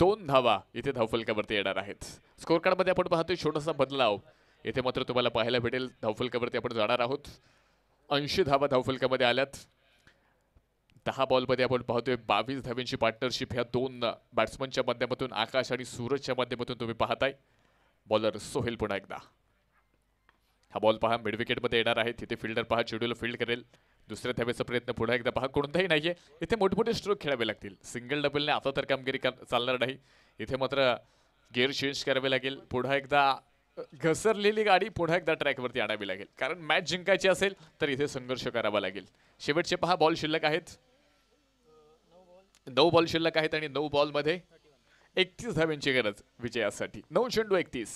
दोन धावा इथे धावफुलकावरती येणार आहेत स्कोर कार्ड मध्ये आपण पाहतोय छोटासा बदलाव इथे मात्र तुम्हाला पाहायला भेटेल धावफुलकावरती आपण जाणार आहोत ऐंशी धावा धावफुलकामध्ये आल्यात दहा बॉलमध्ये आपण पाहतोय बावीस धाव्यांची पार्टनरशिप ह्या दोन बॅट्समनच्या माध्यमातून आकाश आणि सूरजच्या माध्यमातून तुम्ही पाहताय बॉलर सोहेल पुन्हा एकदा हा बॉल पहा मिडविकेटमध्ये येणार आहे तिथे फिल्डर पहा चेडूला फील्ड करेल दुसऱ्या धावेचा प्रयत्न पुन्हा एकदा पहा कोणताही नाही आहे इथे मोठमोठे स्ट्रोक खेळावे लागतील सिंगल डबलने आता तर कामगिरी चालणार नाही इथे मात्र गेअर चेंज करावे लागेल पुन्हा एकदा घसरलेली गाडी पुन्हा एकदा ट्रॅकवरती आणावी लागेल कारण मॅच जिंकायची असेल तर इथे संघर्ष करावा लागेल शेवटचे पहा बॉल शिल्लक आहेत नऊ बॉल शिल्लक आहेत आणि नऊ मध्ये एकतीस धाव्यांची गरज विजयासाठी नऊ चेंडू एकतीस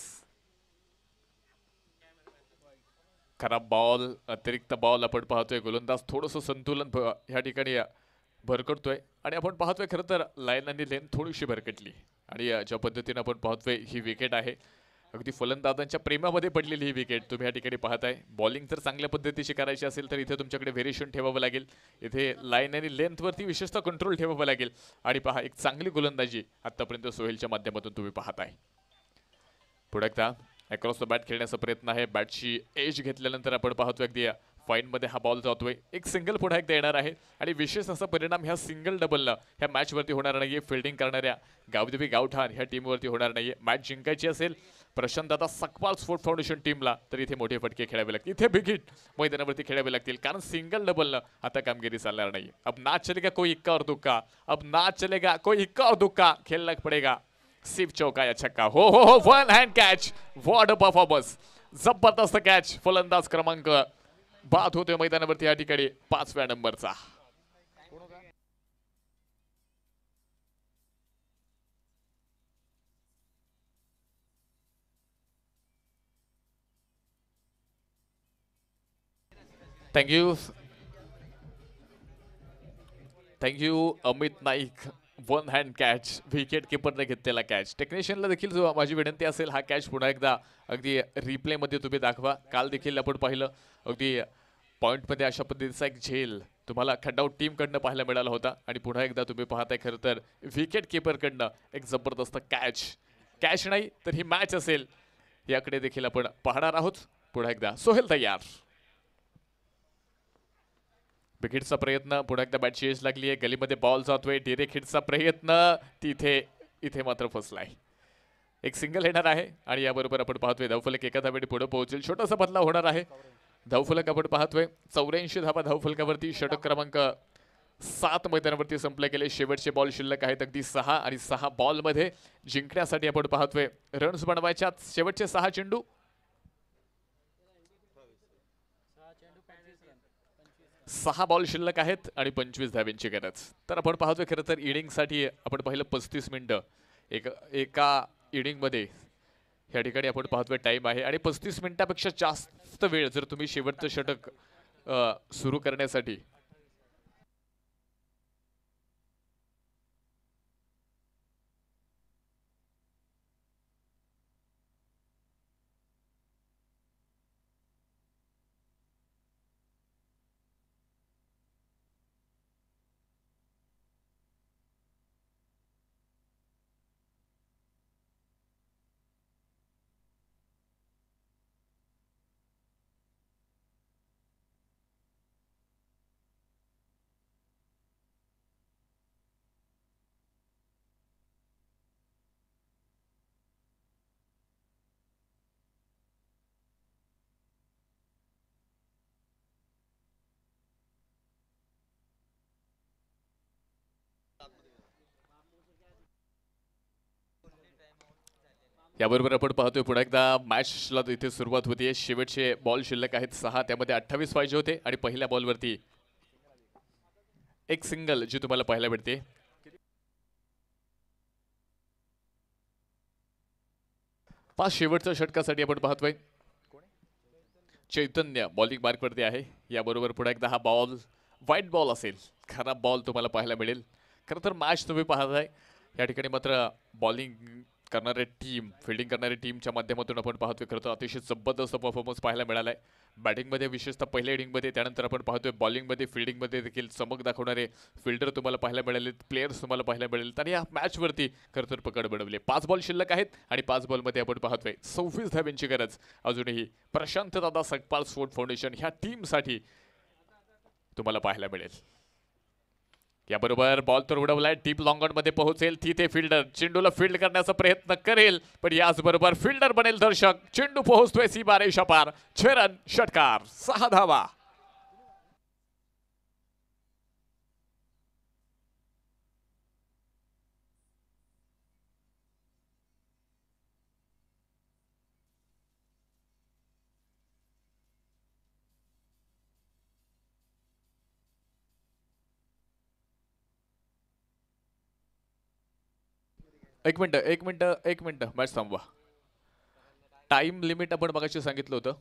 खराब बॉल अतिरिक्त बॉल आपण पाहतोय गोलंदाज थोडस संतुलन ह्या ठिकाणी भरकटतोय आणि आपण पाहतोय खरं तर लाईन आणि लेन थोडीशी भरकटली आणि ज्या पद्धतीने आपण पाहतोय ही विकेट आहे अगदी फलंदाजांच्या प्रेमामध्ये पडलेली ही विकेट तुम्ही या ठिकाणी पाहताय बॉलिंग जर चांगल्या पद्धतीची करायची असेल तर इथे तुमच्याकडे व्हेरिएशन ठेवावं लागेल इथे लाईन आणि लेंथवरती विशेषतः कंट्रोल ठेवावं लागेल आणि पहा एक चांगली गोलंदाजी आतापर्यंत सोहेलच्या माध्यमातून तुम्ही पाहताय पुढे अक्रॉस द बॅट खेळण्याचा प्रयत्न आहे बॅटची एज घेतल्यानंतर आपण पाहतो अगदी वाईनमध्ये हा बॉल जातोय एक सिंगल पुन्हा एक येणार आहे आणि विशेष असा परिणाम ह्या सिंगल डबलला ह्या मॅचवरती होणार नाहीये फिल्डिंग करणाऱ्या गावदेवी गावठाण ह्या टीमवरती होणार नाहीये मॅच जिंकायची असेल प्रशांत आता सकपाल स्पोर्ट फाउंडेशन टीमला तर इथे मोठे फटके खेळावे लागतील इथे बिगिट मैदानावरती खेळावे लागतील कारण सिंगल डबलनं आता कामगिरी चालणार नाही अब ना चलेगा कोई इक्का और दुक्का अब ना चलेगा कोई इक्का और दुक्का खेळला पडेगा सिप चौका या छक्का हो हो हो वन हँड कॅच वॉर्ड परफॉर्मन्स जबरदस्त कॅच फलंदाज क्रमांक बाद होते मैदानावरती या ठिकाणी पाचव्या नंबरचा thank you Amit Naik one hand catch wicket किपरने घेतलेला कॅच टेक्निशियनला देखील जो माझी विनंती असेल हा कॅच पुन्हा एकदा अगदी रिप्लेमध्ये तुम्ही दाखवा काल देखील आपण पाहिलं अगदी पॉईंटमध्ये अशा पद्धतीचा एक झेल तुम्हाला खंडाऊ टीमकडनं पाहायला मिळाला होता आणि पुन्हा एकदा तुम्ही पाहताय खरं तर विकेट किपरकडनं एक जबरदस्त कॅच कॅच नाही तर ही मॅच असेल याकडे देखील आपण पाहणार आहोत पुन्हा एकदा सोहेल तयार हिटचा प्रयत्न पुन्हा एकदा बॅट चेस लागली आहे गलीमध्ये बॉल जातोय डिरेक्ट हिटचा प्रयत्न तिथे इथे मात्र फसलाय एक सिंगल येणार आहे आणि याबरोबर आपण पाहतोय धावफलक एका धावेडी पुढे पोहोचेल छोटासा बदला होणार आहे धावफलक आपण पाहतोय चौऱ्याऐंशी धावा धावफलकावरती षटक क्रमांक सात मैदानावरती संपले गेले शेवटचे बॉल शिल्लक आहेत अगदी सहा आणि सहा बॉलमध्ये जिंकण्यासाठी आपण पाहतोय रन्स बनवायच्या शेवटचे सहा चेंडू सहा बॉल शिल्लक आहेत आणि पंचवीस धाव्यांची गरज तर आपण पाहतोय खरं तर इनिंगसाठी आपण पाहिलं पस्तीस मिनटं एक एका इनिंगमध्ये या ठिकाणी आपण पाहतोय टाईम आहे आणि पस्तीस मिनिटापेक्षा जास्त वेळ जर तुम्ही शेवटचं षटक सुरू करण्यासाठी याबरोबर आपण पाहतोय पुन्हा एकदा मॅचला इथे सुरुवात होतीये शेवटचे बॉल शिल्लक आहेत सहा त्यामध्ये अठ्ठावीस पाहिजे होते आणि पहिल्या बॉलवरती एक सिंगल जी तुम्हाला पाहायला मिळते पाच शेवटच्या षटकासाठी आपण पाहतोय चैतन्य बॉलिंग मार्कवरती आहे याबरोबर पुन्हा एकदा हा बॉल वाईट बॉल असेल खराब बॉल तुम्हाला पाहायला मिळेल खरं तर मॅच तुम्ही पाहताय या ठिकाणी मात्र बॉलिंग करणारे टीम फिल्डिंग करणारी टीमच्या माध्यमातून आपण पाहतोय खरं तर अतिशय जबरदस्त परफॉर्मन्स पाहायला मिळाला आहे बॅटिंगमध्ये विशेषतः पहिल्या इनिंगमध्ये त्यानंतर आपण पाहतोय बॉलिंगमध्ये फिल्डिंगमध्ये देखील चमक दाखवणारे फिल्डर तुम्हाला पाहायला मिळाले प्लेयर्स तुम्हाला पाहायला मिळाले आणि या मॅचवरती खरं तर पकड बनवली पाच बॉल शिल्लक आहेत आणि पाच बॉलमध्ये आपण पाहतोय सव्वीस धाब्यांची गरज अजूनही प्रशांत दादा सकपाल स्पोर्ट फाउंडेशन ह्या टीमसाठी तुम्हाला पाहायला मिळेल याबरोबर बॉल तर उडवलाय डीप मध्ये पोहोचेल तिथे फिल्डर चेंडूला फील्ड करण्याचा प्रयत्न करेल पण याचबरोबर फिल्डर बनेल दर्शक चेंडू पोहोचतोय सी बारे शपार, छेरन षटकार सहा धावा एक मिनटं एक मिनटं एक मिनटं मॅच थांबवा टाईम लिमिट आपण बघायची सांगितलं होतं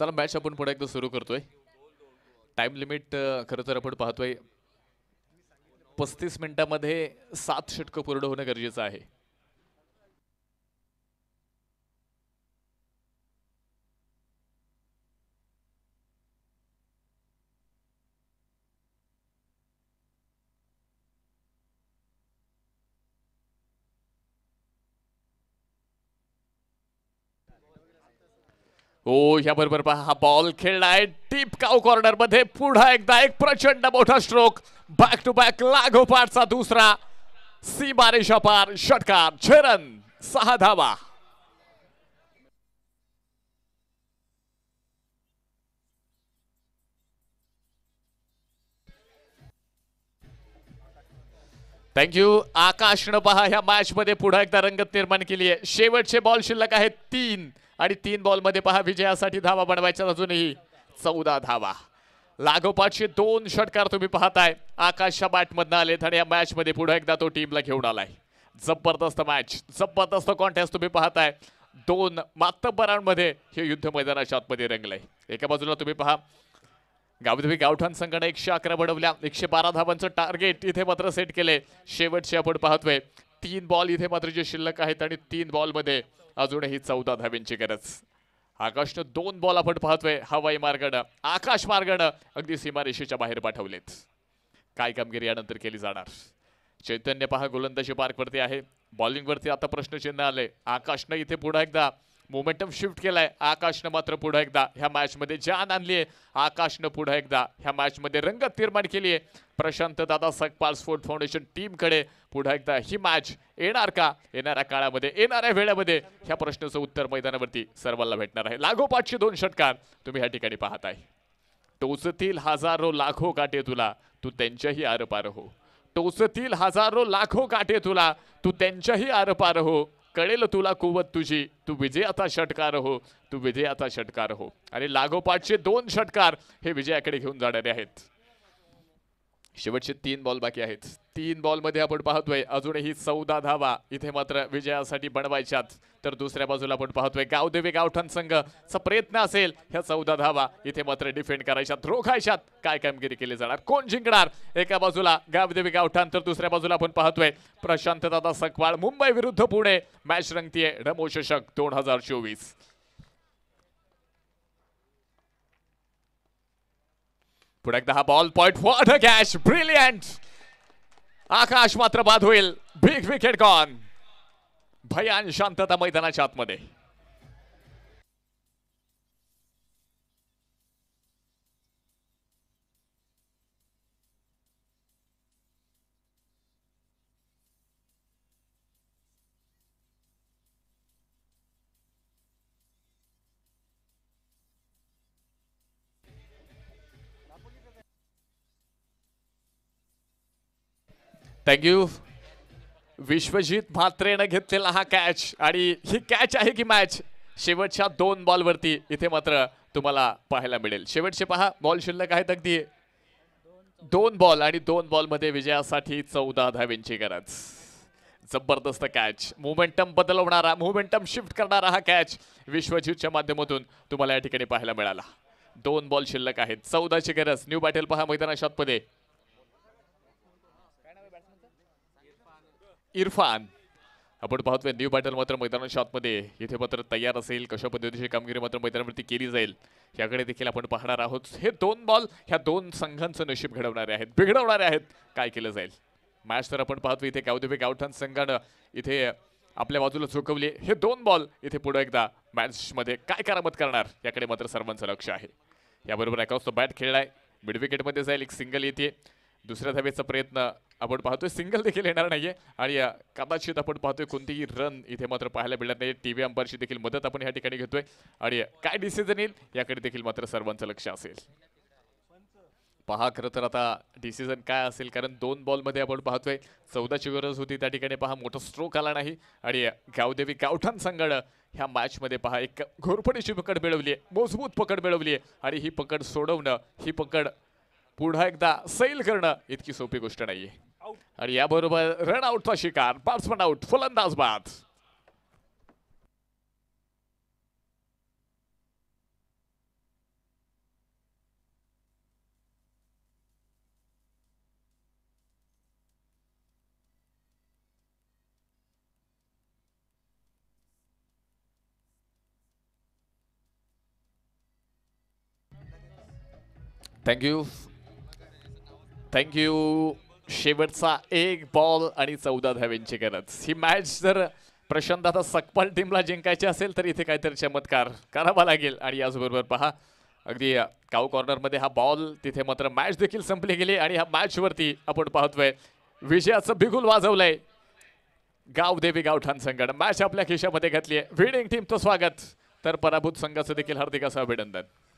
चला मॅच आपण पुढे एकदा सुरू करतोय टाइम लिमिट खरं तर आपण पाहतोय पस्तीस मिनिटांमध्ये सात षटकं पूर्ण होणं गरजेचं आहे या बरोबर पहा हा बॉल खेळलाय डीप काव कॉर्नर मध्ये पुन्हा एकदा एक प्रचंड मोठा स्ट्रोक बॅक टू बॅक लागोपाठचा दुसरा सी पार षटकार झेरन सहा धावा थँक्यू आकाशनं पहा ह्या मॅच मध्ये पुढे एकदा रंगत निर्माण केली आहे शेवटचे बॉल शिल्लक आहेत तीन आणि तीन बॉलमध्ये पहा विजयासाठी धावा बनवायच्या अजूनही चौदा धावा लागोपाठचे दोन षटकार तुम्ही पाहताय आकाशच्या बॅटमधनं आले आणि या मॅचमध्ये पुढे एकदा तो टीमला घेऊन आलाय जबरदस्त मॅच जबरदस्त कॉन्टेस्ट तुम्ही पाहताय दोन मध्ये हे युद्ध मैदानाच्या आतमध्ये रंगलंय एका बाजूला तुम्ही पहा गावधुबी गावठाण संघाने एकशे अकरा बनवल्या एकशे बारा धावांचं टार्गेट इथे मात्र सेट केले शेवटचे आपण पाहतोय तीन बॉल इथे मात्र जे शिल्लक आहेत आणि तीन बॉलमध्ये अजूनही चौदा धावींची गरज आकाशनं दोन बॉल आपण पाहतोय हवाई मार्गानं आकाश मार्गानं अगदी सीमारेषेच्या बाहेर पाठवलेत काय कामगिरी यानंतर केली जाणार चैतन्य पहा गोलंदाजी पार्कवरती आहे बॉलिंगवरती आता प्रश्नचिन्ह आले आकाशनं इथे पुन्हा एकदा मोमेंटम शिफ्ट केलाय आकाशनं मात्र पुढे एकदा ह्या मॅचमध्ये जान आणली आहे आकाशनं पुढे एकदा ह्या मॅचमध्ये रंगत निर्माण केली आहे प्रशांत दादा सकपाल स्पोर्ट फाउंडेशन टीमकडे पुढे एकदा ही मॅच येणार का येणाऱ्या काळामध्ये येणाऱ्या वेळामध्ये ह्या प्रश्नाचं उत्तर मैदानावरती सर्वांना भेटणार आहे लागोपाठचे दोन षटकार तुम्ही या ठिकाणी पाहत आहे टोचतील हजारो लाखो काटे तुला तू त्यांच्याही आरपार हो टोचतील हजारो लाखो काटे तुला तू त्यांच्याही आरपार हो कळेल तुला कुवत तुझी तू आता षटकार हो तू आता षटकार हो आणि लागोपाठचे दोन षटकार हे विजयाकडे घेऊन जाणारे आहेत शेवटचे तीन बॉल बाकी आहेत तीन बॉल मध्ये आपण पाहतोय अजूनही चौदा धावा इथे मात्र विजयासाठी बनवायच्यात तर दुसऱ्या बाजूला आपण पाहतोय गावदेवी गावठाण संघचा प्रयत्न असेल ह्या चौदा धावा इथे मात्र डिफेंड करायच्यात रोखायच्यात काय कामगिरी केली जाणार कोण जिंकणार एका बाजूला गावदेवी गावठाण तर दुसऱ्या बाजूला आपण पाहतोय प्रशांत दादा सकवाळ मुंबई विरुद्ध पुणे मॅच रंगतीये रमोचषक दोन हजार चोवीस पुढे एकदा हा ball point what a catch brilliant Akash मात्र बाद होईल बिग विकेट कॉन भयान शांतता मैदानाच्या आतमध्ये थँक्यू विश्वजित म्हात्रेनं घेतलेला हा कॅच आणि ही कॅच आहे की मॅच शेवटच्या दोन बॉलवरती इथे मात्र तुम्हाला पाहायला मिळेल शेवटचे पहा बॉल शिल्लक आहेत अगदी दोन बॉल आणि दोन बॉलमध्ये विजयासाठी चौदा धाव्यांची गरज जबरदस्त कॅच मुमेंटम बदलवणारा मुमेंटम शिफ्ट करणारा हा कॅच विश्वजितच्या माध्यमातून तुम्हाला या ठिकाणी पाहायला मिळाला दोन बॉल शिल्लक आहेत चौदाची गरज न्यू बॅटल पहा मैदाना शॉटमध्ये इरफान आपण पाहतोय न्यू बॅटल मात्र मैदाना शॉटमध्ये इथे मात्र तयार असेल कशा पद्धतीची कामगिरी मात्र मैदानावरती केली जाईल याकडे देखील आपण पाहणार आहोत हे दोन बॉल ह्या दोन संघांचं नशीब घडवणारे आहेत बिघडवणारे आहेत काय केलं जाईल मॅच तर आपण पाहतो इथे गावदेबे गावठाण संघानं इथे आपल्या बाजूला झोकवले हे दोन बॉल इथे पुढे एकदा मध्ये काय करामत करणार याकडे मात्र सर्वांचं लक्ष आहे याबरोबर एकाच तो बॅट खेळलाय मिडविकेटमध्ये जाईल एक सिंगल येते दुसऱ्या धावेचा प्रयत्न आपण पाहतोय सिंगल देखील येणार नाहीये आणि कदाचित आपण पाहतोय कोणतीही रन इथे मात्र पाहायला मिळणार नाही टी व्ही अंपायरची देखील मदत आपण या ठिकाणी घेतोय आणि काय डिसिजन येईल याकडे देखील मात्र सर्वांचं लक्ष असेल पहा खरं तर आता डिसिजन काय असेल कारण दोन बॉलमध्ये आपण पाहतोय चौदाची गरज होती त्या ठिकाणी पहा मोठा स्ट्रोक आला नाही आणि गावदेवी गावठाण संघानं ह्या मॅचमध्ये पहा एक घोरपडीची पकड मिळवली आहे मजबूत पकड मिळवली आहे आणि ही पकड सोडवणं ही पकड पुन्हा एकदा सैल करणं इतकी सोपी गोष्ट नाही आहे आणि याबरोबर रन आउटचा शिकार बॅट्समन आउट फलंदाज बाद Thank you. Thank you. शेवटचा एक बॉल आणि चौदा धाव्यांची गरज ही मॅच जर प्रशांत आता सकपाल टीमला जिंकायची असेल तर इथे काहीतरी चमत्कार करावा लागेल आणि याचबरोबर पहा अगदी काऊ कॉर्नरमध्ये हा बॉल तिथे मात्र मॅच देखील संपली गेली आणि ह्या मॅचवरती आपण पाहतोय विजयाचं बिगुल वाजवलंय गावदेवी गावठाण संघानं मॅच आपल्या खिशामध्ये घातली आहे विनिंग टीमचं स्वागत तर पराभूत संघाचं देखील हार्दिक असं अभिनंदन